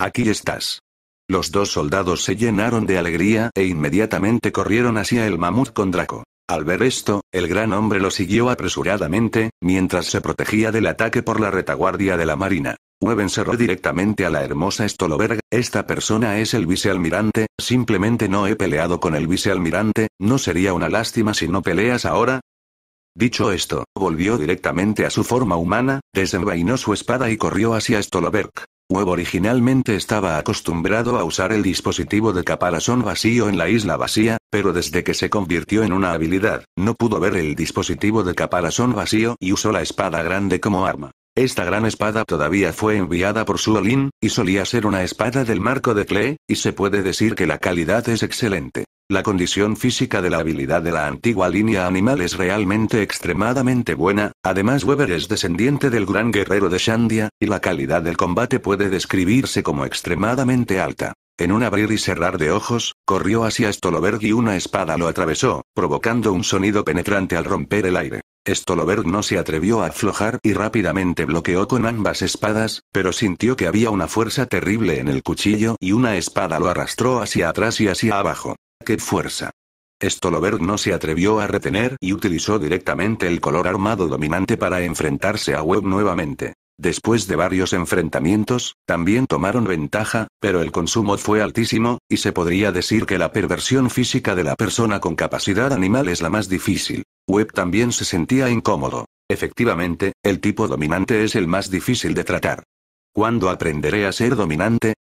Aquí estás. Los dos soldados se llenaron de alegría e inmediatamente corrieron hacia el mamut con Draco. Al ver esto, el gran hombre lo siguió apresuradamente, mientras se protegía del ataque por la retaguardia de la marina. Weben cerró directamente a la hermosa Stoloberg, esta persona es el vicealmirante, simplemente no he peleado con el vicealmirante, ¿no sería una lástima si no peleas ahora? Dicho esto, volvió directamente a su forma humana, desenvainó su espada y corrió hacia Stoloberg. Huevo originalmente estaba acostumbrado a usar el dispositivo de caparazón vacío en la isla vacía, pero desde que se convirtió en una habilidad, no pudo ver el dispositivo de caparazón vacío y usó la espada grande como arma. Esta gran espada todavía fue enviada por Suolin, y solía ser una espada del marco de Klee, y se puede decir que la calidad es excelente. La condición física de la habilidad de la antigua línea animal es realmente extremadamente buena, además Weber es descendiente del gran guerrero de Shandia, y la calidad del combate puede describirse como extremadamente alta. En un abrir y cerrar de ojos, corrió hacia Stolberg y una espada lo atravesó, provocando un sonido penetrante al romper el aire. Stolberg no se atrevió a aflojar y rápidamente bloqueó con ambas espadas, pero sintió que había una fuerza terrible en el cuchillo y una espada lo arrastró hacia atrás y hacia abajo. ¡Qué fuerza! Stolberg no se atrevió a retener y utilizó directamente el color armado dominante para enfrentarse a Webb nuevamente. Después de varios enfrentamientos, también tomaron ventaja, pero el consumo fue altísimo, y se podría decir que la perversión física de la persona con capacidad animal es la más difícil. Webb también se sentía incómodo. Efectivamente, el tipo dominante es el más difícil de tratar. ¿Cuándo aprenderé a ser dominante?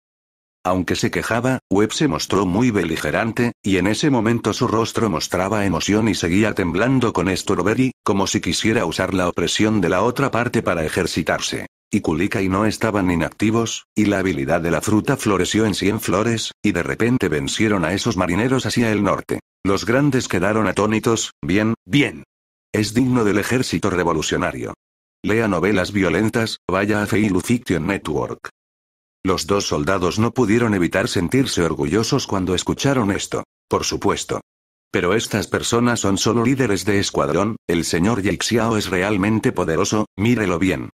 Aunque se quejaba, Webb se mostró muy beligerante, y en ese momento su rostro mostraba emoción y seguía temblando con Strawberry, como si quisiera usar la opresión de la otra parte para ejercitarse. Y Kulika y no estaban inactivos, y la habilidad de la fruta floreció en cien flores, y de repente vencieron a esos marineros hacia el norte. Los grandes quedaron atónitos, bien, bien. Es digno del ejército revolucionario. Lea novelas violentas, vaya a Feilufiction Fiction Network. Los dos soldados no pudieron evitar sentirse orgullosos cuando escucharon esto. Por supuesto. Pero estas personas son solo líderes de escuadrón, el señor Yixiao es realmente poderoso, mírelo bien.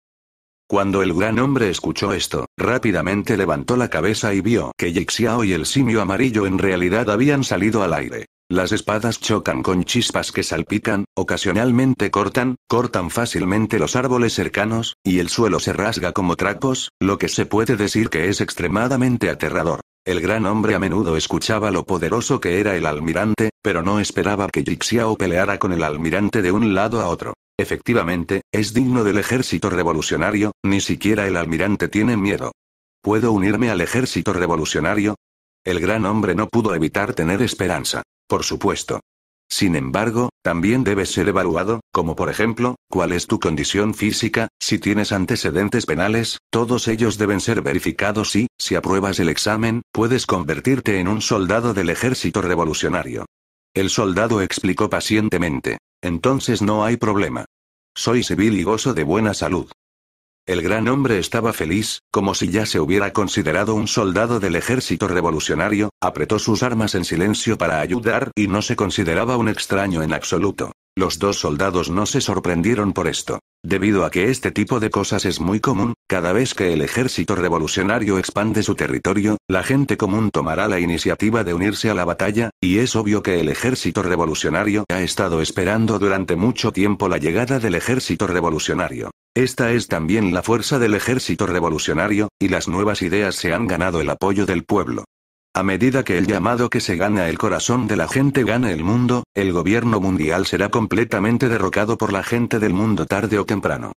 Cuando el gran hombre escuchó esto, rápidamente levantó la cabeza y vio que Yixiao y el simio amarillo en realidad habían salido al aire. Las espadas chocan con chispas que salpican, ocasionalmente cortan, cortan fácilmente los árboles cercanos, y el suelo se rasga como trapos, lo que se puede decir que es extremadamente aterrador. El gran hombre a menudo escuchaba lo poderoso que era el almirante, pero no esperaba que o peleara con el almirante de un lado a otro. Efectivamente, es digno del ejército revolucionario, ni siquiera el almirante tiene miedo. ¿Puedo unirme al ejército revolucionario? El gran hombre no pudo evitar tener esperanza. Por supuesto. Sin embargo, también debes ser evaluado, como por ejemplo, cuál es tu condición física, si tienes antecedentes penales, todos ellos deben ser verificados y, si apruebas el examen, puedes convertirte en un soldado del ejército revolucionario. El soldado explicó pacientemente. Entonces no hay problema. Soy civil y gozo de buena salud. El gran hombre estaba feliz, como si ya se hubiera considerado un soldado del ejército revolucionario, apretó sus armas en silencio para ayudar y no se consideraba un extraño en absoluto. Los dos soldados no se sorprendieron por esto. Debido a que este tipo de cosas es muy común, cada vez que el ejército revolucionario expande su territorio, la gente común tomará la iniciativa de unirse a la batalla, y es obvio que el ejército revolucionario ha estado esperando durante mucho tiempo la llegada del ejército revolucionario. Esta es también la fuerza del ejército revolucionario, y las nuevas ideas se han ganado el apoyo del pueblo. A medida que el llamado que se gana el corazón de la gente gana el mundo, el gobierno mundial será completamente derrocado por la gente del mundo tarde o temprano.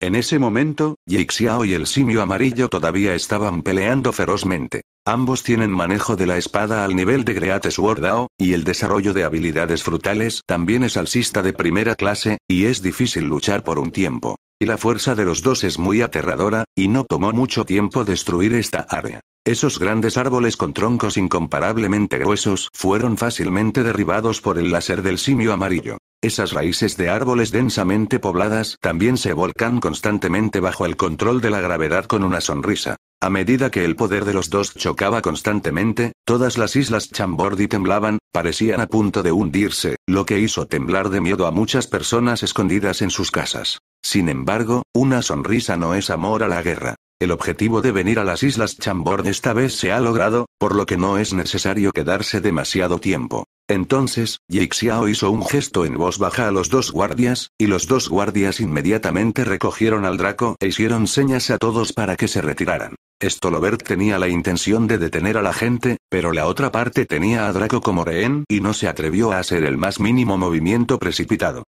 En ese momento, Yixiao y el simio amarillo todavía estaban peleando ferozmente. Ambos tienen manejo de la espada al nivel de Great Sword y el desarrollo de habilidades frutales también es alcista de primera clase, y es difícil luchar por un tiempo la fuerza de los dos es muy aterradora, y no tomó mucho tiempo destruir esta área. Esos grandes árboles con troncos incomparablemente gruesos fueron fácilmente derribados por el láser del simio amarillo. Esas raíces de árboles densamente pobladas también se volcan constantemente bajo el control de la gravedad con una sonrisa. A medida que el poder de los dos chocaba constantemente, todas las islas Chambordi temblaban, parecían a punto de hundirse, lo que hizo temblar de miedo a muchas personas escondidas en sus casas. Sin embargo, una sonrisa no es amor a la guerra. El objetivo de venir a las Islas Chambord esta vez se ha logrado, por lo que no es necesario quedarse demasiado tiempo. Entonces, Yixiao hizo un gesto en voz baja a los dos guardias, y los dos guardias inmediatamente recogieron al draco e hicieron señas a todos para que se retiraran. Stolobert tenía la intención de detener a la gente, pero la otra parte tenía a Draco como rehén y no se atrevió a hacer el más mínimo movimiento precipitado.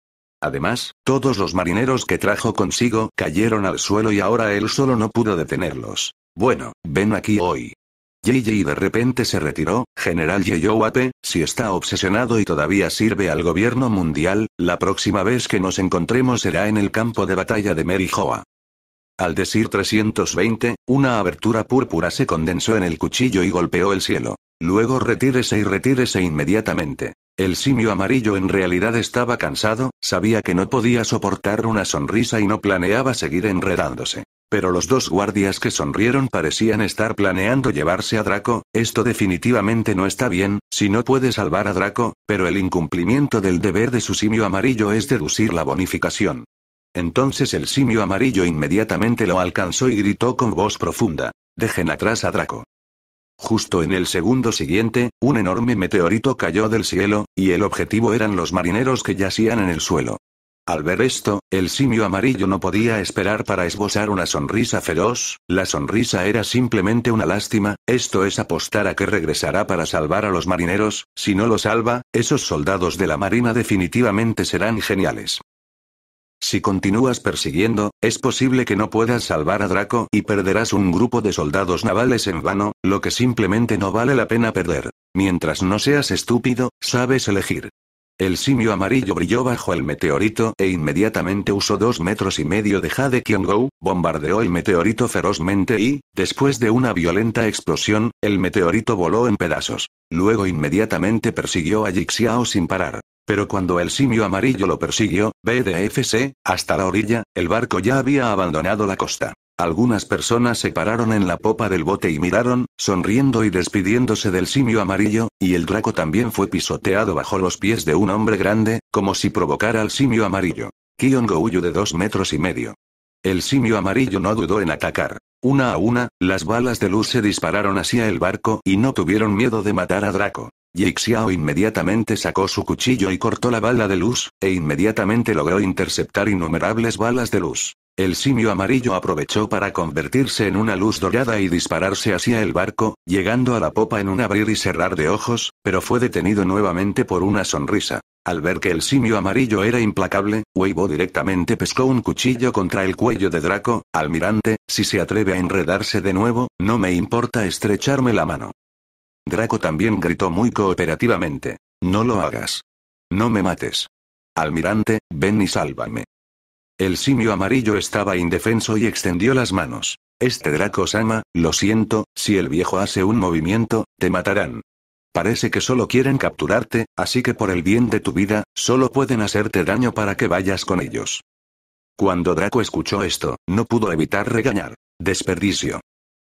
Además, todos los marineros que trajo consigo cayeron al suelo y ahora él solo no pudo detenerlos. Bueno, ven aquí hoy. JJ de repente se retiró, General Yeyo si está obsesionado y todavía sirve al gobierno mundial, la próxima vez que nos encontremos será en el campo de batalla de Merijoa. Al decir 320, una abertura púrpura se condensó en el cuchillo y golpeó el cielo. Luego retírese y retírese inmediatamente. El simio amarillo en realidad estaba cansado, sabía que no podía soportar una sonrisa y no planeaba seguir enredándose. Pero los dos guardias que sonrieron parecían estar planeando llevarse a Draco, esto definitivamente no está bien, si no puede salvar a Draco, pero el incumplimiento del deber de su simio amarillo es deducir la bonificación. Entonces el simio amarillo inmediatamente lo alcanzó y gritó con voz profunda. Dejen atrás a Draco. Justo en el segundo siguiente, un enorme meteorito cayó del cielo, y el objetivo eran los marineros que yacían en el suelo. Al ver esto, el simio amarillo no podía esperar para esbozar una sonrisa feroz, la sonrisa era simplemente una lástima, esto es apostar a que regresará para salvar a los marineros, si no lo salva, esos soldados de la marina definitivamente serán geniales. Si continúas persiguiendo, es posible que no puedas salvar a Draco y perderás un grupo de soldados navales en vano, lo que simplemente no vale la pena perder. Mientras no seas estúpido, sabes elegir. El simio amarillo brilló bajo el meteorito e inmediatamente usó dos metros y medio de Jade Kyongou, bombardeó el meteorito ferozmente y, después de una violenta explosión, el meteorito voló en pedazos. Luego inmediatamente persiguió a Jixiao sin parar. Pero cuando el simio amarillo lo persiguió, BDFC, hasta la orilla, el barco ya había abandonado la costa. Algunas personas se pararon en la popa del bote y miraron, sonriendo y despidiéndose del simio amarillo, y el draco también fue pisoteado bajo los pies de un hombre grande, como si provocara al simio amarillo. Kion Gouyu de dos metros y medio. El simio amarillo no dudó en atacar. Una a una, las balas de luz se dispararon hacia el barco y no tuvieron miedo de matar a Draco. Yixiao inmediatamente sacó su cuchillo y cortó la bala de luz, e inmediatamente logró interceptar innumerables balas de luz. El simio amarillo aprovechó para convertirse en una luz dorada y dispararse hacia el barco, llegando a la popa en un abrir y cerrar de ojos, pero fue detenido nuevamente por una sonrisa. Al ver que el simio amarillo era implacable, Weibo directamente pescó un cuchillo contra el cuello de Draco, almirante, si se atreve a enredarse de nuevo, no me importa estrecharme la mano. Draco también gritó muy cooperativamente. No lo hagas. No me mates. Almirante, ven y sálvame. El simio amarillo estaba indefenso y extendió las manos. Este Draco Sama, lo siento, si el viejo hace un movimiento, te matarán. Parece que solo quieren capturarte, así que por el bien de tu vida, solo pueden hacerte daño para que vayas con ellos. Cuando Draco escuchó esto, no pudo evitar regañar. Desperdicio.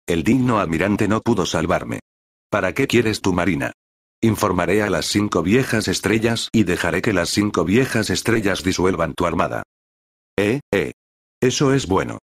El digno almirante no pudo salvarme. ¿Para qué quieres tu marina? Informaré a las cinco viejas estrellas y dejaré que las cinco viejas estrellas disuelvan tu armada. Eh, eh. Eso es bueno.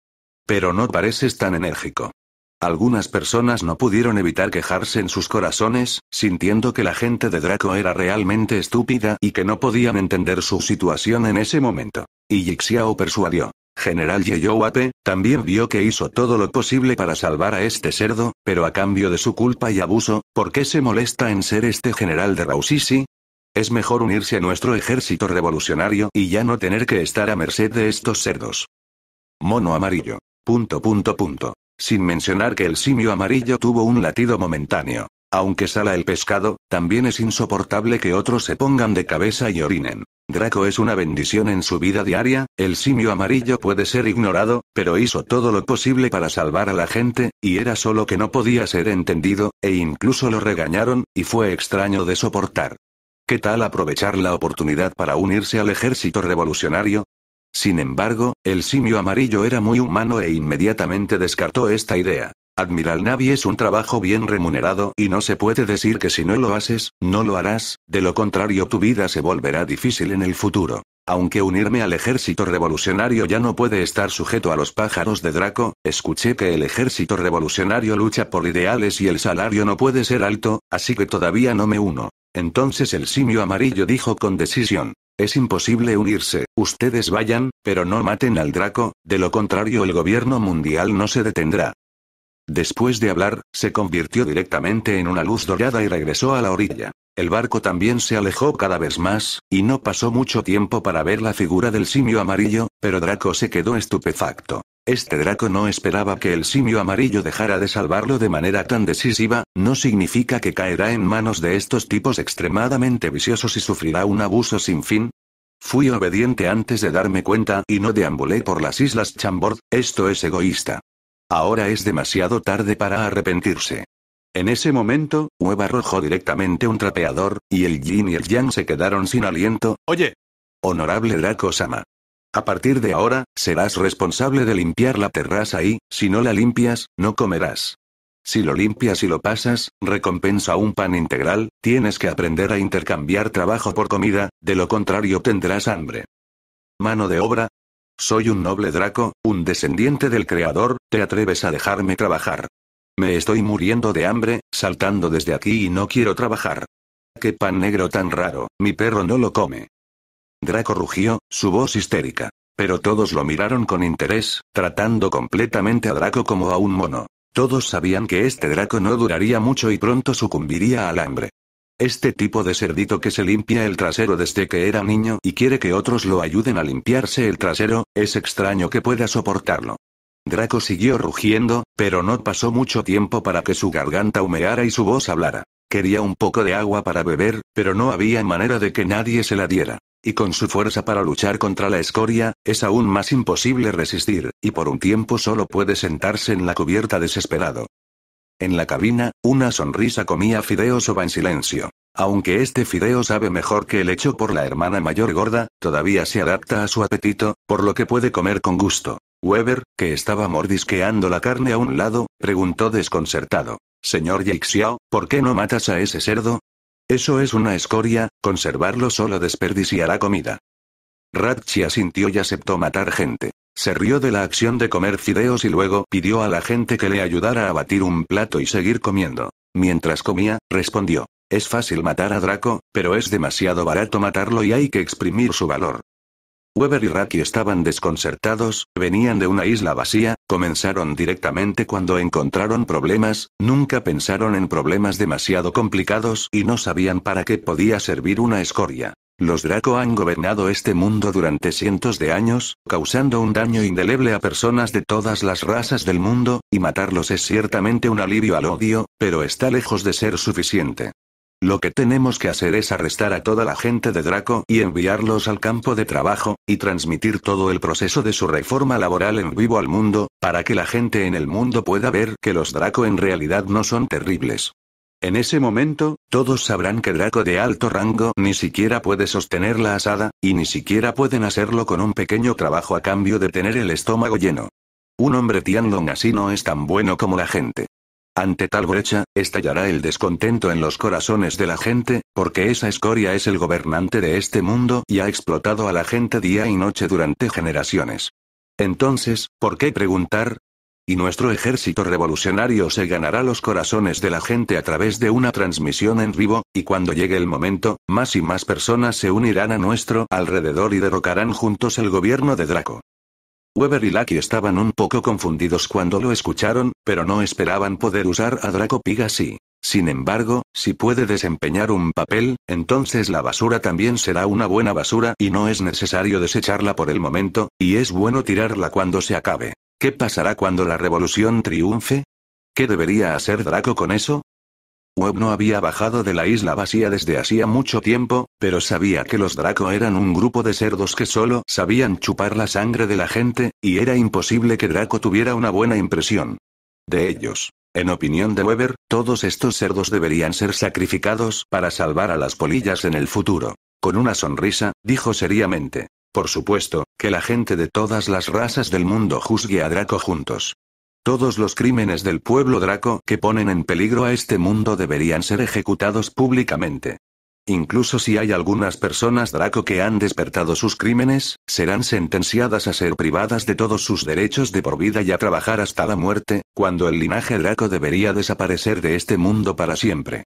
Pero no pareces tan enérgico. Algunas personas no pudieron evitar quejarse en sus corazones, sintiendo que la gente de Draco era realmente estúpida y que no podían entender su situación en ese momento. Y Yixiao persuadió. General Yeyowate, también vio que hizo todo lo posible para salvar a este cerdo, pero a cambio de su culpa y abuso, ¿por qué se molesta en ser este general de Rausisi? Es mejor unirse a nuestro ejército revolucionario y ya no tener que estar a merced de estos cerdos. Mono amarillo. Punto punto punto. Sin mencionar que el simio amarillo tuvo un latido momentáneo. Aunque sala el pescado, también es insoportable que otros se pongan de cabeza y orinen. Draco es una bendición en su vida diaria, el simio amarillo puede ser ignorado, pero hizo todo lo posible para salvar a la gente, y era solo que no podía ser entendido, e incluso lo regañaron, y fue extraño de soportar. ¿Qué tal aprovechar la oportunidad para unirse al ejército revolucionario? Sin embargo, el simio amarillo era muy humano e inmediatamente descartó esta idea. Admiral Navy es un trabajo bien remunerado y no se puede decir que si no lo haces, no lo harás, de lo contrario tu vida se volverá difícil en el futuro. Aunque unirme al ejército revolucionario ya no puede estar sujeto a los pájaros de Draco, escuché que el ejército revolucionario lucha por ideales y el salario no puede ser alto, así que todavía no me uno. Entonces el simio amarillo dijo con decisión. Es imposible unirse, ustedes vayan, pero no maten al Draco, de lo contrario el gobierno mundial no se detendrá. Después de hablar, se convirtió directamente en una luz dorada y regresó a la orilla. El barco también se alejó cada vez más, y no pasó mucho tiempo para ver la figura del simio amarillo, pero Draco se quedó estupefacto. Este Draco no esperaba que el simio amarillo dejara de salvarlo de manera tan decisiva, no significa que caerá en manos de estos tipos extremadamente viciosos y sufrirá un abuso sin fin, Fui obediente antes de darme cuenta y no deambulé por las islas Chambord, esto es egoísta. Ahora es demasiado tarde para arrepentirse. En ese momento, Hueva arrojó directamente un trapeador, y el Yin y el Yang se quedaron sin aliento. Oye. Honorable Draco-sama. A partir de ahora, serás responsable de limpiar la terraza y, si no la limpias, no comerás. Si lo limpias y lo pasas, recompensa un pan integral, tienes que aprender a intercambiar trabajo por comida, de lo contrario tendrás hambre. Mano de obra. Soy un noble draco, un descendiente del creador, ¿Te atreves a dejarme trabajar? Me estoy muriendo de hambre, saltando desde aquí y no quiero trabajar. ¡Qué pan negro tan raro, mi perro no lo come! Draco rugió, su voz histérica. Pero todos lo miraron con interés, tratando completamente a Draco como a un mono. Todos sabían que este Draco no duraría mucho y pronto sucumbiría al hambre. Este tipo de cerdito que se limpia el trasero desde que era niño y quiere que otros lo ayuden a limpiarse el trasero, es extraño que pueda soportarlo. Draco siguió rugiendo, pero no pasó mucho tiempo para que su garganta humeara y su voz hablara. Quería un poco de agua para beber, pero no había manera de que nadie se la diera. Y con su fuerza para luchar contra la escoria, es aún más imposible resistir, y por un tiempo solo puede sentarse en la cubierta desesperado. En la cabina, una sonrisa comía Fideo soba en silencio. Aunque este fideo sabe mejor que el hecho por la hermana mayor gorda, todavía se adapta a su apetito, por lo que puede comer con gusto. Weber, que estaba mordisqueando la carne a un lado, preguntó desconcertado. Señor Yixiao, ¿por qué no matas a ese cerdo? Eso es una escoria, conservarlo solo desperdiciará comida. Ratchi asintió y aceptó matar gente. Se rió de la acción de comer fideos y luego pidió a la gente que le ayudara a batir un plato y seguir comiendo. Mientras comía, respondió. Es fácil matar a Draco, pero es demasiado barato matarlo y hay que exprimir su valor. Weber y Raki estaban desconcertados, venían de una isla vacía, comenzaron directamente cuando encontraron problemas, nunca pensaron en problemas demasiado complicados y no sabían para qué podía servir una escoria. Los Draco han gobernado este mundo durante cientos de años, causando un daño indeleble a personas de todas las razas del mundo, y matarlos es ciertamente un alivio al odio, pero está lejos de ser suficiente. Lo que tenemos que hacer es arrestar a toda la gente de Draco y enviarlos al campo de trabajo, y transmitir todo el proceso de su reforma laboral en vivo al mundo, para que la gente en el mundo pueda ver que los Draco en realidad no son terribles. En ese momento, todos sabrán que Draco de alto rango ni siquiera puede sostener la asada, y ni siquiera pueden hacerlo con un pequeño trabajo a cambio de tener el estómago lleno. Un hombre Tianlong así no es tan bueno como la gente. Ante tal brecha, estallará el descontento en los corazones de la gente, porque esa escoria es el gobernante de este mundo y ha explotado a la gente día y noche durante generaciones. Entonces, ¿por qué preguntar? Y nuestro ejército revolucionario se ganará los corazones de la gente a través de una transmisión en vivo, y cuando llegue el momento, más y más personas se unirán a nuestro alrededor y derrocarán juntos el gobierno de Draco. Weber y Lucky estaban un poco confundidos cuando lo escucharon, pero no esperaban poder usar a Draco Pig así. Sin embargo, si puede desempeñar un papel, entonces la basura también será una buena basura y no es necesario desecharla por el momento, y es bueno tirarla cuando se acabe. ¿Qué pasará cuando la revolución triunfe? ¿Qué debería hacer Draco con eso? Web no había bajado de la isla vacía desde hacía mucho tiempo, pero sabía que los Draco eran un grupo de cerdos que solo sabían chupar la sangre de la gente, y era imposible que Draco tuviera una buena impresión. De ellos. En opinión de Weber, todos estos cerdos deberían ser sacrificados para salvar a las polillas en el futuro. Con una sonrisa, dijo seriamente. Por supuesto, que la gente de todas las razas del mundo juzgue a Draco juntos. Todos los crímenes del pueblo Draco que ponen en peligro a este mundo deberían ser ejecutados públicamente. Incluso si hay algunas personas Draco que han despertado sus crímenes, serán sentenciadas a ser privadas de todos sus derechos de por vida y a trabajar hasta la muerte, cuando el linaje Draco debería desaparecer de este mundo para siempre.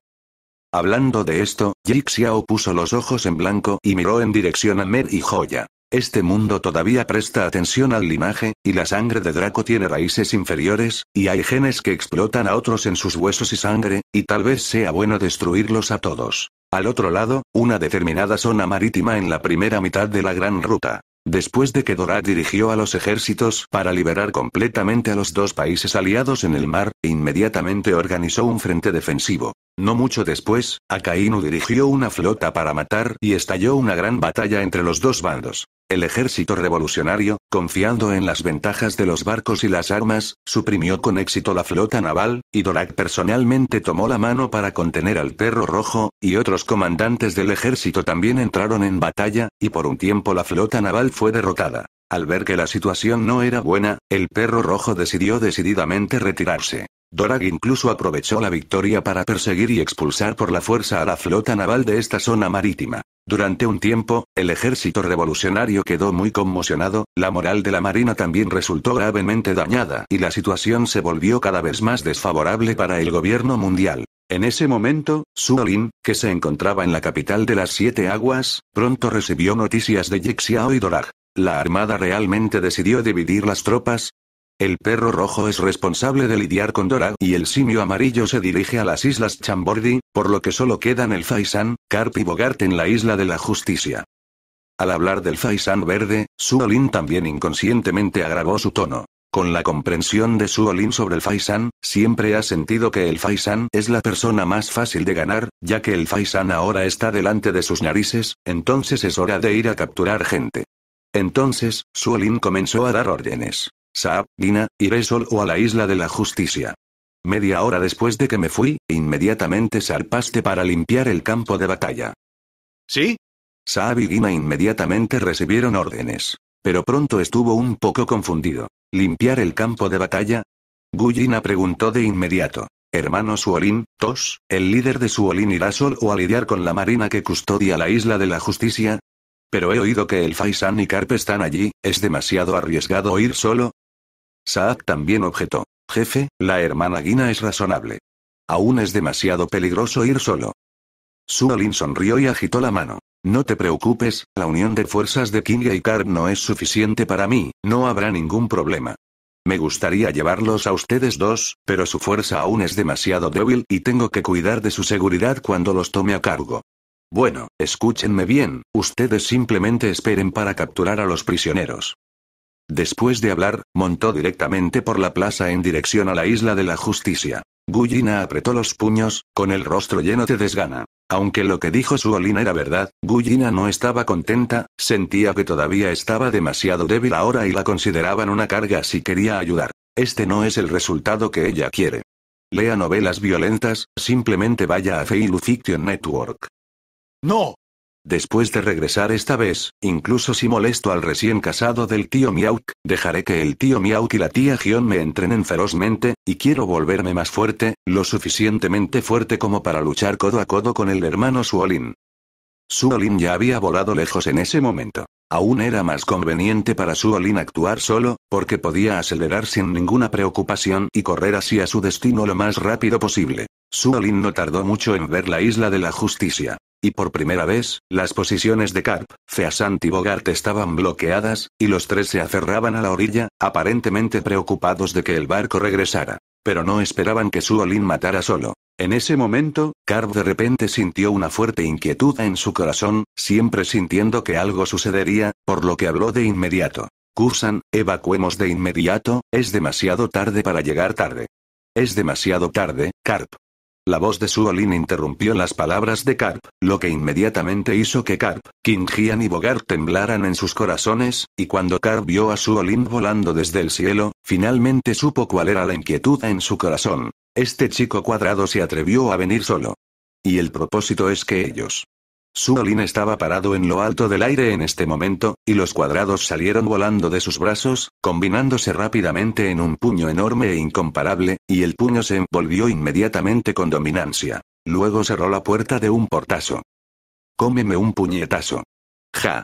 Hablando de esto, Jixiao puso los ojos en blanco y miró en dirección a Mer y Joya. Este mundo todavía presta atención al linaje, y la sangre de Draco tiene raíces inferiores, y hay genes que explotan a otros en sus huesos y sangre, y tal vez sea bueno destruirlos a todos. Al otro lado, una determinada zona marítima en la primera mitad de la Gran Ruta. Después de que Dorat dirigió a los ejércitos para liberar completamente a los dos países aliados en el mar, inmediatamente organizó un frente defensivo. No mucho después, Akainu dirigió una flota para matar y estalló una gran batalla entre los dos bandos. El ejército revolucionario, confiando en las ventajas de los barcos y las armas, suprimió con éxito la flota naval, y Dorak personalmente tomó la mano para contener al perro rojo, y otros comandantes del ejército también entraron en batalla, y por un tiempo la flota naval fue derrotada. Al ver que la situación no era buena, el perro rojo decidió decididamente retirarse. Dorag incluso aprovechó la victoria para perseguir y expulsar por la fuerza a la flota naval de esta zona marítima. Durante un tiempo, el ejército revolucionario quedó muy conmocionado, la moral de la Marina también resultó gravemente dañada y la situación se volvió cada vez más desfavorable para el gobierno mundial. En ese momento, Suolin, que se encontraba en la capital de las Siete Aguas, pronto recibió noticias de Yixiao y Dorag. La Armada realmente decidió dividir las tropas, el perro rojo es responsable de lidiar con Dora y el simio amarillo se dirige a las islas Chambordi, por lo que solo quedan el Faisan, Carp y Bogart en la isla de la justicia. Al hablar del Faisan verde, Suolin también inconscientemente agravó su tono. Con la comprensión de Suolin sobre el Faisan, siempre ha sentido que el Faisan es la persona más fácil de ganar, ya que el Faisan ahora está delante de sus narices, entonces es hora de ir a capturar gente. Entonces, Suolin comenzó a dar órdenes. Saab, Dina, iré solo a la isla de la justicia. Media hora después de que me fui, inmediatamente zarpaste para limpiar el campo de batalla. ¿Sí? Saab y Dina inmediatamente recibieron órdenes. Pero pronto estuvo un poco confundido. ¿Limpiar el campo de batalla? Guyina preguntó de inmediato. Hermano Suolin, Tos, el líder de Suolin irá solo a lidiar con la marina que custodia la isla de la justicia. Pero he oído que el Faisan y Carpe están allí, ¿es demasiado arriesgado ir solo? Saad también objetó. Jefe, la hermana Guina es razonable. Aún es demasiado peligroso ir solo. Suolin sonrió y agitó la mano. No te preocupes, la unión de fuerzas de Kinga y Kar no es suficiente para mí, no habrá ningún problema. Me gustaría llevarlos a ustedes dos, pero su fuerza aún es demasiado débil y tengo que cuidar de su seguridad cuando los tome a cargo. Bueno, escúchenme bien, ustedes simplemente esperen para capturar a los prisioneros. Después de hablar, montó directamente por la plaza en dirección a la isla de la justicia. Gullina apretó los puños, con el rostro lleno de desgana. Aunque lo que dijo Suolin era verdad, Gullina no estaba contenta, sentía que todavía estaba demasiado débil ahora y la consideraban una carga si quería ayudar. Este no es el resultado que ella quiere. Lea novelas violentas, simplemente vaya a Fiction Network. No, Después de regresar esta vez, incluso si molesto al recién casado del tío Miauk, dejaré que el tío Miauk y la tía Gion me entrenen ferozmente, y quiero volverme más fuerte, lo suficientemente fuerte como para luchar codo a codo con el hermano Suolin. Suolin ya había volado lejos en ese momento. Aún era más conveniente para Suolin actuar solo, porque podía acelerar sin ninguna preocupación y correr hacia su destino lo más rápido posible. Suolin no tardó mucho en ver la isla de la justicia. Y por primera vez, las posiciones de Carp, Feasant y Bogart estaban bloqueadas, y los tres se aferraban a la orilla, aparentemente preocupados de que el barco regresara. Pero no esperaban que Suolin matara solo. En ese momento, Carp de repente sintió una fuerte inquietud en su corazón, siempre sintiendo que algo sucedería, por lo que habló de inmediato. Kusan, evacuemos de inmediato, es demasiado tarde para llegar tarde. Es demasiado tarde, Carp. La voz de Suolin interrumpió las palabras de Carp, lo que inmediatamente hizo que Carp, Kingian y Bogart temblaran en sus corazones, y cuando Carp vio a Suolin volando desde el cielo, finalmente supo cuál era la inquietud en su corazón. Este chico cuadrado se atrevió a venir solo. Y el propósito es que ellos Suolin estaba parado en lo alto del aire en este momento, y los cuadrados salieron volando de sus brazos, combinándose rápidamente en un puño enorme e incomparable, y el puño se envolvió inmediatamente con dominancia. Luego cerró la puerta de un portazo. Cómeme un puñetazo. Ja.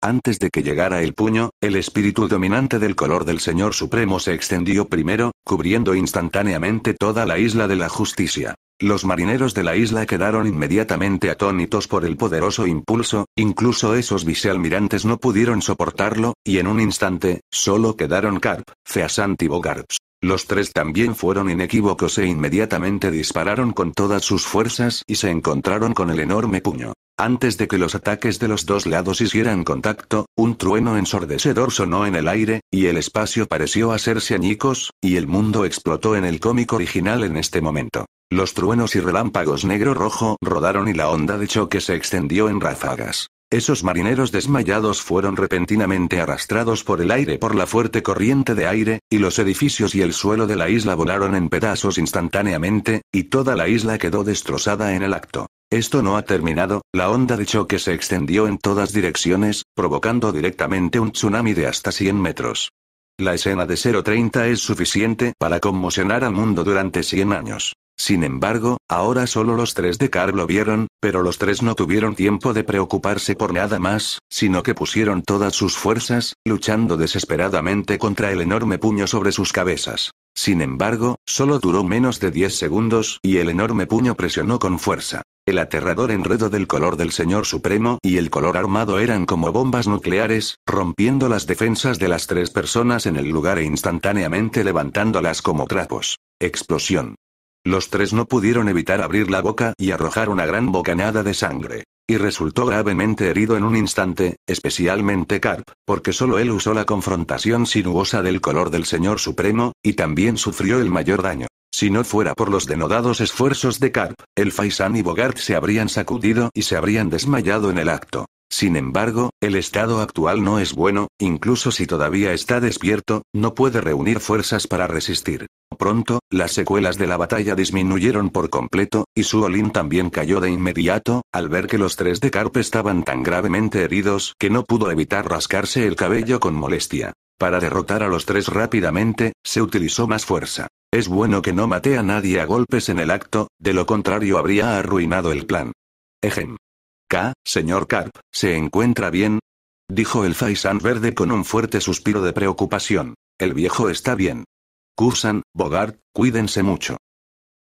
Antes de que llegara el puño, el espíritu dominante del color del Señor Supremo se extendió primero, cubriendo instantáneamente toda la isla de la justicia. Los marineros de la isla quedaron inmediatamente atónitos por el poderoso impulso, incluso esos vicealmirantes no pudieron soportarlo, y en un instante, solo quedaron Carp, Feasant y Bogarts. Los tres también fueron inequívocos e inmediatamente dispararon con todas sus fuerzas y se encontraron con el enorme puño. Antes de que los ataques de los dos lados hicieran contacto, un trueno ensordecedor sonó en el aire, y el espacio pareció hacerse añicos, y el mundo explotó en el cómic original en este momento. Los truenos y relámpagos negro-rojo rodaron y la onda de choque se extendió en ráfagas. Esos marineros desmayados fueron repentinamente arrastrados por el aire por la fuerte corriente de aire, y los edificios y el suelo de la isla volaron en pedazos instantáneamente, y toda la isla quedó destrozada en el acto. Esto no ha terminado, la onda de choque se extendió en todas direcciones, provocando directamente un tsunami de hasta 100 metros. La escena de 030 es suficiente para conmocionar al mundo durante 100 años. Sin embargo, ahora solo los tres de Carl lo vieron, pero los tres no tuvieron tiempo de preocuparse por nada más, sino que pusieron todas sus fuerzas, luchando desesperadamente contra el enorme puño sobre sus cabezas. Sin embargo, solo duró menos de 10 segundos y el enorme puño presionó con fuerza. El aterrador enredo del color del Señor Supremo y el color armado eran como bombas nucleares, rompiendo las defensas de las tres personas en el lugar e instantáneamente levantándolas como trapos. Explosión. Los tres no pudieron evitar abrir la boca y arrojar una gran bocanada de sangre. Y resultó gravemente herido en un instante, especialmente Carp, porque solo él usó la confrontación sinuosa del color del Señor Supremo, y también sufrió el mayor daño. Si no fuera por los denodados esfuerzos de Carp, el Faisan y Bogart se habrían sacudido y se habrían desmayado en el acto. Sin embargo, el estado actual no es bueno, incluso si todavía está despierto, no puede reunir fuerzas para resistir. Pronto, las secuelas de la batalla disminuyeron por completo, y Suolin también cayó de inmediato, al ver que los tres de Carpe estaban tan gravemente heridos que no pudo evitar rascarse el cabello con molestia. Para derrotar a los tres rápidamente, se utilizó más fuerza. Es bueno que no mate a nadie a golpes en el acto, de lo contrario habría arruinado el plan. Ejem señor Carp, ¿se encuentra bien? Dijo el faisán verde con un fuerte suspiro de preocupación. El viejo está bien. Cursan, Bogart, cuídense mucho.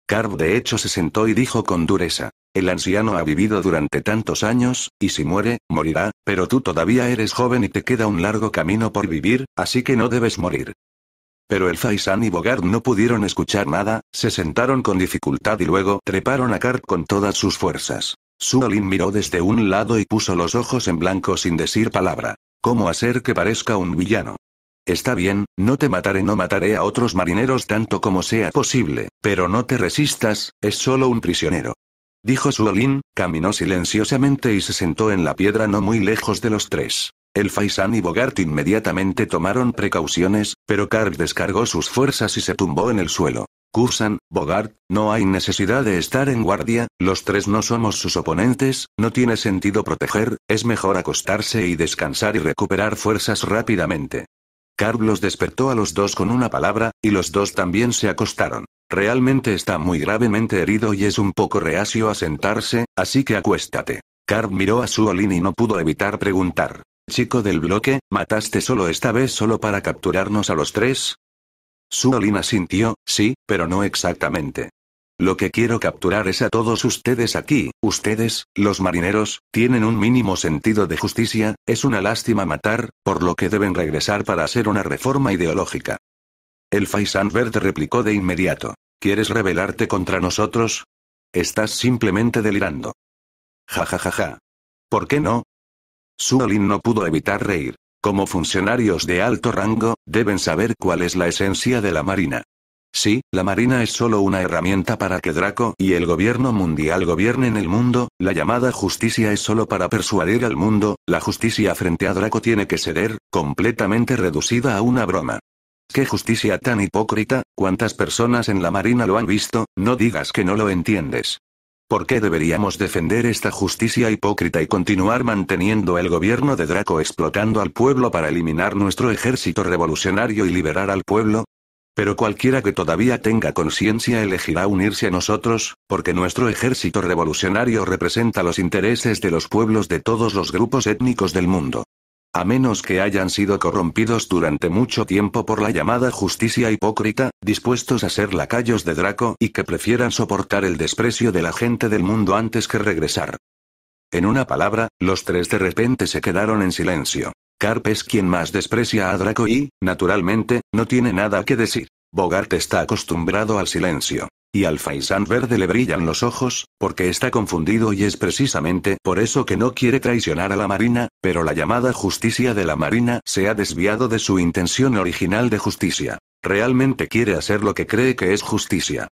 Carp de hecho se sentó y dijo con dureza. El anciano ha vivido durante tantos años, y si muere, morirá, pero tú todavía eres joven y te queda un largo camino por vivir, así que no debes morir. Pero el Faisán y Bogart no pudieron escuchar nada, se sentaron con dificultad y luego treparon a Karp con todas sus fuerzas. Suolin miró desde un lado y puso los ojos en blanco sin decir palabra. ¿Cómo hacer que parezca un villano? Está bien, no te mataré, no mataré a otros marineros tanto como sea posible, pero no te resistas, es solo un prisionero. Dijo Suolin, caminó silenciosamente y se sentó en la piedra no muy lejos de los tres. El Faisan y Bogart inmediatamente tomaron precauciones, pero Karg descargó sus fuerzas y se tumbó en el suelo. Cursan, Bogart, no hay necesidad de estar en guardia, los tres no somos sus oponentes, no tiene sentido proteger, es mejor acostarse y descansar y recuperar fuerzas rápidamente. Carlos los despertó a los dos con una palabra, y los dos también se acostaron. Realmente está muy gravemente herido y es un poco reacio a sentarse, así que acuéstate. Carl miró a Suolin y no pudo evitar preguntar. Chico del bloque, ¿mataste solo esta vez solo para capturarnos a los tres? Suolin sintió, sí, pero no exactamente. Lo que quiero capturar es a todos ustedes aquí, ustedes, los marineros, tienen un mínimo sentido de justicia, es una lástima matar, por lo que deben regresar para hacer una reforma ideológica. El Faisan Verde replicó de inmediato. ¿Quieres rebelarte contra nosotros? Estás simplemente delirando. Ja ja ja ja. ¿Por qué no? Suolin no pudo evitar reír. Como funcionarios de alto rango, deben saber cuál es la esencia de la Marina. Sí, la Marina es solo una herramienta para que Draco y el gobierno mundial gobiernen el mundo, la llamada justicia es solo para persuadir al mundo, la justicia frente a Draco tiene que ceder, completamente reducida a una broma. ¡Qué justicia tan hipócrita! ¿Cuántas personas en la Marina lo han visto? No digas que no lo entiendes. ¿Por qué deberíamos defender esta justicia hipócrita y continuar manteniendo el gobierno de Draco explotando al pueblo para eliminar nuestro ejército revolucionario y liberar al pueblo? Pero cualquiera que todavía tenga conciencia elegirá unirse a nosotros, porque nuestro ejército revolucionario representa los intereses de los pueblos de todos los grupos étnicos del mundo a menos que hayan sido corrompidos durante mucho tiempo por la llamada justicia hipócrita, dispuestos a ser lacayos de Draco y que prefieran soportar el desprecio de la gente del mundo antes que regresar. En una palabra, los tres de repente se quedaron en silencio. Carp es quien más desprecia a Draco y, naturalmente, no tiene nada que decir. Bogart está acostumbrado al silencio. Y al faisán verde le brillan los ojos, porque está confundido y es precisamente por eso que no quiere traicionar a la Marina, pero la llamada justicia de la Marina se ha desviado de su intención original de justicia. Realmente quiere hacer lo que cree que es justicia.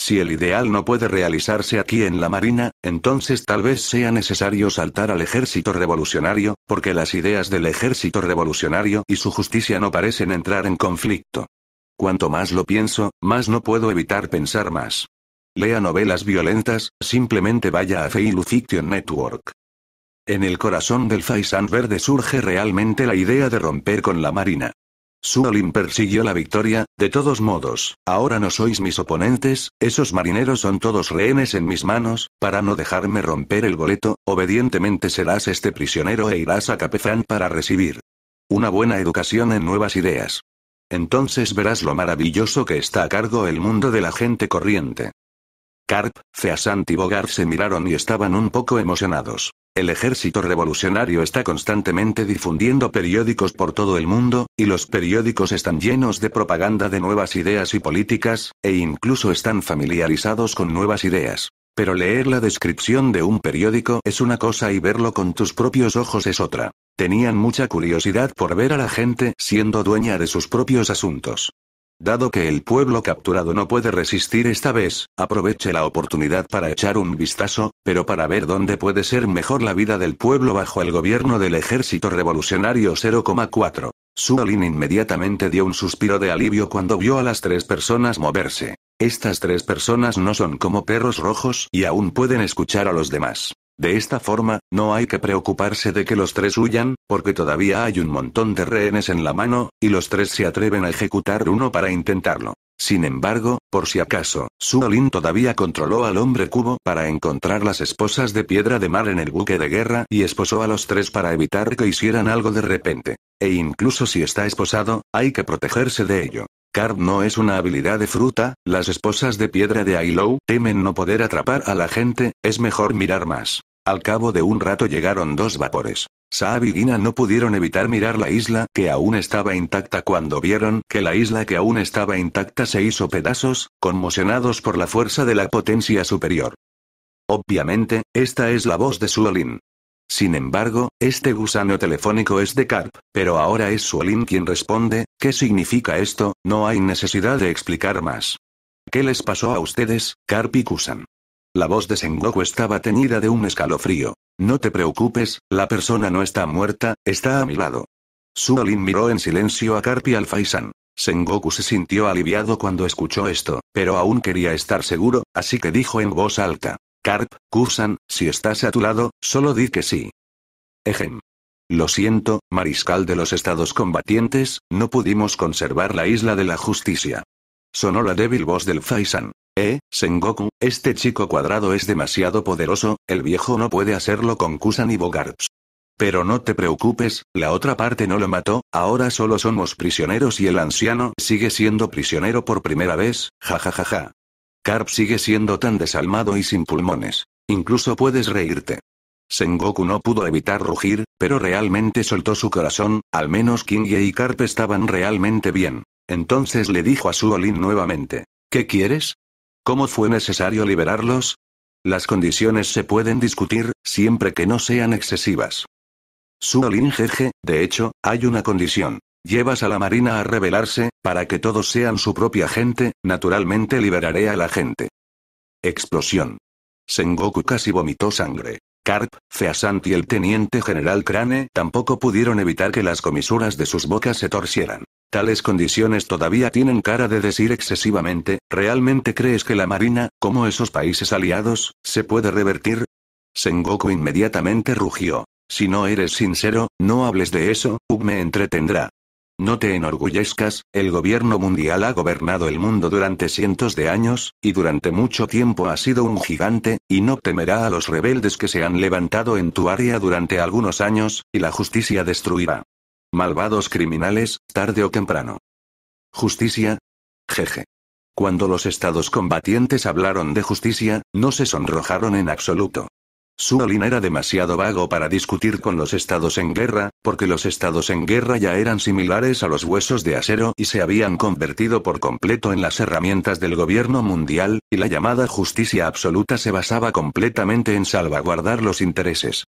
Si el ideal no puede realizarse aquí en la Marina, entonces tal vez sea necesario saltar al ejército revolucionario, porque las ideas del ejército revolucionario y su justicia no parecen entrar en conflicto. Cuanto más lo pienso, más no puedo evitar pensar más. Lea novelas violentas, simplemente vaya a Feilu Fiction Network. En el corazón del Faisan Verde surge realmente la idea de romper con la Marina. Suolin persiguió la victoria, de todos modos, ahora no sois mis oponentes, esos marineros son todos rehenes en mis manos, para no dejarme romper el boleto, obedientemente serás este prisionero e irás a Capezán para recibir una buena educación en nuevas ideas. Entonces verás lo maravilloso que está a cargo el mundo de la gente corriente. Carp, Feasant y Bogart se miraron y estaban un poco emocionados. El ejército revolucionario está constantemente difundiendo periódicos por todo el mundo, y los periódicos están llenos de propaganda de nuevas ideas y políticas, e incluso están familiarizados con nuevas ideas. Pero leer la descripción de un periódico es una cosa y verlo con tus propios ojos es otra. Tenían mucha curiosidad por ver a la gente siendo dueña de sus propios asuntos. Dado que el pueblo capturado no puede resistir esta vez, aproveche la oportunidad para echar un vistazo, pero para ver dónde puede ser mejor la vida del pueblo bajo el gobierno del ejército revolucionario 0,4. Suolin inmediatamente dio un suspiro de alivio cuando vio a las tres personas moverse. Estas tres personas no son como perros rojos y aún pueden escuchar a los demás. De esta forma, no hay que preocuparse de que los tres huyan, porque todavía hay un montón de rehenes en la mano, y los tres se atreven a ejecutar uno para intentarlo. Sin embargo, por si acaso, Suolin todavía controló al hombre cubo para encontrar las esposas de piedra de mar en el buque de guerra y esposó a los tres para evitar que hicieran algo de repente. E incluso si está esposado, hay que protegerse de ello. Card no es una habilidad de fruta, las esposas de piedra de Ailou temen no poder atrapar a la gente, es mejor mirar más. Al cabo de un rato llegaron dos vapores. Saab y Gina no pudieron evitar mirar la isla que aún estaba intacta cuando vieron que la isla que aún estaba intacta se hizo pedazos, conmocionados por la fuerza de la potencia superior. Obviamente, esta es la voz de Suolin. Sin embargo, este gusano telefónico es de Carp, pero ahora es Suolin quien responde, ¿qué significa esto? No hay necesidad de explicar más. ¿Qué les pasó a ustedes, Carp y Kusan? La voz de Sengoku estaba teñida de un escalofrío. No te preocupes, la persona no está muerta, está a mi lado. Suolin miró en silencio a al Faisan. Sengoku se sintió aliviado cuando escuchó esto, pero aún quería estar seguro, así que dijo en voz alta. Carp, Kusan, si estás a tu lado, solo di que sí. Ejem. Lo siento, mariscal de los estados combatientes, no pudimos conservar la isla de la justicia. Sonó la débil voz del Faisan. Eh, Sengoku, este chico cuadrado es demasiado poderoso, el viejo no puede hacerlo con Kusan y Bogarts. Pero no te preocupes, la otra parte no lo mató, ahora solo somos prisioneros y el anciano sigue siendo prisionero por primera vez, jajajaja. Ja, Carp sigue siendo tan desalmado y sin pulmones. Incluso puedes reírte. Sengoku no pudo evitar rugir, pero realmente soltó su corazón, al menos King y Carp estaban realmente bien. Entonces le dijo a Suolin nuevamente. ¿Qué quieres? ¿Cómo fue necesario liberarlos? Las condiciones se pueden discutir, siempre que no sean excesivas. Suolin jeje, de hecho, hay una condición. Llevas a la marina a rebelarse, para que todos sean su propia gente, naturalmente liberaré a la gente. Explosión. Sengoku casi vomitó sangre. Carp, Feasant y el teniente general Crane tampoco pudieron evitar que las comisuras de sus bocas se torcieran. Tales condiciones todavía tienen cara de decir excesivamente, ¿realmente crees que la Marina, como esos países aliados, se puede revertir? Sengoku inmediatamente rugió. Si no eres sincero, no hables de eso, Ume me entretendrá. No te enorgullezcas, el gobierno mundial ha gobernado el mundo durante cientos de años, y durante mucho tiempo ha sido un gigante, y no temerá a los rebeldes que se han levantado en tu área durante algunos años, y la justicia destruirá Malvados criminales, tarde o temprano. Justicia. Jeje. Cuando los estados combatientes hablaron de justicia, no se sonrojaron en absoluto. Suolin era demasiado vago para discutir con los estados en guerra, porque los estados en guerra ya eran similares a los huesos de acero y se habían convertido por completo en las herramientas del gobierno mundial, y la llamada justicia absoluta se basaba completamente en salvaguardar los intereses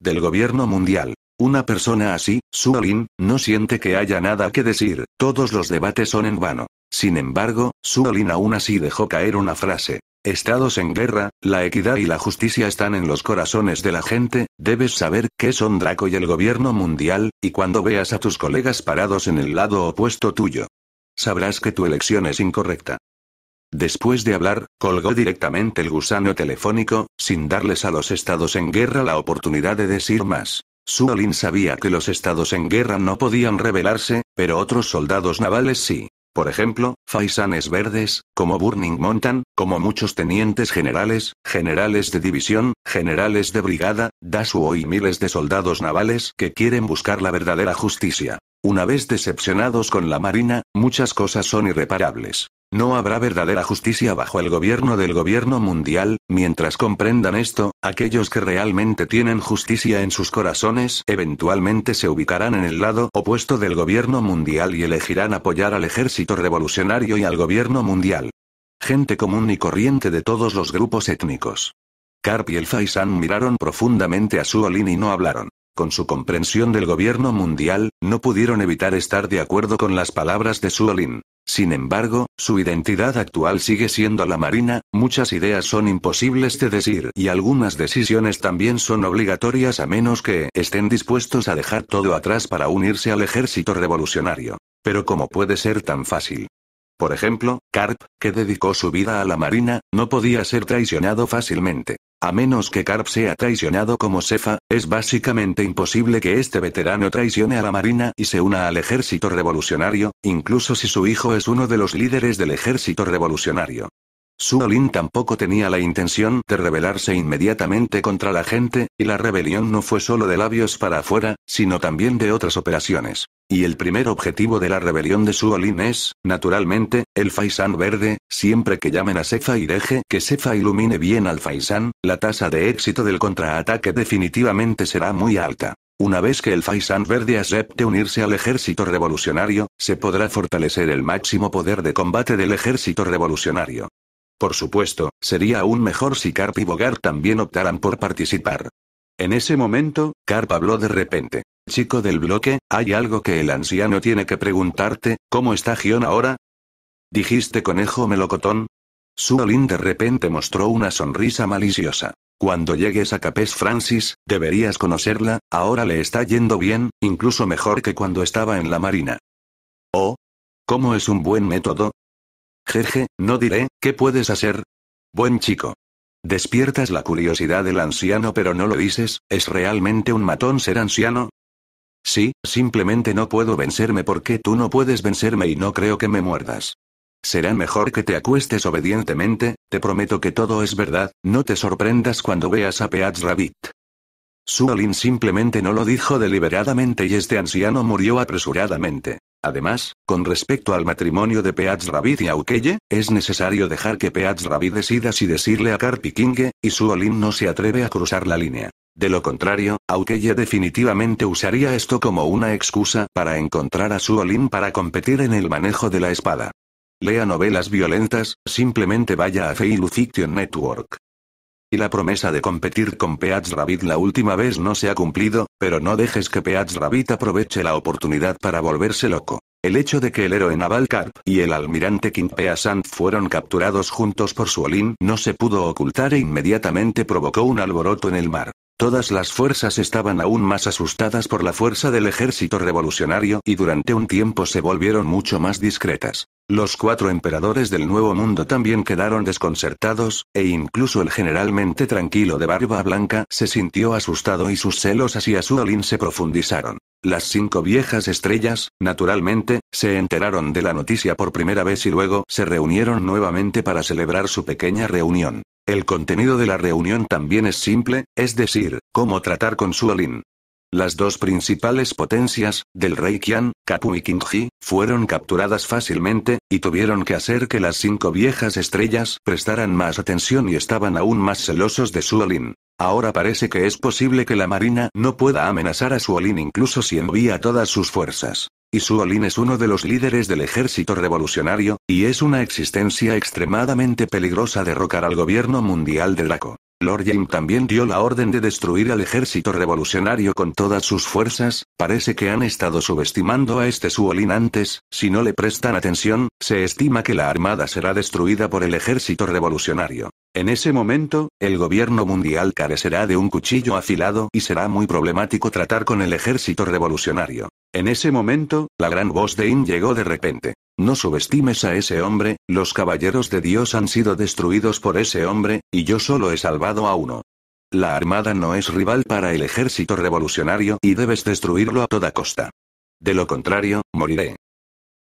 del gobierno mundial. Una persona así, Suolin, no siente que haya nada que decir, todos los debates son en vano. Sin embargo, Suolin aún así dejó caer una frase. Estados en guerra, la equidad y la justicia están en los corazones de la gente, debes saber qué son Draco y el gobierno mundial, y cuando veas a tus colegas parados en el lado opuesto tuyo, sabrás que tu elección es incorrecta. Después de hablar, colgó directamente el gusano telefónico, sin darles a los estados en guerra la oportunidad de decir más. Suolin sabía que los estados en guerra no podían rebelarse, pero otros soldados navales sí. Por ejemplo, faisanes verdes, como Burning Mountain, como muchos tenientes generales, generales de división, generales de brigada, Dasuo y miles de soldados navales que quieren buscar la verdadera justicia. Una vez decepcionados con la marina, muchas cosas son irreparables. No habrá verdadera justicia bajo el gobierno del gobierno mundial, mientras comprendan esto, aquellos que realmente tienen justicia en sus corazones eventualmente se ubicarán en el lado opuesto del gobierno mundial y elegirán apoyar al ejército revolucionario y al gobierno mundial. Gente común y corriente de todos los grupos étnicos. Carp y el Faisan miraron profundamente a Suolin y no hablaron con su comprensión del gobierno mundial, no pudieron evitar estar de acuerdo con las palabras de Suolin. Sin embargo, su identidad actual sigue siendo la Marina, muchas ideas son imposibles de decir y algunas decisiones también son obligatorias a menos que estén dispuestos a dejar todo atrás para unirse al ejército revolucionario. Pero ¿cómo puede ser tan fácil? Por ejemplo, Karp, que dedicó su vida a la Marina, no podía ser traicionado fácilmente. A menos que Carp sea traicionado como Cefa, es básicamente imposible que este veterano traicione a la Marina y se una al ejército revolucionario, incluso si su hijo es uno de los líderes del ejército revolucionario. Suolin tampoco tenía la intención de rebelarse inmediatamente contra la gente, y la rebelión no fue solo de labios para afuera, sino también de otras operaciones. Y el primer objetivo de la rebelión de Suolin es, naturalmente, el Faisán verde, siempre que llamen a Sefa y deje que Sefa ilumine bien al Faisán, la tasa de éxito del contraataque definitivamente será muy alta. Una vez que el Faisán Verde acepte unirse al ejército revolucionario, se podrá fortalecer el máximo poder de combate del ejército revolucionario. Por supuesto, sería aún mejor si Carp y Bogart también optaran por participar. En ese momento, Carp habló de repente. Chico del bloque, hay algo que el anciano tiene que preguntarte, ¿cómo está Gion ahora? ¿Dijiste conejo melocotón? Suolin de repente mostró una sonrisa maliciosa. Cuando llegues a Capes Francis, deberías conocerla, ahora le está yendo bien, incluso mejor que cuando estaba en la marina. Oh. ¿Cómo es un buen método? Jeje, no diré, ¿qué puedes hacer? Buen chico. Despiertas la curiosidad del anciano pero no lo dices, ¿es realmente un matón ser anciano? Sí, simplemente no puedo vencerme porque tú no puedes vencerme y no creo que me muerdas. Será mejor que te acuestes obedientemente, te prometo que todo es verdad, no te sorprendas cuando veas a Peats Rabbit. Suolin simplemente no lo dijo deliberadamente y este anciano murió apresuradamente. Además, con respecto al matrimonio de Peats Ravid y Aukeye, es necesario dejar que Peats Ravid decida si decirle a Carpi y Suolin no se atreve a cruzar la línea. De lo contrario, Aukeye definitivamente usaría esto como una excusa para encontrar a Suolin para competir en el manejo de la espada. Lea novelas violentas, simplemente vaya a Fiction Network. Y la promesa de competir con Peach Rabbit la última vez no se ha cumplido, pero no dejes que Peats Rabbit aproveche la oportunidad para volverse loco. El hecho de que el héroe naval y el almirante King Peasant fueron capturados juntos por Suolin no se pudo ocultar e inmediatamente provocó un alboroto en el mar. Todas las fuerzas estaban aún más asustadas por la fuerza del ejército revolucionario y durante un tiempo se volvieron mucho más discretas. Los cuatro emperadores del Nuevo Mundo también quedaron desconcertados, e incluso el generalmente tranquilo de Barba Blanca se sintió asustado y sus celos hacia Suolin se profundizaron. Las cinco viejas estrellas, naturalmente, se enteraron de la noticia por primera vez y luego se reunieron nuevamente para celebrar su pequeña reunión. El contenido de la reunión también es simple, es decir, cómo tratar con Suolin. Las dos principales potencias, del rey Qian, Kapu y Qingji, fueron capturadas fácilmente, y tuvieron que hacer que las cinco viejas estrellas prestaran más atención y estaban aún más celosos de Suolin. Ahora parece que es posible que la marina no pueda amenazar a Suolin incluso si envía todas sus fuerzas y Suolin es uno de los líderes del ejército revolucionario, y es una existencia extremadamente peligrosa derrocar al gobierno mundial de Draco. Lord Jim también dio la orden de destruir al ejército revolucionario con todas sus fuerzas, parece que han estado subestimando a este Suolin antes, si no le prestan atención, se estima que la armada será destruida por el ejército revolucionario. En ese momento, el gobierno mundial carecerá de un cuchillo afilado y será muy problemático tratar con el ejército revolucionario. En ese momento, la gran voz de In llegó de repente. No subestimes a ese hombre, los caballeros de Dios han sido destruidos por ese hombre, y yo solo he salvado a uno. La armada no es rival para el ejército revolucionario y debes destruirlo a toda costa. De lo contrario, moriré.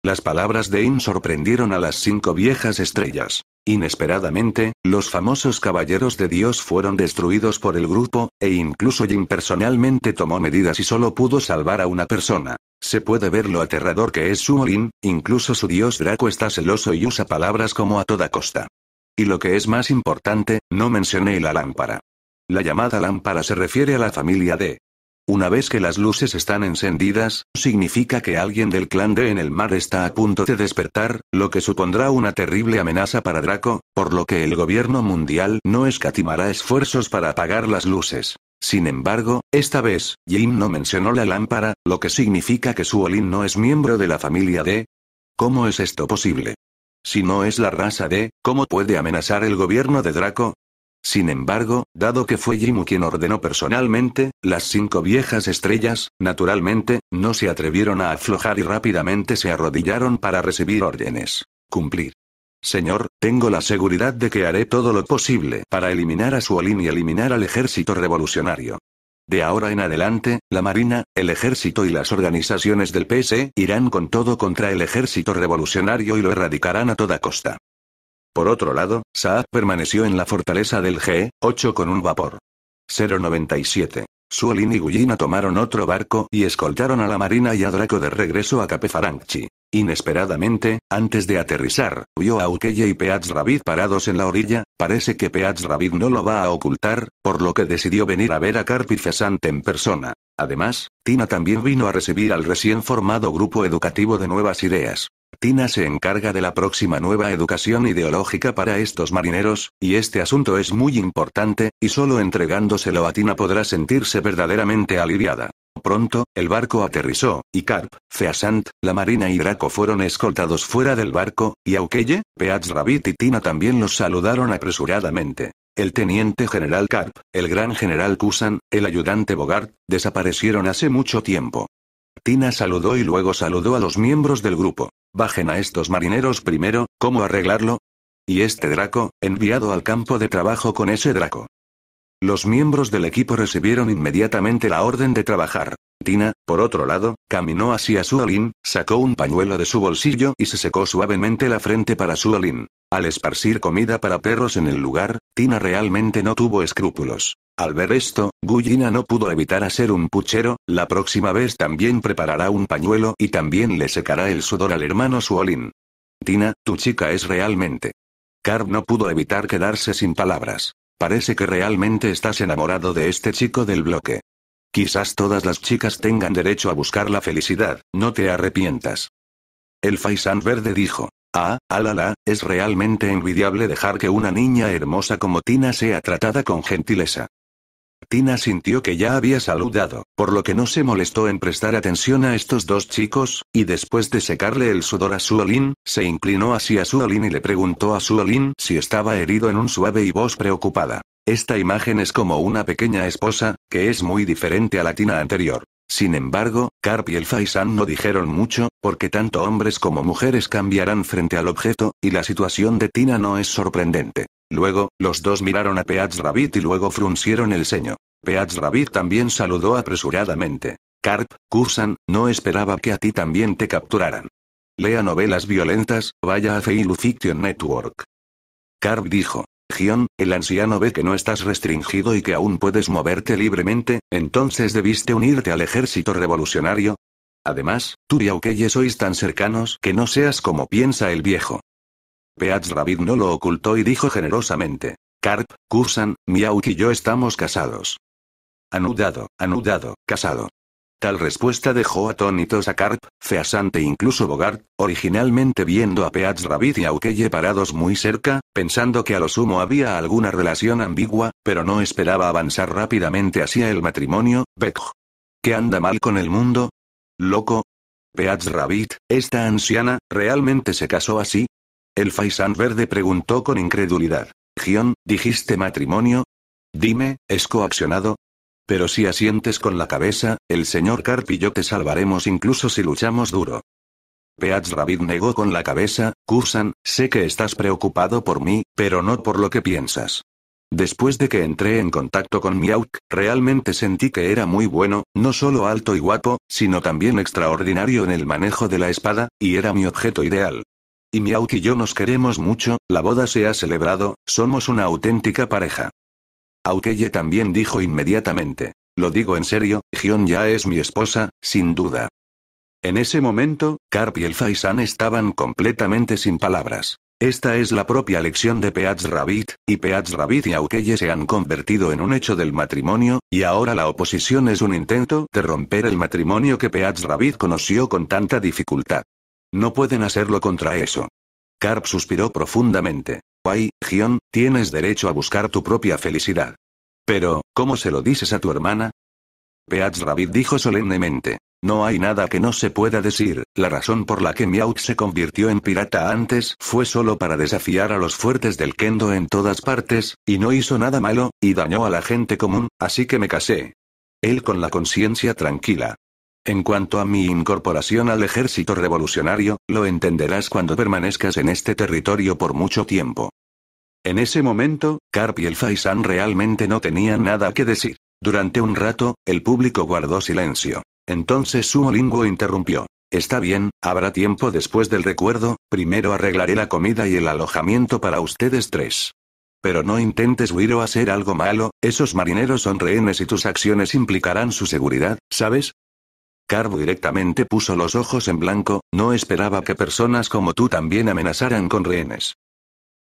Las palabras de In sorprendieron a las cinco viejas estrellas. Inesperadamente, los famosos caballeros de Dios fueron destruidos por el grupo, e incluso Jin personalmente tomó medidas y solo pudo salvar a una persona. Se puede ver lo aterrador que es su morín, incluso su dios Draco está celoso y usa palabras como a toda costa. Y lo que es más importante, no mencioné la lámpara. La llamada lámpara se refiere a la familia de una vez que las luces están encendidas, significa que alguien del clan D en el mar está a punto de despertar, lo que supondrá una terrible amenaza para Draco, por lo que el gobierno mundial no escatimará esfuerzos para apagar las luces. Sin embargo, esta vez, Jim no mencionó la lámpara, lo que significa que Suolin no es miembro de la familia D. ¿Cómo es esto posible? Si no es la raza D, ¿cómo puede amenazar el gobierno de Draco? Sin embargo, dado que fue Jimu quien ordenó personalmente, las cinco viejas estrellas, naturalmente, no se atrevieron a aflojar y rápidamente se arrodillaron para recibir órdenes. Cumplir. Señor, tengo la seguridad de que haré todo lo posible para eliminar a Suolin y eliminar al ejército revolucionario. De ahora en adelante, la Marina, el Ejército y las organizaciones del PS e irán con todo contra el ejército revolucionario y lo erradicarán a toda costa. Por otro lado, Saad permaneció en la fortaleza del G-8 con un vapor. 097. Suolin y Gullina tomaron otro barco y escoltaron a la marina y a Draco de regreso a Capefarangchi. Inesperadamente, antes de aterrizar, vio a Ukeye y Peats Rabid parados en la orilla, parece que Peats Rabid no lo va a ocultar, por lo que decidió venir a ver a Carpi en persona. Además, Tina también vino a recibir al recién formado grupo educativo de nuevas ideas. Tina se encarga de la próxima nueva educación ideológica para estos marineros, y este asunto es muy importante, y solo entregándoselo a Tina podrá sentirse verdaderamente aliviada. Pronto, el barco aterrizó, y Karp, Feasant, la marina y Draco fueron escoltados fuera del barco, y Aukeye, Peats Rabbit y Tina también los saludaron apresuradamente. El teniente general Karp, el gran general Kusan, el ayudante Bogart, desaparecieron hace mucho tiempo. Tina saludó y luego saludó a los miembros del grupo. Bajen a estos marineros primero, ¿cómo arreglarlo? Y este Draco, enviado al campo de trabajo con ese Draco. Los miembros del equipo recibieron inmediatamente la orden de trabajar. Tina, por otro lado, caminó hacia Suolin, sacó un pañuelo de su bolsillo y se secó suavemente la frente para Suolin. Al esparcir comida para perros en el lugar, Tina realmente no tuvo escrúpulos. Al ver esto, Guyina no pudo evitar hacer un puchero, la próxima vez también preparará un pañuelo y también le secará el sudor al hermano Suolin. Tina, tu chica es realmente. Carb no pudo evitar quedarse sin palabras. Parece que realmente estás enamorado de este chico del bloque. Quizás todas las chicas tengan derecho a buscar la felicidad, no te arrepientas. El faisán verde dijo. Ah, alala, ah, es realmente envidiable dejar que una niña hermosa como Tina sea tratada con gentileza. Tina sintió que ya había saludado, por lo que no se molestó en prestar atención a estos dos chicos, y después de secarle el sudor a Suolin, se inclinó hacia Suolin y le preguntó a Suolin si estaba herido en un suave y voz preocupada. Esta imagen es como una pequeña esposa, que es muy diferente a la Tina anterior. Sin embargo, Carp y el Faisan no dijeron mucho, porque tanto hombres como mujeres cambiarán frente al objeto, y la situación de Tina no es sorprendente. Luego, los dos miraron a Peach Rabbit y luego fruncieron el ceño. Peach Rabbit también saludó apresuradamente. Carp, Cursan, no esperaba que a ti también te capturaran. Lea novelas violentas, vaya a Feilu Fiction Network. Carp dijo. Gion, el anciano ve que no estás restringido y que aún puedes moverte libremente, entonces debiste unirte al ejército revolucionario. Además, tú y sois tan cercanos que no seas como piensa el viejo. Peach Rabbit no lo ocultó y dijo generosamente. Carp, Kusan, Miauk y yo estamos casados. Anudado, anudado, casado. Tal respuesta dejó atónitos a Carp, Feasante e incluso Bogart, originalmente viendo a Peach Rabbit y Aukeye parados muy cerca, pensando que a lo sumo había alguna relación ambigua, pero no esperaba avanzar rápidamente hacia el matrimonio, Bek. ¿Qué anda mal con el mundo? ¿Loco? Peatz Rabbit, esta anciana, ¿realmente se casó así? El Faisan verde preguntó con incredulidad. Gion, ¿dijiste matrimonio? Dime, ¿es coaccionado? Pero si asientes con la cabeza, el señor Carpillo te salvaremos incluso si luchamos duro. Peats Rabid negó con la cabeza, Kursan, sé que estás preocupado por mí, pero no por lo que piensas. Después de que entré en contacto con Miauk, realmente sentí que era muy bueno, no solo alto y guapo, sino también extraordinario en el manejo de la espada, y era mi objeto ideal. Y miauki y yo nos queremos mucho, la boda se ha celebrado, somos una auténtica pareja. Aukeye también dijo inmediatamente. Lo digo en serio, Gion ya es mi esposa, sin duda. En ese momento, Carp y el Faisan estaban completamente sin palabras. Esta es la propia lección de Peatz Rabbit, y Peatz Rabbit y Aukeye se han convertido en un hecho del matrimonio, y ahora la oposición es un intento de romper el matrimonio que Peatz Rabbit conoció con tanta dificultad. No pueden hacerlo contra eso. Carp suspiró profundamente. Guay, Gion, tienes derecho a buscar tu propia felicidad. Pero, ¿cómo se lo dices a tu hermana? Peach Rabbit dijo solemnemente. No hay nada que no se pueda decir, la razón por la que Meowth se convirtió en pirata antes fue solo para desafiar a los fuertes del kendo en todas partes, y no hizo nada malo, y dañó a la gente común, así que me casé. Él con la conciencia tranquila. En cuanto a mi incorporación al ejército revolucionario, lo entenderás cuando permanezcas en este territorio por mucho tiempo. En ese momento, Carp y el Faisán realmente no tenían nada que decir. Durante un rato, el público guardó silencio. Entonces su Suolingo interrumpió. Está bien, habrá tiempo después del recuerdo, primero arreglaré la comida y el alojamiento para ustedes tres. Pero no intentes huir o hacer algo malo, esos marineros son rehenes y tus acciones implicarán su seguridad, ¿sabes? Carbo directamente puso los ojos en blanco, no esperaba que personas como tú también amenazaran con rehenes.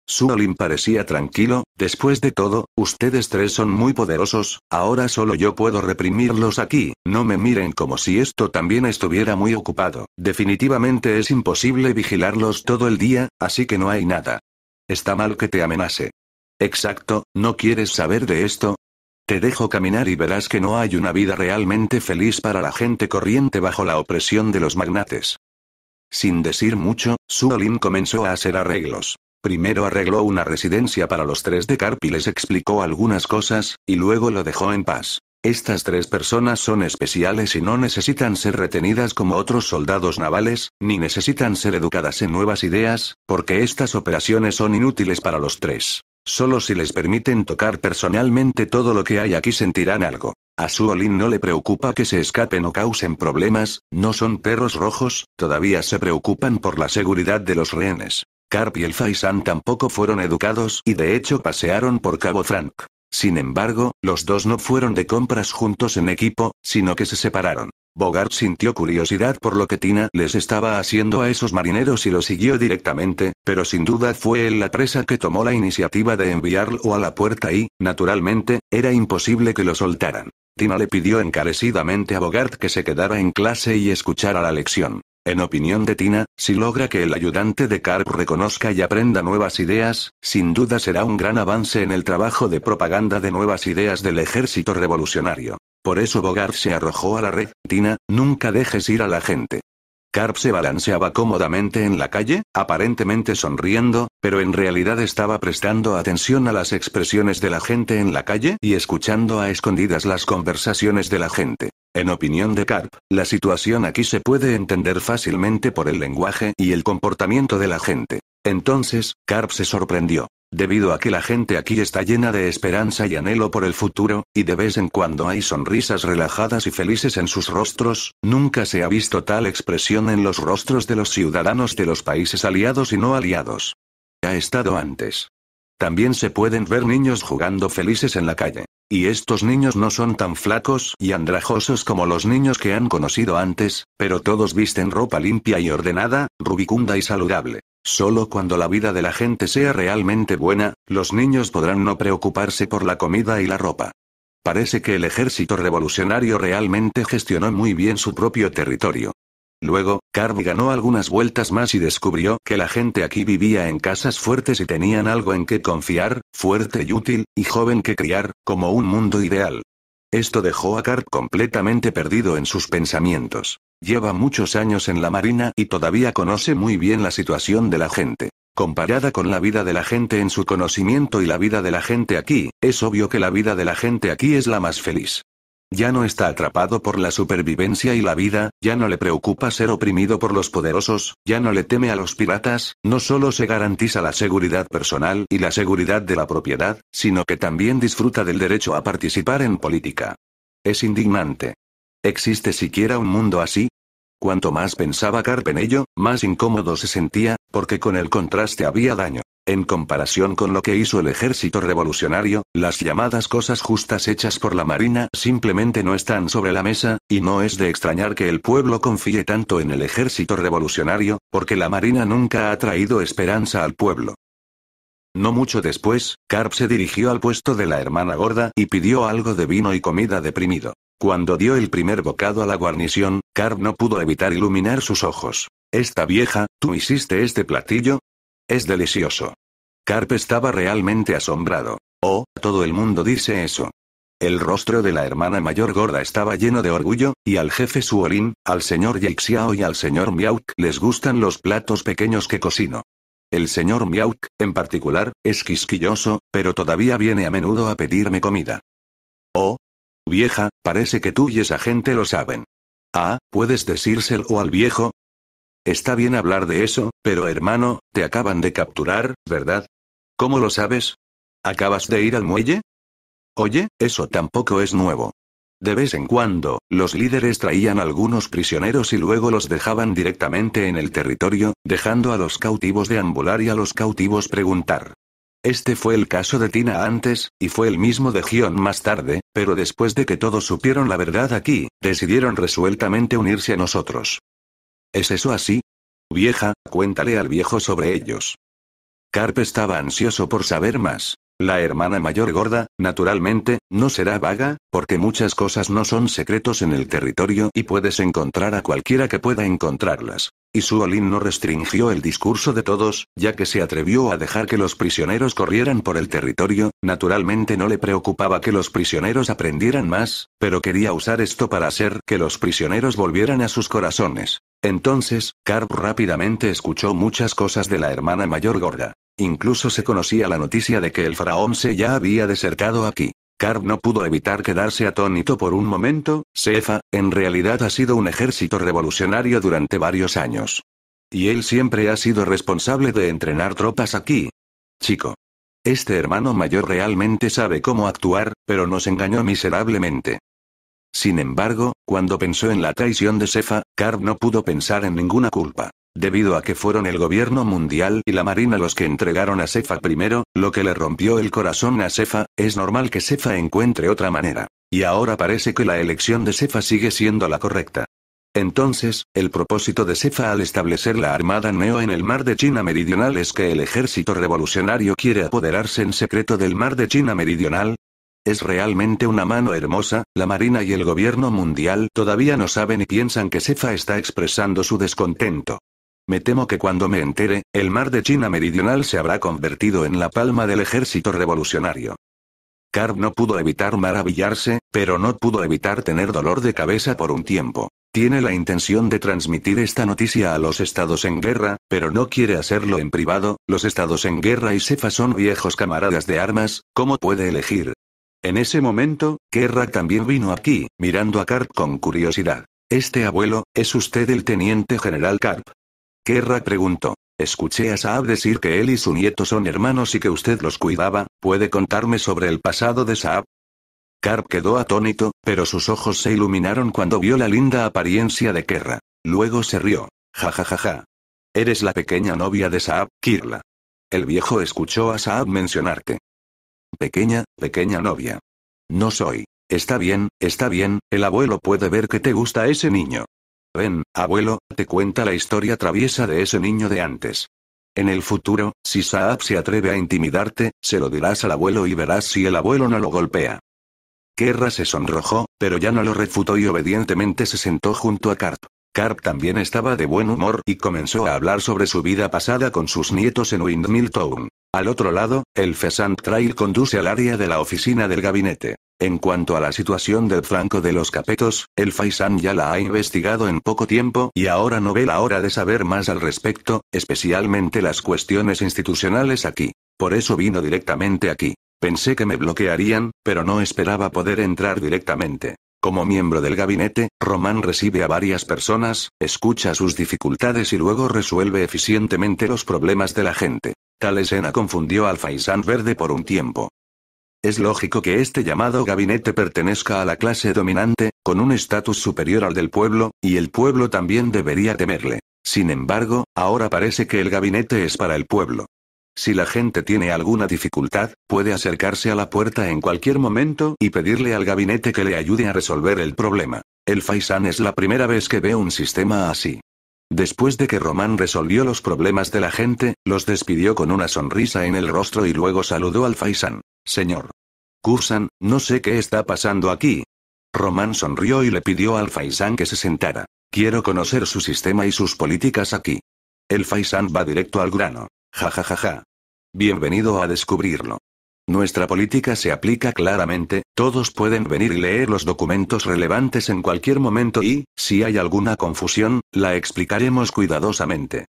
Suolin parecía tranquilo, después de todo, ustedes tres son muy poderosos, ahora solo yo puedo reprimirlos aquí, no me miren como si esto también estuviera muy ocupado, definitivamente es imposible vigilarlos todo el día, así que no hay nada. Está mal que te amenace. Exacto, no quieres saber de esto, te dejo caminar y verás que no hay una vida realmente feliz para la gente corriente bajo la opresión de los magnates. Sin decir mucho, Suolin comenzó a hacer arreglos. Primero arregló una residencia para los tres de Carp y les explicó algunas cosas, y luego lo dejó en paz. Estas tres personas son especiales y no necesitan ser retenidas como otros soldados navales, ni necesitan ser educadas en nuevas ideas, porque estas operaciones son inútiles para los tres. Solo si les permiten tocar personalmente todo lo que hay aquí sentirán algo. A Suolin no le preocupa que se escapen o causen problemas, no son perros rojos, todavía se preocupan por la seguridad de los rehenes. Carp y el Faisan tampoco fueron educados y de hecho pasearon por Cabo Frank. Sin embargo, los dos no fueron de compras juntos en equipo, sino que se separaron. Bogart sintió curiosidad por lo que Tina les estaba haciendo a esos marineros y lo siguió directamente, pero sin duda fue él la presa que tomó la iniciativa de enviarlo a la puerta y, naturalmente, era imposible que lo soltaran. Tina le pidió encarecidamente a Bogart que se quedara en clase y escuchara la lección. En opinión de Tina, si logra que el ayudante de Carp reconozca y aprenda nuevas ideas, sin duda será un gran avance en el trabajo de propaganda de nuevas ideas del ejército revolucionario. Por eso Bogart se arrojó a la Tina, nunca dejes ir a la gente. Carp se balanceaba cómodamente en la calle, aparentemente sonriendo, pero en realidad estaba prestando atención a las expresiones de la gente en la calle y escuchando a escondidas las conversaciones de la gente. En opinión de Carp, la situación aquí se puede entender fácilmente por el lenguaje y el comportamiento de la gente. Entonces, Carp se sorprendió. Debido a que la gente aquí está llena de esperanza y anhelo por el futuro, y de vez en cuando hay sonrisas relajadas y felices en sus rostros, nunca se ha visto tal expresión en los rostros de los ciudadanos de los países aliados y no aliados. Ha estado antes. También se pueden ver niños jugando felices en la calle. Y estos niños no son tan flacos y andrajosos como los niños que han conocido antes, pero todos visten ropa limpia y ordenada, rubicunda y saludable. Solo cuando la vida de la gente sea realmente buena, los niños podrán no preocuparse por la comida y la ropa. Parece que el ejército revolucionario realmente gestionó muy bien su propio territorio. Luego, Carby ganó algunas vueltas más y descubrió que la gente aquí vivía en casas fuertes y tenían algo en que confiar, fuerte y útil, y joven que criar, como un mundo ideal. Esto dejó a Carp completamente perdido en sus pensamientos. Lleva muchos años en la marina y todavía conoce muy bien la situación de la gente. Comparada con la vida de la gente en su conocimiento y la vida de la gente aquí, es obvio que la vida de la gente aquí es la más feliz. Ya no está atrapado por la supervivencia y la vida, ya no le preocupa ser oprimido por los poderosos, ya no le teme a los piratas, no solo se garantiza la seguridad personal y la seguridad de la propiedad, sino que también disfruta del derecho a participar en política. Es indignante. ¿Existe siquiera un mundo así? Cuanto más pensaba en ello, más incómodo se sentía, porque con el contraste había daño en comparación con lo que hizo el ejército revolucionario, las llamadas cosas justas hechas por la Marina simplemente no están sobre la mesa, y no es de extrañar que el pueblo confíe tanto en el ejército revolucionario, porque la Marina nunca ha traído esperanza al pueblo. No mucho después, Carp se dirigió al puesto de la hermana gorda y pidió algo de vino y comida deprimido. Cuando dio el primer bocado a la guarnición, Carp no pudo evitar iluminar sus ojos. Esta vieja, ¿tú hiciste este platillo? Es delicioso. Carp estaba realmente asombrado. Oh, todo el mundo dice eso. El rostro de la hermana mayor gorda estaba lleno de orgullo, y al jefe Suolin, al señor Yixiao y al señor Miauk les gustan los platos pequeños que cocino. El señor Miauk, en particular, es quisquilloso, pero todavía viene a menudo a pedirme comida. Oh. Vieja, parece que tú y esa gente lo saben. Ah, ¿puedes decírselo al viejo? Está bien hablar de eso, pero hermano, te acaban de capturar, ¿verdad? ¿Cómo lo sabes? ¿Acabas de ir al muelle? Oye, eso tampoco es nuevo. De vez en cuando, los líderes traían algunos prisioneros y luego los dejaban directamente en el territorio, dejando a los cautivos deambular y a los cautivos preguntar. Este fue el caso de Tina antes, y fue el mismo de Gion más tarde, pero después de que todos supieron la verdad aquí, decidieron resueltamente unirse a nosotros. ¿Es eso así? Vieja, cuéntale al viejo sobre ellos. Carpe estaba ansioso por saber más. La hermana mayor gorda, naturalmente, no será vaga, porque muchas cosas no son secretos en el territorio y puedes encontrar a cualquiera que pueda encontrarlas. Y Suolin no restringió el discurso de todos, ya que se atrevió a dejar que los prisioneros corrieran por el territorio, naturalmente no le preocupaba que los prisioneros aprendieran más, pero quería usar esto para hacer que los prisioneros volvieran a sus corazones. Entonces, Carp rápidamente escuchó muchas cosas de la hermana mayor gorda. Incluso se conocía la noticia de que el faraón se ya había desertado aquí. Carb no pudo evitar quedarse atónito por un momento, Sefa, en realidad ha sido un ejército revolucionario durante varios años. Y él siempre ha sido responsable de entrenar tropas aquí. Chico. Este hermano mayor realmente sabe cómo actuar, pero nos engañó miserablemente. Sin embargo, cuando pensó en la traición de Sefa, Carb no pudo pensar en ninguna culpa. Debido a que fueron el gobierno mundial y la marina los que entregaron a Cefa primero, lo que le rompió el corazón a Sefa, es normal que Sefa encuentre otra manera. Y ahora parece que la elección de Cefa sigue siendo la correcta. Entonces, el propósito de Sefa al establecer la Armada Neo en el mar de China Meridional es que el ejército revolucionario quiere apoderarse en secreto del mar de China Meridional. Es realmente una mano hermosa, la Marina y el gobierno mundial todavía no saben y piensan que Sefa está expresando su descontento. Me temo que cuando me entere, el mar de China Meridional se habrá convertido en la palma del ejército revolucionario. Carp no pudo evitar maravillarse, pero no pudo evitar tener dolor de cabeza por un tiempo. Tiene la intención de transmitir esta noticia a los estados en guerra, pero no quiere hacerlo en privado, los estados en guerra y Cefa son viejos camaradas de armas, ¿cómo puede elegir? En ese momento, Kerra también vino aquí, mirando a Carp con curiosidad. Este abuelo, ¿es usted el teniente general Carp? Kerra preguntó. Escuché a Saab decir que él y su nieto son hermanos y que usted los cuidaba, ¿puede contarme sobre el pasado de Saab? Carp quedó atónito, pero sus ojos se iluminaron cuando vio la linda apariencia de Kerra. Luego se rió. jajajaja, Eres la pequeña novia de Saab, Kirla. El viejo escuchó a Saab mencionarte. Pequeña, pequeña novia. No soy. Está bien, está bien, el abuelo puede ver que te gusta ese niño. Ven, abuelo, te cuenta la historia traviesa de ese niño de antes. En el futuro, si Saab se atreve a intimidarte, se lo dirás al abuelo y verás si el abuelo no lo golpea. Kerra se sonrojó, pero ya no lo refutó y obedientemente se sentó junto a Carp. Carp también estaba de buen humor y comenzó a hablar sobre su vida pasada con sus nietos en Windmill Town. Al otro lado, el Fesant Trail conduce al área de la oficina del gabinete. En cuanto a la situación del flanco de los capetos, el Faisán ya la ha investigado en poco tiempo y ahora no ve la hora de saber más al respecto, especialmente las cuestiones institucionales aquí. Por eso vino directamente aquí. Pensé que me bloquearían, pero no esperaba poder entrar directamente. Como miembro del gabinete, Román recibe a varias personas, escucha sus dificultades y luego resuelve eficientemente los problemas de la gente. Tal escena confundió al Faisán Verde por un tiempo. Es lógico que este llamado gabinete pertenezca a la clase dominante, con un estatus superior al del pueblo, y el pueblo también debería temerle. Sin embargo, ahora parece que el gabinete es para el pueblo. Si la gente tiene alguna dificultad, puede acercarse a la puerta en cualquier momento y pedirle al gabinete que le ayude a resolver el problema. El Faisán es la primera vez que ve un sistema así. Después de que Román resolvió los problemas de la gente, los despidió con una sonrisa en el rostro y luego saludó al Faisán. Señor. Cursan, no sé qué está pasando aquí. Román sonrió y le pidió al Faisán que se sentara. Quiero conocer su sistema y sus políticas aquí. El Faisán va directo al grano. Ja ja ja ja. Bienvenido a descubrirlo. Nuestra política se aplica claramente, todos pueden venir y leer los documentos relevantes en cualquier momento y, si hay alguna confusión, la explicaremos cuidadosamente.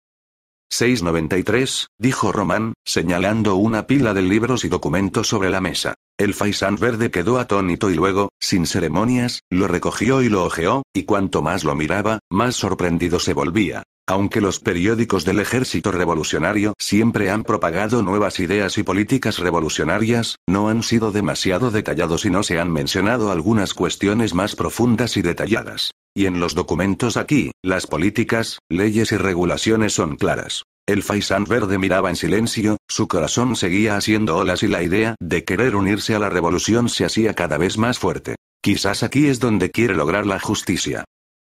693, dijo Román, señalando una pila de libros y documentos sobre la mesa. El faisán verde quedó atónito y luego, sin ceremonias, lo recogió y lo ojeó, y cuanto más lo miraba, más sorprendido se volvía. Aunque los periódicos del ejército revolucionario siempre han propagado nuevas ideas y políticas revolucionarias, no han sido demasiado detallados y no se han mencionado algunas cuestiones más profundas y detalladas. Y en los documentos aquí, las políticas, leyes y regulaciones son claras. El faisán verde miraba en silencio, su corazón seguía haciendo olas y la idea de querer unirse a la revolución se hacía cada vez más fuerte. Quizás aquí es donde quiere lograr la justicia.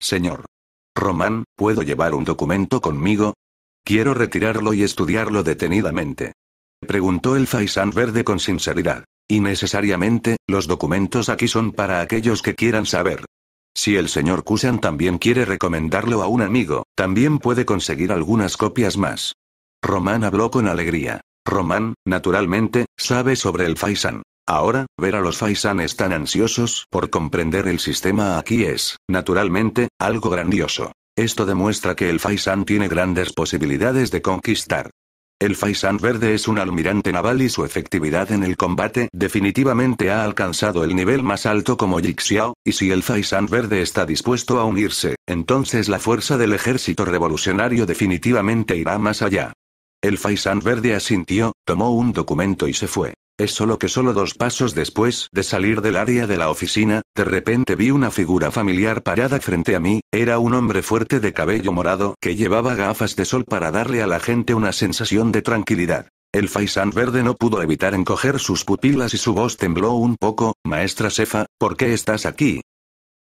Señor. Román, ¿puedo llevar un documento conmigo? Quiero retirarlo y estudiarlo detenidamente. Preguntó el faisán verde con sinceridad. Y necesariamente, los documentos aquí son para aquellos que quieran saber. Si el señor Kusan también quiere recomendarlo a un amigo, también puede conseguir algunas copias más. Román habló con alegría. Román, naturalmente, sabe sobre el Faisan. Ahora, ver a los Faisan tan ansiosos por comprender el sistema aquí es, naturalmente, algo grandioso. Esto demuestra que el Faisan tiene grandes posibilidades de conquistar. El Faisan Verde es un almirante naval y su efectividad en el combate definitivamente ha alcanzado el nivel más alto como Jixiao, y si el Faisan Verde está dispuesto a unirse, entonces la fuerza del ejército revolucionario definitivamente irá más allá. El Faisan Verde asintió, tomó un documento y se fue. Es solo que solo dos pasos después de salir del área de la oficina, de repente vi una figura familiar parada frente a mí, era un hombre fuerte de cabello morado que llevaba gafas de sol para darle a la gente una sensación de tranquilidad. El faisán verde no pudo evitar encoger sus pupilas y su voz tembló un poco, maestra Sefa, ¿por qué estás aquí?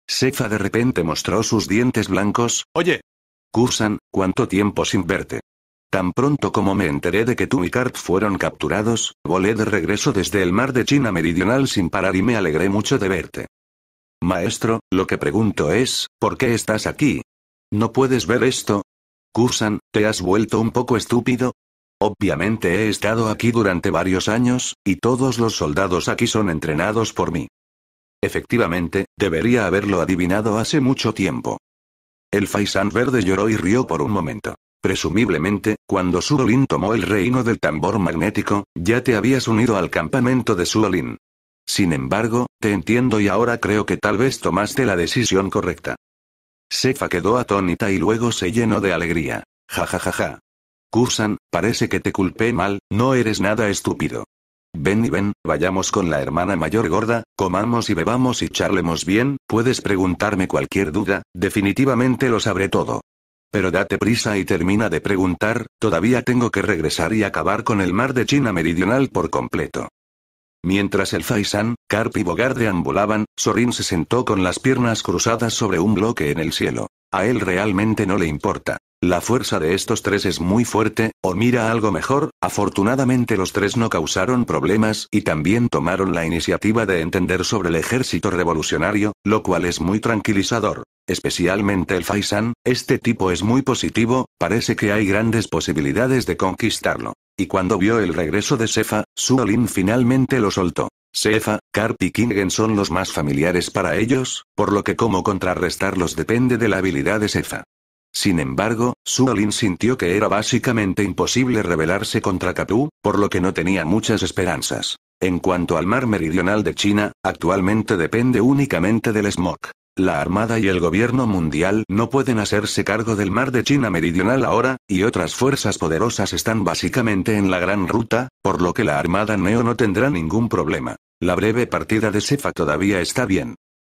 Sefa de repente mostró sus dientes blancos. Oye. Cursan, ¿cuánto tiempo sin verte? Tan pronto como me enteré de que tú y Carp fueron capturados, volé de regreso desde el mar de China Meridional sin parar y me alegré mucho de verte. Maestro, lo que pregunto es, ¿por qué estás aquí? ¿No puedes ver esto? Kusan, ¿te has vuelto un poco estúpido? Obviamente he estado aquí durante varios años, y todos los soldados aquí son entrenados por mí. Efectivamente, debería haberlo adivinado hace mucho tiempo. El Faisan Verde lloró y rió por un momento. Presumiblemente, cuando Suolin tomó el reino del tambor magnético, ya te habías unido al campamento de Suolin. Sin embargo, te entiendo y ahora creo que tal vez tomaste la decisión correcta. Sefa quedó atónita y luego se llenó de alegría. Ja ja parece que te culpé mal, no eres nada estúpido. Ven y ven, vayamos con la hermana mayor gorda, comamos y bebamos y charlemos bien, puedes preguntarme cualquier duda, definitivamente lo sabré todo. Pero date prisa y termina de preguntar, todavía tengo que regresar y acabar con el mar de China Meridional por completo. Mientras el Faisan, Carp y Bogard deambulaban, Sorin se sentó con las piernas cruzadas sobre un bloque en el cielo. A él realmente no le importa. La fuerza de estos tres es muy fuerte, o mira algo mejor, afortunadamente los tres no causaron problemas y también tomaron la iniciativa de entender sobre el ejército revolucionario, lo cual es muy tranquilizador. Especialmente el Faisan, este tipo es muy positivo, parece que hay grandes posibilidades de conquistarlo. Y cuando vio el regreso de Sefa, Suolin finalmente lo soltó. Sefa, Karp y Kingen son los más familiares para ellos, por lo que cómo contrarrestarlos depende de la habilidad de Sefa. Sin embargo, Suolin sintió que era básicamente imposible rebelarse contra Katu, por lo que no tenía muchas esperanzas. En cuanto al mar meridional de China, actualmente depende únicamente del smog. La Armada y el gobierno mundial no pueden hacerse cargo del mar de China meridional ahora, y otras fuerzas poderosas están básicamente en la gran ruta, por lo que la Armada Neo no tendrá ningún problema. La breve partida de Cefa todavía está bien.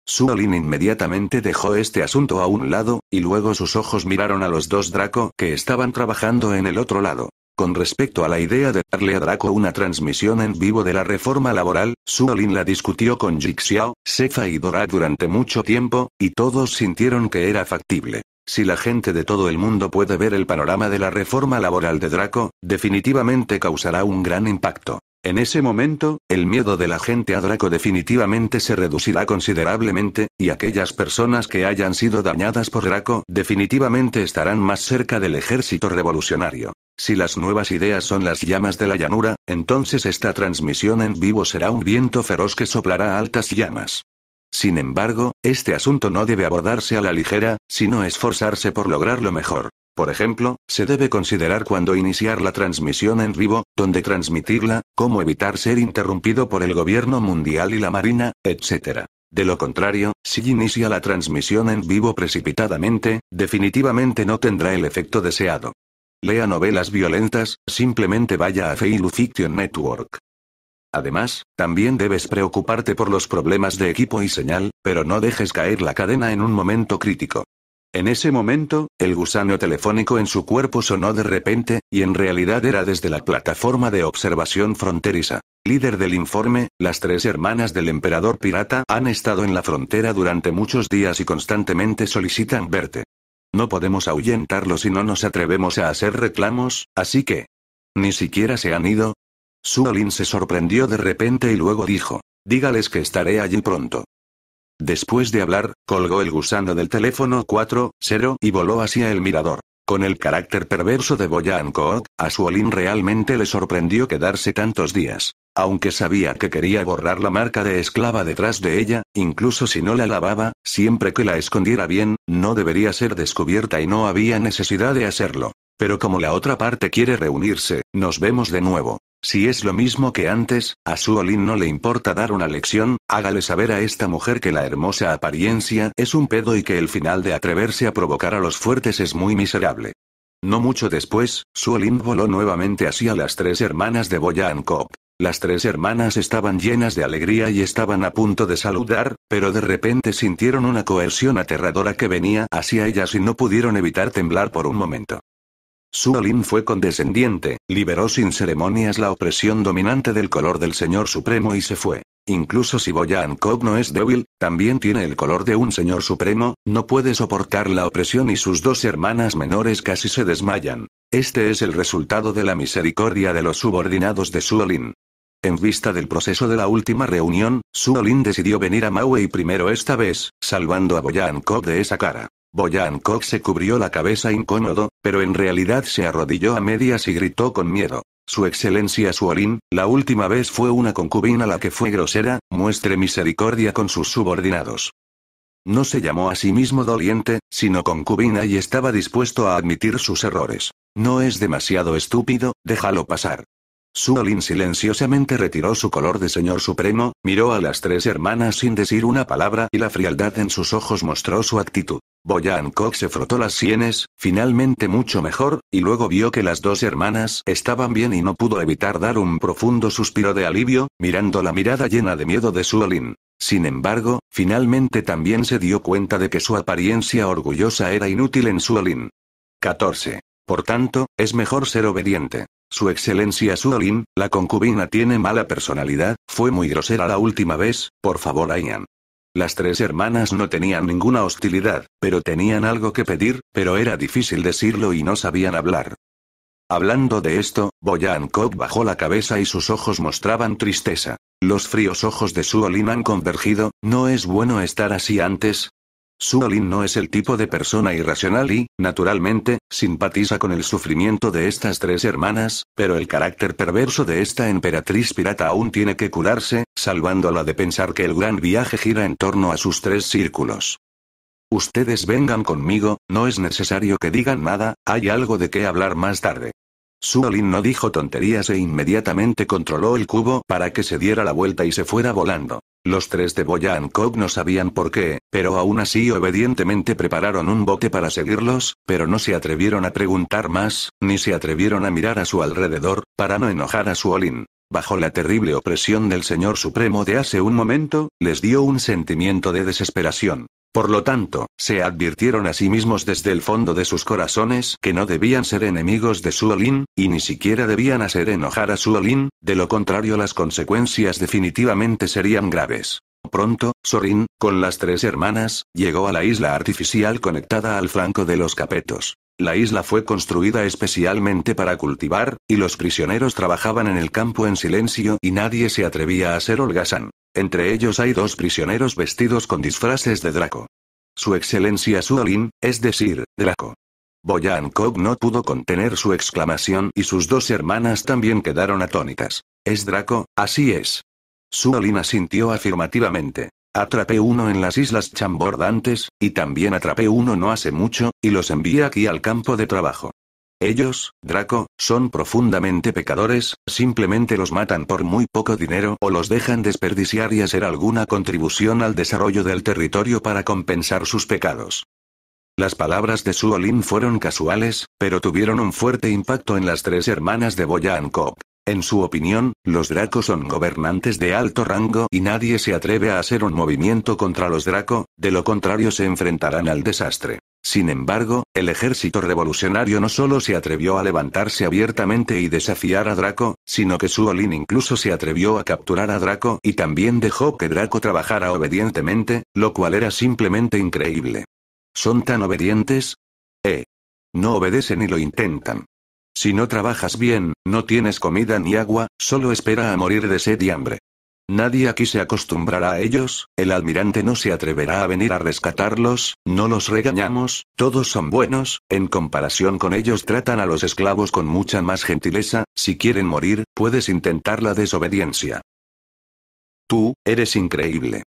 Suolin inmediatamente dejó este asunto a un lado, y luego sus ojos miraron a los dos Draco que estaban trabajando en el otro lado. Con respecto a la idea de darle a Draco una transmisión en vivo de la reforma laboral, Suolin la discutió con Jixiao, Sefa y Dora durante mucho tiempo, y todos sintieron que era factible. Si la gente de todo el mundo puede ver el panorama de la reforma laboral de Draco, definitivamente causará un gran impacto. En ese momento, el miedo de la gente a Draco definitivamente se reducirá considerablemente, y aquellas personas que hayan sido dañadas por Draco definitivamente estarán más cerca del ejército revolucionario. Si las nuevas ideas son las llamas de la llanura, entonces esta transmisión en vivo será un viento feroz que soplará altas llamas. Sin embargo, este asunto no debe abordarse a la ligera, sino esforzarse por lograr lo mejor. Por ejemplo, se debe considerar cuándo iniciar la transmisión en vivo, dónde transmitirla, cómo evitar ser interrumpido por el gobierno mundial y la marina, etc. De lo contrario, si inicia la transmisión en vivo precipitadamente, definitivamente no tendrá el efecto deseado. Lea novelas violentas, simplemente vaya a Failu Fiction Network. Además, también debes preocuparte por los problemas de equipo y señal, pero no dejes caer la cadena en un momento crítico. En ese momento, el gusano telefónico en su cuerpo sonó de repente, y en realidad era desde la plataforma de observación fronteriza. Líder del informe, las tres hermanas del emperador pirata han estado en la frontera durante muchos días y constantemente solicitan verte. No podemos ahuyentarlos si no nos atrevemos a hacer reclamos, así que... Ni siquiera se han ido. Suolin se sorprendió de repente y luego dijo, dígales que estaré allí pronto. Después de hablar, colgó el gusano del teléfono 4-0 y voló hacia el mirador. Con el carácter perverso de Boyan a Suolin realmente le sorprendió quedarse tantos días. Aunque sabía que quería borrar la marca de esclava detrás de ella, incluso si no la lavaba, siempre que la escondiera bien, no debería ser descubierta y no había necesidad de hacerlo. Pero como la otra parte quiere reunirse, nos vemos de nuevo. Si es lo mismo que antes, a Suolin no le importa dar una lección, hágale saber a esta mujer que la hermosa apariencia es un pedo y que el final de atreverse a provocar a los fuertes es muy miserable. No mucho después, Suolin voló nuevamente hacia las tres hermanas de Boyan Las tres hermanas estaban llenas de alegría y estaban a punto de saludar, pero de repente sintieron una coerción aterradora que venía hacia ellas y no pudieron evitar temblar por un momento. Suolin fue condescendiente, liberó sin ceremonias la opresión dominante del color del Señor Supremo y se fue. Incluso si Boyan no es débil, también tiene el color de un Señor Supremo, no puede soportar la opresión y sus dos hermanas menores casi se desmayan. Este es el resultado de la misericordia de los subordinados de Suolin. En vista del proceso de la última reunión, Suolin decidió venir a Maui primero esta vez, salvando a Boyan de esa cara. Boyan Cox se cubrió la cabeza incómodo, pero en realidad se arrodilló a medias y gritó con miedo. Su excelencia Suolin, la última vez fue una concubina la que fue grosera, muestre misericordia con sus subordinados. No se llamó a sí mismo doliente, sino concubina y estaba dispuesto a admitir sus errores. No es demasiado estúpido, déjalo pasar. Suolin silenciosamente retiró su color de señor supremo, miró a las tres hermanas sin decir una palabra y la frialdad en sus ojos mostró su actitud. Boyan Cox se frotó las sienes, finalmente mucho mejor, y luego vio que las dos hermanas estaban bien y no pudo evitar dar un profundo suspiro de alivio, mirando la mirada llena de miedo de Suolin. Sin embargo, finalmente también se dio cuenta de que su apariencia orgullosa era inútil en Suolin. 14. Por tanto, es mejor ser obediente. Su excelencia Suolin, la concubina tiene mala personalidad, fue muy grosera la última vez, por favor Ayan. Las tres hermanas no tenían ninguna hostilidad, pero tenían algo que pedir, pero era difícil decirlo y no sabían hablar. Hablando de esto, Boyankov bajó la cabeza y sus ojos mostraban tristeza. Los fríos ojos de Suolin han convergido, no es bueno estar así antes, Suolin no es el tipo de persona irracional y, naturalmente, simpatiza con el sufrimiento de estas tres hermanas, pero el carácter perverso de esta emperatriz pirata aún tiene que curarse, salvándola de pensar que el gran viaje gira en torno a sus tres círculos. Ustedes vengan conmigo, no es necesario que digan nada, hay algo de qué hablar más tarde. Suolin no dijo tonterías e inmediatamente controló el cubo para que se diera la vuelta y se fuera volando. Los tres de Kog no sabían por qué, pero aún así obedientemente prepararon un bote para seguirlos, pero no se atrevieron a preguntar más, ni se atrevieron a mirar a su alrededor, para no enojar a su Bajo la terrible opresión del Señor Supremo de hace un momento, les dio un sentimiento de desesperación. Por lo tanto, se advirtieron a sí mismos desde el fondo de sus corazones que no debían ser enemigos de Suolin, y ni siquiera debían hacer enojar a Suolin, de lo contrario las consecuencias definitivamente serían graves. Pronto, Sorin, con las tres hermanas, llegó a la isla artificial conectada al flanco de los capetos. La isla fue construida especialmente para cultivar, y los prisioneros trabajaban en el campo en silencio y nadie se atrevía a ser holgazán. Entre ellos hay dos prisioneros vestidos con disfraces de Draco. Su excelencia Suolin, es decir, Draco. Boyan Kog no pudo contener su exclamación y sus dos hermanas también quedaron atónitas. ¿Es Draco? Así es. Suolin asintió afirmativamente. Atrapé uno en las islas Chambordantes, y también atrapé uno no hace mucho, y los envié aquí al campo de trabajo. Ellos, Draco, son profundamente pecadores, simplemente los matan por muy poco dinero o los dejan desperdiciar y hacer alguna contribución al desarrollo del territorio para compensar sus pecados. Las palabras de Suolin fueron casuales, pero tuvieron un fuerte impacto en las tres hermanas de Boyankop. En su opinión, los Draco son gobernantes de alto rango y nadie se atreve a hacer un movimiento contra los Draco, de lo contrario se enfrentarán al desastre. Sin embargo, el ejército revolucionario no solo se atrevió a levantarse abiertamente y desafiar a Draco, sino que Suolin incluso se atrevió a capturar a Draco y también dejó que Draco trabajara obedientemente, lo cual era simplemente increíble. ¿Son tan obedientes? Eh. No obedecen y lo intentan. Si no trabajas bien, no tienes comida ni agua, solo espera a morir de sed y hambre. Nadie aquí se acostumbrará a ellos, el almirante no se atreverá a venir a rescatarlos, no los regañamos, todos son buenos, en comparación con ellos tratan a los esclavos con mucha más gentileza, si quieren morir, puedes intentar la desobediencia. Tú, eres increíble.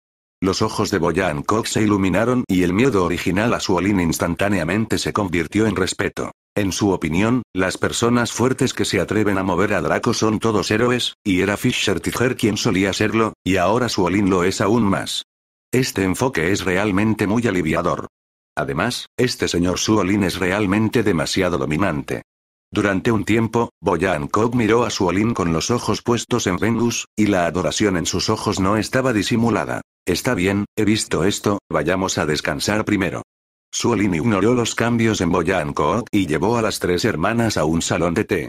Los ojos de Boyan Cox se iluminaron y el miedo original a su instantáneamente se convirtió en respeto. En su opinión, las personas fuertes que se atreven a mover a Draco son todos héroes, y era Fischer Tiger quien solía serlo, y ahora Suolin lo es aún más. Este enfoque es realmente muy aliviador. Además, este señor Suolin es realmente demasiado dominante. Durante un tiempo, Boyan Kog miró a Suolin con los ojos puestos en Vengus, y la adoración en sus ojos no estaba disimulada. Está bien, he visto esto, vayamos a descansar primero. Suolin ignoró los cambios en Boyanko y llevó a las tres hermanas a un salón de té.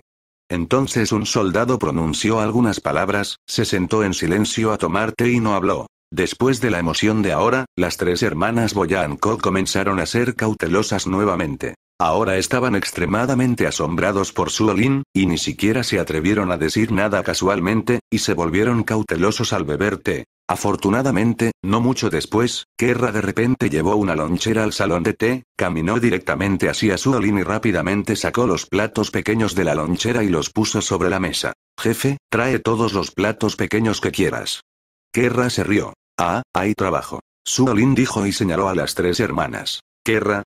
Entonces un soldado pronunció algunas palabras, se sentó en silencio a tomar té y no habló. Después de la emoción de ahora, las tres hermanas Boyanko comenzaron a ser cautelosas nuevamente. Ahora estaban extremadamente asombrados por su y ni siquiera se atrevieron a decir nada casualmente, y se volvieron cautelosos al beber té. Afortunadamente, no mucho después, Kerra de repente llevó una lonchera al salón de té, caminó directamente hacia Suolin y rápidamente sacó los platos pequeños de la lonchera y los puso sobre la mesa. Jefe, trae todos los platos pequeños que quieras. Kerra se rió. Ah, hay trabajo. Su dijo y señaló a las tres hermanas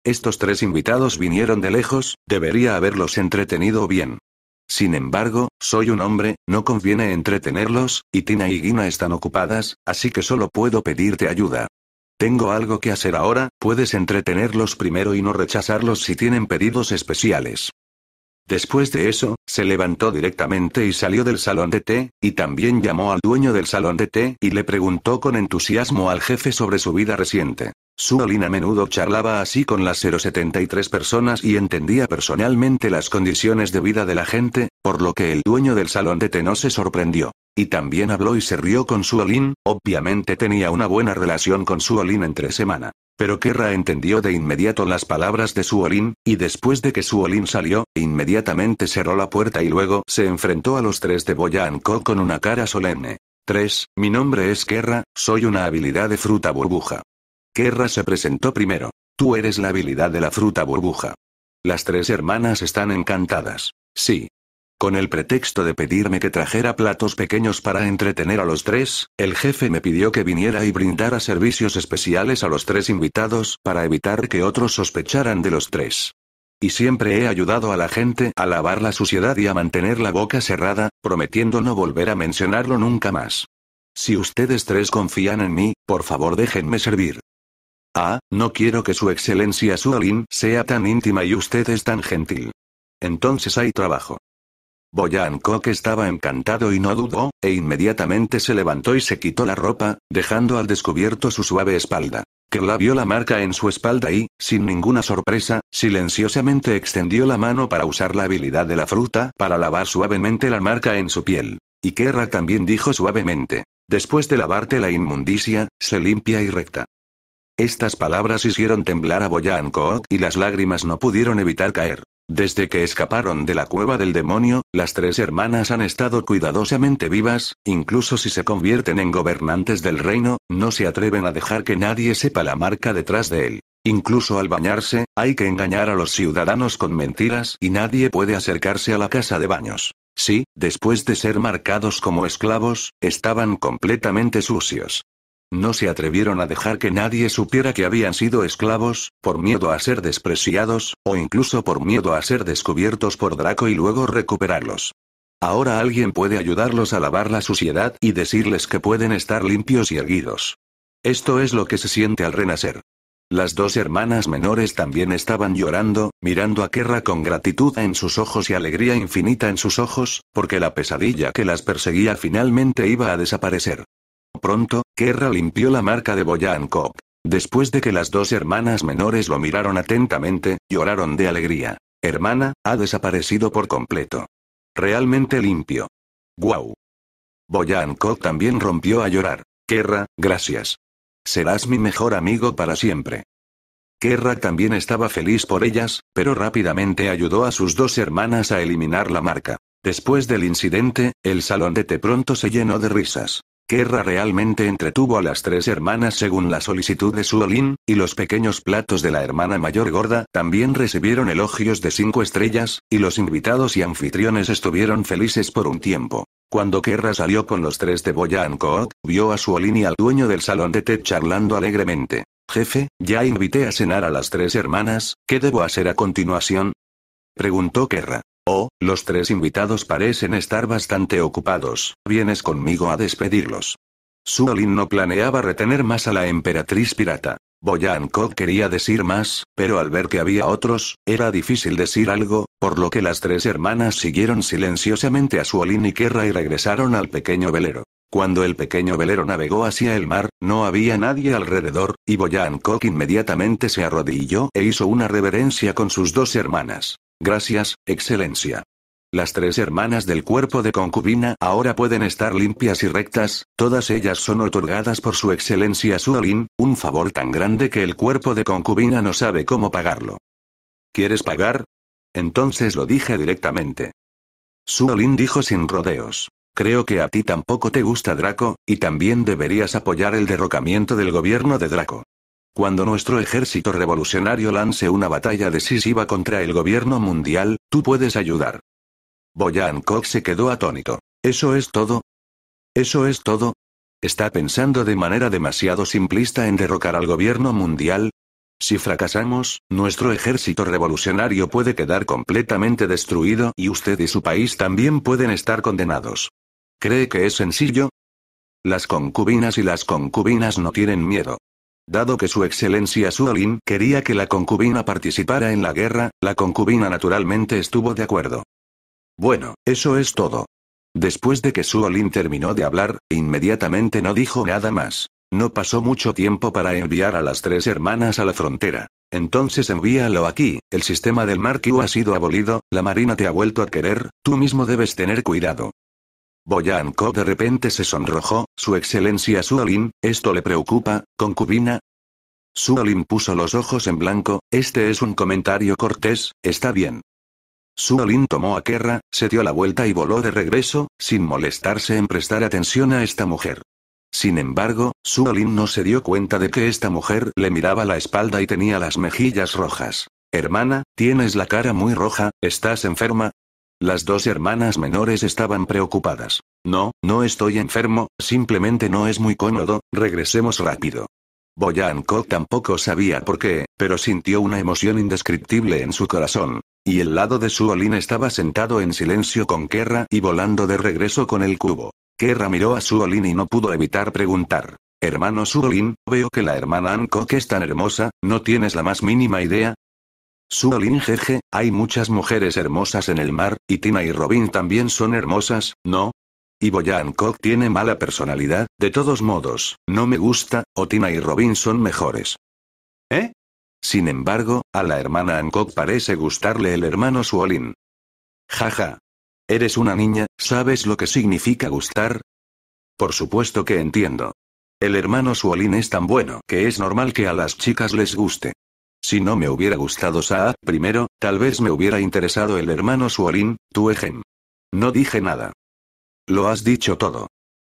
estos tres invitados vinieron de lejos, debería haberlos entretenido bien. Sin embargo, soy un hombre, no conviene entretenerlos, y Tina y Gina están ocupadas, así que solo puedo pedirte ayuda. Tengo algo que hacer ahora, puedes entretenerlos primero y no rechazarlos si tienen pedidos especiales. Después de eso, se levantó directamente y salió del salón de té, y también llamó al dueño del salón de té y le preguntó con entusiasmo al jefe sobre su vida reciente. Suolin a menudo charlaba así con las 073 personas y entendía personalmente las condiciones de vida de la gente, por lo que el dueño del salón de Teno se sorprendió. Y también habló y se rió con Suolin, obviamente tenía una buena relación con Suolin entre semana. Pero Kerra entendió de inmediato las palabras de Suolin, y después de que Suolin salió, inmediatamente cerró la puerta y luego se enfrentó a los tres de Boyanco con una cara solemne. 3. Mi nombre es Kerra, soy una habilidad de fruta burbuja. Kerra se presentó primero. Tú eres la habilidad de la fruta burbuja. Las tres hermanas están encantadas. Sí. Con el pretexto de pedirme que trajera platos pequeños para entretener a los tres, el jefe me pidió que viniera y brindara servicios especiales a los tres invitados para evitar que otros sospecharan de los tres. Y siempre he ayudado a la gente a lavar la suciedad y a mantener la boca cerrada, prometiendo no volver a mencionarlo nunca más. Si ustedes tres confían en mí, por favor déjenme servir. Ah, no quiero que su excelencia Suolin sea tan íntima y usted es tan gentil. Entonces hay trabajo. Boyan Kok estaba encantado y no dudó, e inmediatamente se levantó y se quitó la ropa, dejando al descubierto su suave espalda. la vio la marca en su espalda y, sin ninguna sorpresa, silenciosamente extendió la mano para usar la habilidad de la fruta para lavar suavemente la marca en su piel. Y Kerra también dijo suavemente, después de lavarte la inmundicia, se limpia y recta. Estas palabras hicieron temblar a Boyan y las lágrimas no pudieron evitar caer. Desde que escaparon de la cueva del demonio, las tres hermanas han estado cuidadosamente vivas, incluso si se convierten en gobernantes del reino, no se atreven a dejar que nadie sepa la marca detrás de él. Incluso al bañarse, hay que engañar a los ciudadanos con mentiras y nadie puede acercarse a la casa de baños. Sí, después de ser marcados como esclavos, estaban completamente sucios. No se atrevieron a dejar que nadie supiera que habían sido esclavos, por miedo a ser despreciados, o incluso por miedo a ser descubiertos por Draco y luego recuperarlos. Ahora alguien puede ayudarlos a lavar la suciedad y decirles que pueden estar limpios y erguidos. Esto es lo que se siente al renacer. Las dos hermanas menores también estaban llorando, mirando a Kerra con gratitud en sus ojos y alegría infinita en sus ojos, porque la pesadilla que las perseguía finalmente iba a desaparecer. Pronto, Kerra limpió la marca de Boyancock. Después de que las dos hermanas menores lo miraron atentamente, lloraron de alegría. Hermana, ha desaparecido por completo. Realmente limpio. ¡Guau! Boyancock también rompió a llorar. Kerra, gracias. Serás mi mejor amigo para siempre. Kerra también estaba feliz por ellas, pero rápidamente ayudó a sus dos hermanas a eliminar la marca. Después del incidente, el salón de té pronto se llenó de risas. Kerra realmente entretuvo a las tres hermanas según la solicitud de Suolin, y los pequeños platos de la hermana mayor gorda también recibieron elogios de cinco estrellas, y los invitados y anfitriones estuvieron felices por un tiempo. Cuando Kerra salió con los tres de Boyan vio a Suolin y al dueño del salón de té charlando alegremente. Jefe, ya invité a cenar a las tres hermanas, ¿qué debo hacer a continuación? preguntó Kerra. Los tres invitados parecen estar bastante ocupados. Vienes conmigo a despedirlos. Suolin no planeaba retener más a la emperatriz pirata. Boyankov quería decir más, pero al ver que había otros, era difícil decir algo, por lo que las tres hermanas siguieron silenciosamente a Suolin y Kerra y regresaron al pequeño velero. Cuando el pequeño velero navegó hacia el mar, no había nadie alrededor, y Boyankov inmediatamente se arrodilló e hizo una reverencia con sus dos hermanas. Gracias, Excelencia. Las tres hermanas del cuerpo de concubina ahora pueden estar limpias y rectas, todas ellas son otorgadas por su excelencia Suolin, un favor tan grande que el cuerpo de concubina no sabe cómo pagarlo. ¿Quieres pagar? Entonces lo dije directamente. Suolin dijo sin rodeos. Creo que a ti tampoco te gusta Draco, y también deberías apoyar el derrocamiento del gobierno de Draco. Cuando nuestro ejército revolucionario lance una batalla decisiva contra el gobierno mundial, tú puedes ayudar. Boyan Kok se quedó atónito. ¿Eso es todo? ¿Eso es todo? ¿Está pensando de manera demasiado simplista en derrocar al gobierno mundial? Si fracasamos, nuestro ejército revolucionario puede quedar completamente destruido y usted y su país también pueden estar condenados. ¿Cree que es sencillo? Las concubinas y las concubinas no tienen miedo. Dado que su excelencia Suolin quería que la concubina participara en la guerra, la concubina naturalmente estuvo de acuerdo. Bueno, eso es todo. Después de que Suolin terminó de hablar, inmediatamente no dijo nada más. No pasó mucho tiempo para enviar a las tres hermanas a la frontera. Entonces envíalo aquí, el sistema del Marquio ha sido abolido, la marina te ha vuelto a querer, tú mismo debes tener cuidado. Boyanko de repente se sonrojó, su excelencia Suolin, esto le preocupa, concubina. Suolin puso los ojos en blanco, este es un comentario cortés, está bien. Suo tomó a Kerra, se dio la vuelta y voló de regreso, sin molestarse en prestar atención a esta mujer. Sin embargo, Suo no se dio cuenta de que esta mujer le miraba la espalda y tenía las mejillas rojas. Hermana, tienes la cara muy roja, ¿estás enferma? Las dos hermanas menores estaban preocupadas. No, no estoy enfermo, simplemente no es muy cómodo, regresemos rápido. Kok tampoco sabía por qué, pero sintió una emoción indescriptible en su corazón. Y el lado de Suolin estaba sentado en silencio con Kerra y volando de regreso con el cubo. Kerra miró a Suolin y no pudo evitar preguntar. Hermano Suolin, veo que la hermana Hancock es tan hermosa, ¿no tienes la más mínima idea? Suolin jeje, hay muchas mujeres hermosas en el mar, y Tina y Robin también son hermosas, ¿no? Y Boya Hancock tiene mala personalidad, de todos modos, no me gusta, o Tina y Robin son mejores. ¿Eh? Sin embargo, a la hermana Hancock parece gustarle el hermano Suolin. Jaja. Eres una niña, ¿sabes lo que significa gustar? Por supuesto que entiendo. El hermano Suolin es tan bueno que es normal que a las chicas les guste. Si no me hubiera gustado Saa, primero, tal vez me hubiera interesado el hermano Suolin, tu ejem. No dije nada. Lo has dicho todo.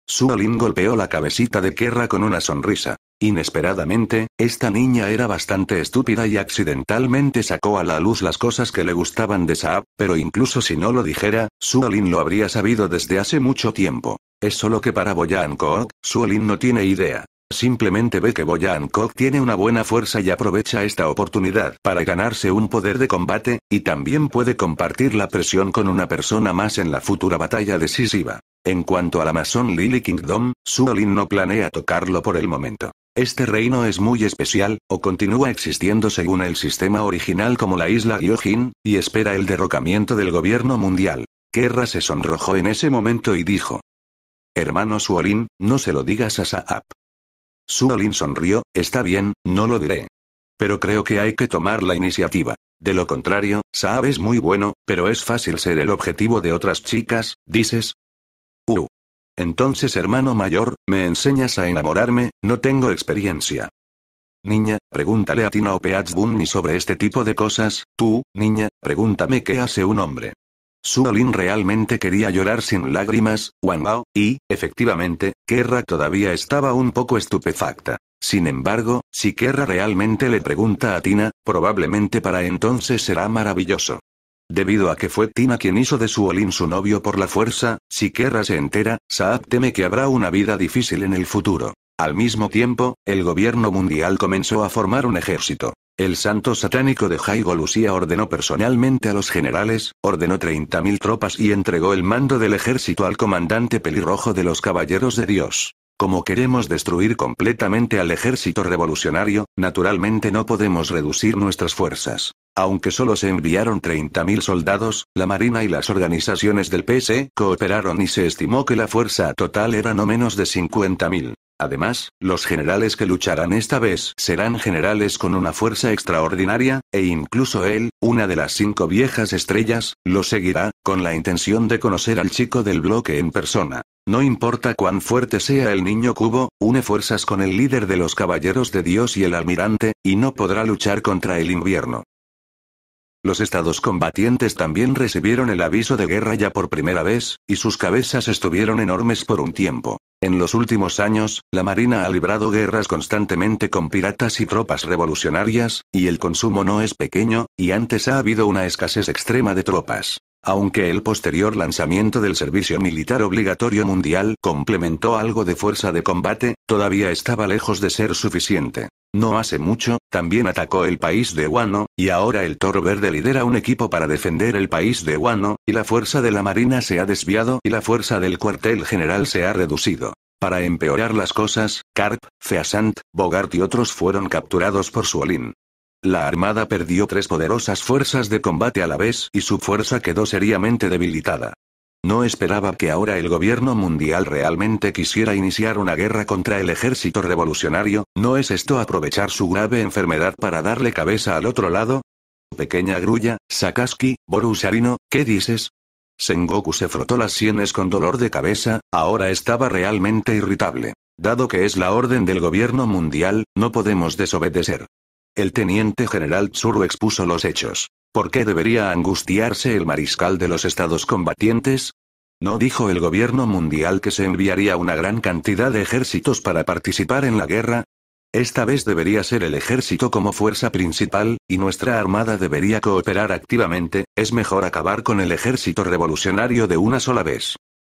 Suolin golpeó la cabecita de Kerra con una sonrisa. Inesperadamente, esta niña era bastante estúpida y accidentalmente sacó a la luz las cosas que le gustaban de Saab, pero incluso si no lo dijera, Suolin lo habría sabido desde hace mucho tiempo. Es solo que para Boyan Kook, Suolin no tiene idea. Simplemente ve que Boyan Kok tiene una buena fuerza y aprovecha esta oportunidad para ganarse un poder de combate, y también puede compartir la presión con una persona más en la futura batalla decisiva. En cuanto a la Amazon Lily Kingdom, Suolin no planea tocarlo por el momento. Este reino es muy especial, o continúa existiendo según el sistema original como la isla Gyojin, y espera el derrocamiento del gobierno mundial. Kerra se sonrojó en ese momento y dijo. Hermano Suolin, no se lo digas a Saap. Suolin sonrió, está bien, no lo diré. Pero creo que hay que tomar la iniciativa. De lo contrario, Saab es muy bueno, pero es fácil ser el objetivo de otras chicas, dices. Uh. Entonces, hermano mayor, me enseñas a enamorarme, no tengo experiencia. Niña, pregúntale a Tina ni sobre este tipo de cosas, tú, niña, pregúntame qué hace un hombre. Suolin realmente quería llorar sin lágrimas, Wang y, efectivamente, Kerra todavía estaba un poco estupefacta. Sin embargo, si Kerra realmente le pregunta a Tina, probablemente para entonces será maravilloso. Debido a que fue Tina quien hizo de Suolin su novio por la fuerza, si Kerra se entera, Saab teme que habrá una vida difícil en el futuro. Al mismo tiempo, el gobierno mundial comenzó a formar un ejército. El santo satánico de Jaigo Lucía ordenó personalmente a los generales, ordenó 30.000 tropas y entregó el mando del ejército al comandante pelirrojo de los caballeros de Dios. Como queremos destruir completamente al ejército revolucionario, naturalmente no podemos reducir nuestras fuerzas. Aunque solo se enviaron 30.000 soldados, la Marina y las organizaciones del PS e cooperaron y se estimó que la fuerza total era no menos de 50.000. Además, los generales que lucharán esta vez serán generales con una fuerza extraordinaria, e incluso él, una de las cinco viejas estrellas, lo seguirá, con la intención de conocer al chico del bloque en persona. No importa cuán fuerte sea el niño cubo, une fuerzas con el líder de los caballeros de Dios y el almirante, y no podrá luchar contra el invierno. Los estados combatientes también recibieron el aviso de guerra ya por primera vez, y sus cabezas estuvieron enormes por un tiempo. En los últimos años, la Marina ha librado guerras constantemente con piratas y tropas revolucionarias, y el consumo no es pequeño, y antes ha habido una escasez extrema de tropas. Aunque el posterior lanzamiento del servicio militar obligatorio mundial complementó algo de fuerza de combate, todavía estaba lejos de ser suficiente. No hace mucho, también atacó el país de Guano, y ahora el Toro Verde lidera un equipo para defender el país de Guano, y la fuerza de la Marina se ha desviado y la fuerza del cuartel general se ha reducido. Para empeorar las cosas, Carp, Feasant, Bogart y otros fueron capturados por Suolin. La armada perdió tres poderosas fuerzas de combate a la vez y su fuerza quedó seriamente debilitada. No esperaba que ahora el gobierno mundial realmente quisiera iniciar una guerra contra el ejército revolucionario, ¿no es esto aprovechar su grave enfermedad para darle cabeza al otro lado? Pequeña grulla, Sakaski, Borusarino, ¿qué dices? Sengoku se frotó las sienes con dolor de cabeza, ahora estaba realmente irritable. Dado que es la orden del gobierno mundial, no podemos desobedecer. El teniente general Tsuru expuso los hechos. ¿Por qué debería angustiarse el mariscal de los estados combatientes? ¿No dijo el gobierno mundial que se enviaría una gran cantidad de ejércitos para participar en la guerra? Esta vez debería ser el ejército como fuerza principal, y nuestra armada debería cooperar activamente, es mejor acabar con el ejército revolucionario de una sola vez.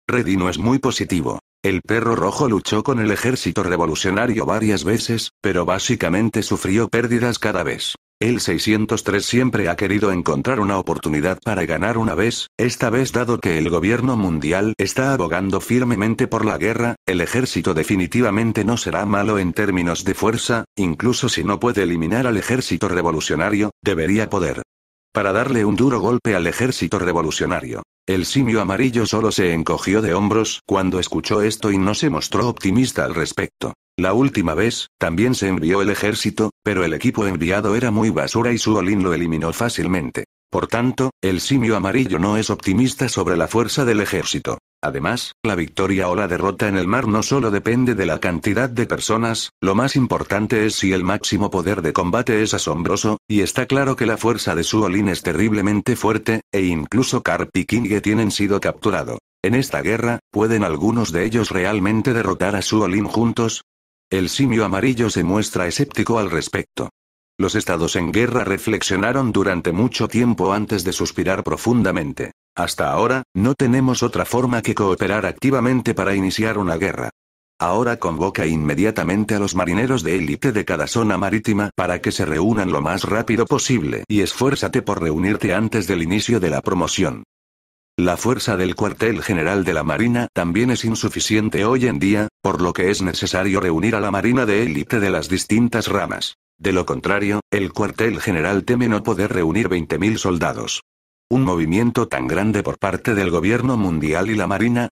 Redino es muy positivo. El perro rojo luchó con el ejército revolucionario varias veces, pero básicamente sufrió pérdidas cada vez. El 603 siempre ha querido encontrar una oportunidad para ganar una vez, esta vez dado que el gobierno mundial está abogando firmemente por la guerra, el ejército definitivamente no será malo en términos de fuerza, incluso si no puede eliminar al ejército revolucionario, debería poder. Para darle un duro golpe al ejército revolucionario. El simio amarillo solo se encogió de hombros cuando escuchó esto y no se mostró optimista al respecto. La última vez, también se envió el ejército, pero el equipo enviado era muy basura y su Suolin lo eliminó fácilmente. Por tanto, el simio amarillo no es optimista sobre la fuerza del ejército. Además, la victoria o la derrota en el mar no solo depende de la cantidad de personas, lo más importante es si el máximo poder de combate es asombroso, y está claro que la fuerza de Suolin es terriblemente fuerte, e incluso Carp y Kinge tienen sido capturado. En esta guerra, ¿pueden algunos de ellos realmente derrotar a Suolin juntos? El simio amarillo se muestra escéptico al respecto. Los estados en guerra reflexionaron durante mucho tiempo antes de suspirar profundamente. Hasta ahora, no tenemos otra forma que cooperar activamente para iniciar una guerra. Ahora convoca inmediatamente a los marineros de élite de cada zona marítima para que se reúnan lo más rápido posible y esfuérzate por reunirte antes del inicio de la promoción. La fuerza del cuartel general de la Marina también es insuficiente hoy en día, por lo que es necesario reunir a la Marina de élite de las distintas ramas. De lo contrario, el cuartel general teme no poder reunir 20.000 soldados. Un movimiento tan grande por parte del gobierno mundial y la marina,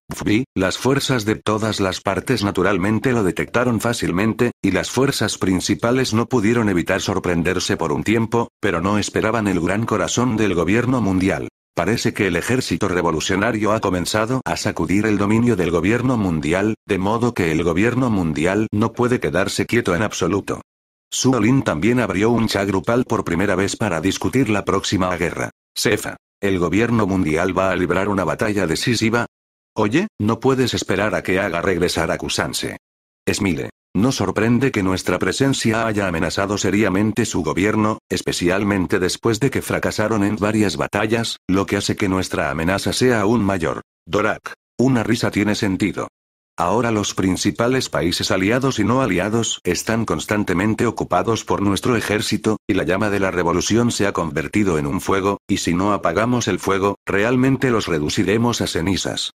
las fuerzas de todas las partes naturalmente lo detectaron fácilmente, y las fuerzas principales no pudieron evitar sorprenderse por un tiempo, pero no esperaban el gran corazón del gobierno mundial. Parece que el ejército revolucionario ha comenzado a sacudir el dominio del gobierno mundial, de modo que el gobierno mundial no puede quedarse quieto en absoluto. Suolin también abrió un chagrupal grupal por primera vez para discutir la próxima guerra. Cefa. ¿El gobierno mundial va a librar una batalla decisiva? Oye, no puedes esperar a que haga regresar a Kusanse. Esmile. No sorprende que nuestra presencia haya amenazado seriamente su gobierno, especialmente después de que fracasaron en varias batallas, lo que hace que nuestra amenaza sea aún mayor. Dorak. Una risa tiene sentido. Ahora los principales países aliados y no aliados están constantemente ocupados por nuestro ejército, y la llama de la revolución se ha convertido en un fuego, y si no apagamos el fuego, realmente los reduciremos a cenizas.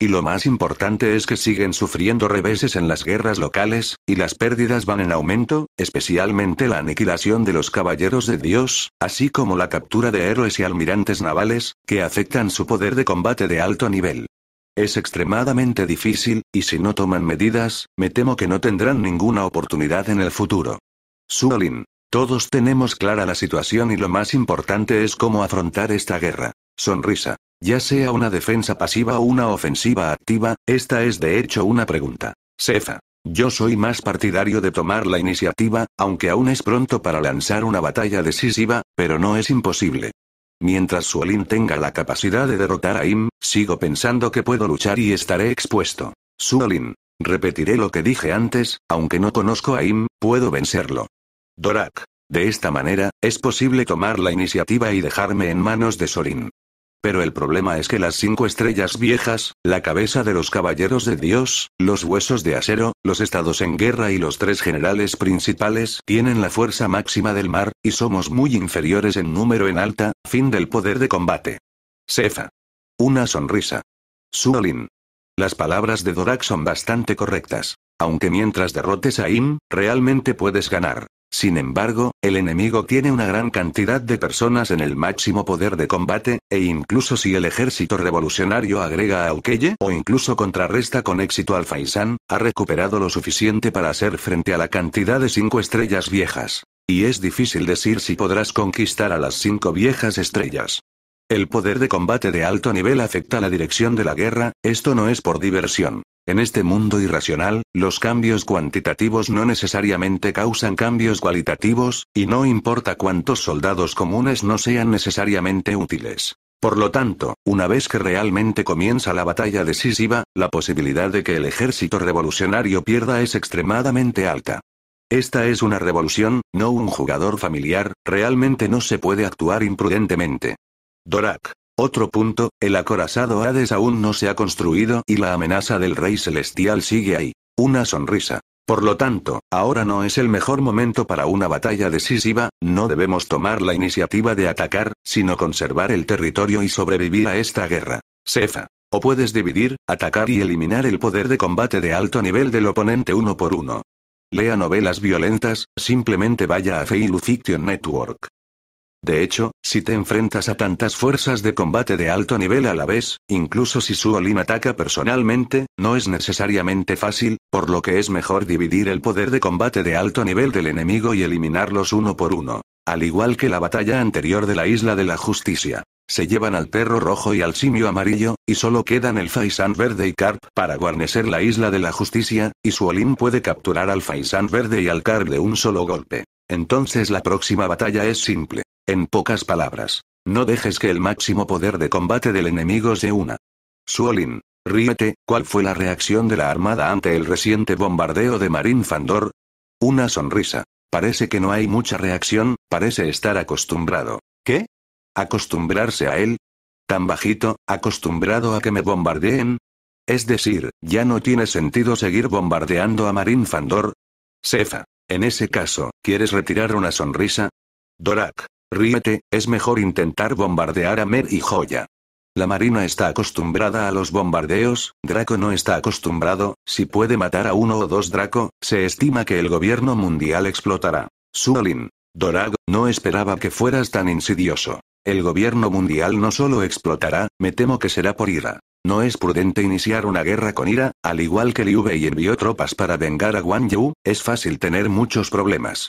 Y lo más importante es que siguen sufriendo reveses en las guerras locales, y las pérdidas van en aumento, especialmente la aniquilación de los caballeros de Dios, así como la captura de héroes y almirantes navales, que afectan su poder de combate de alto nivel. Es extremadamente difícil, y si no toman medidas, me temo que no tendrán ninguna oportunidad en el futuro. Suolin. Todos tenemos clara la situación y lo más importante es cómo afrontar esta guerra. Sonrisa. Ya sea una defensa pasiva o una ofensiva activa, esta es de hecho una pregunta. Cefa. Yo soy más partidario de tomar la iniciativa, aunque aún es pronto para lanzar una batalla decisiva, pero no es imposible. Mientras Suolin tenga la capacidad de derrotar a Im, sigo pensando que puedo luchar y estaré expuesto. Suolin. Repetiré lo que dije antes, aunque no conozco a Im, puedo vencerlo. Dorak. De esta manera, es posible tomar la iniciativa y dejarme en manos de Sorin. Pero el problema es que las cinco estrellas viejas, la cabeza de los caballeros de Dios, los huesos de acero, los estados en guerra y los tres generales principales tienen la fuerza máxima del mar, y somos muy inferiores en número en alta, fin del poder de combate. Cefa. Una sonrisa. Suolin. Las palabras de Dorak son bastante correctas. Aunque mientras derrotes a Im, realmente puedes ganar. Sin embargo, el enemigo tiene una gran cantidad de personas en el máximo poder de combate, e incluso si el ejército revolucionario agrega a Ukeye o incluso contrarresta con éxito al Faisán, ha recuperado lo suficiente para hacer frente a la cantidad de cinco estrellas viejas. Y es difícil decir si podrás conquistar a las cinco viejas estrellas. El poder de combate de alto nivel afecta la dirección de la guerra, esto no es por diversión. En este mundo irracional, los cambios cuantitativos no necesariamente causan cambios cualitativos, y no importa cuántos soldados comunes no sean necesariamente útiles. Por lo tanto, una vez que realmente comienza la batalla decisiva, la posibilidad de que el ejército revolucionario pierda es extremadamente alta. Esta es una revolución, no un jugador familiar, realmente no se puede actuar imprudentemente. Dorak. Otro punto, el acorazado Hades aún no se ha construido y la amenaza del Rey Celestial sigue ahí. Una sonrisa. Por lo tanto, ahora no es el mejor momento para una batalla decisiva, no debemos tomar la iniciativa de atacar, sino conservar el territorio y sobrevivir a esta guerra. Cefa. O puedes dividir, atacar y eliminar el poder de combate de alto nivel del oponente uno por uno. Lea novelas violentas, simplemente vaya a Feilufiction Network. De hecho, si te enfrentas a tantas fuerzas de combate de alto nivel a la vez, incluso si Su ataca personalmente, no es necesariamente fácil, por lo que es mejor dividir el poder de combate de alto nivel del enemigo y eliminarlos uno por uno. Al igual que la batalla anterior de la Isla de la Justicia. Se llevan al perro rojo y al simio amarillo, y solo quedan el Faisán verde y Carp para guarnecer la Isla de la Justicia, y Su puede capturar al Faisán verde y al Carp de un solo golpe. Entonces la próxima batalla es simple. En pocas palabras, no dejes que el máximo poder de combate del enemigo se una. Suolin, ríete, ¿cuál fue la reacción de la Armada ante el reciente bombardeo de Marín Fandor? Una sonrisa. Parece que no hay mucha reacción, parece estar acostumbrado. ¿Qué? ¿Acostumbrarse a él? ¿Tan bajito, acostumbrado a que me bombardeen? Es decir, ya no tiene sentido seguir bombardeando a Marín Fandor. Cefa, en ese caso, ¿quieres retirar una sonrisa? Dorak, Ríete, es mejor intentar bombardear a Mer y Joya. La marina está acostumbrada a los bombardeos, Draco no está acostumbrado, si puede matar a uno o dos Draco, se estima que el gobierno mundial explotará. Suolin. Dorago, no esperaba que fueras tan insidioso. El gobierno mundial no solo explotará, me temo que será por ira. No es prudente iniciar una guerra con ira, al igual que Liu Bei envió tropas para vengar a Guan Yu, es fácil tener muchos problemas.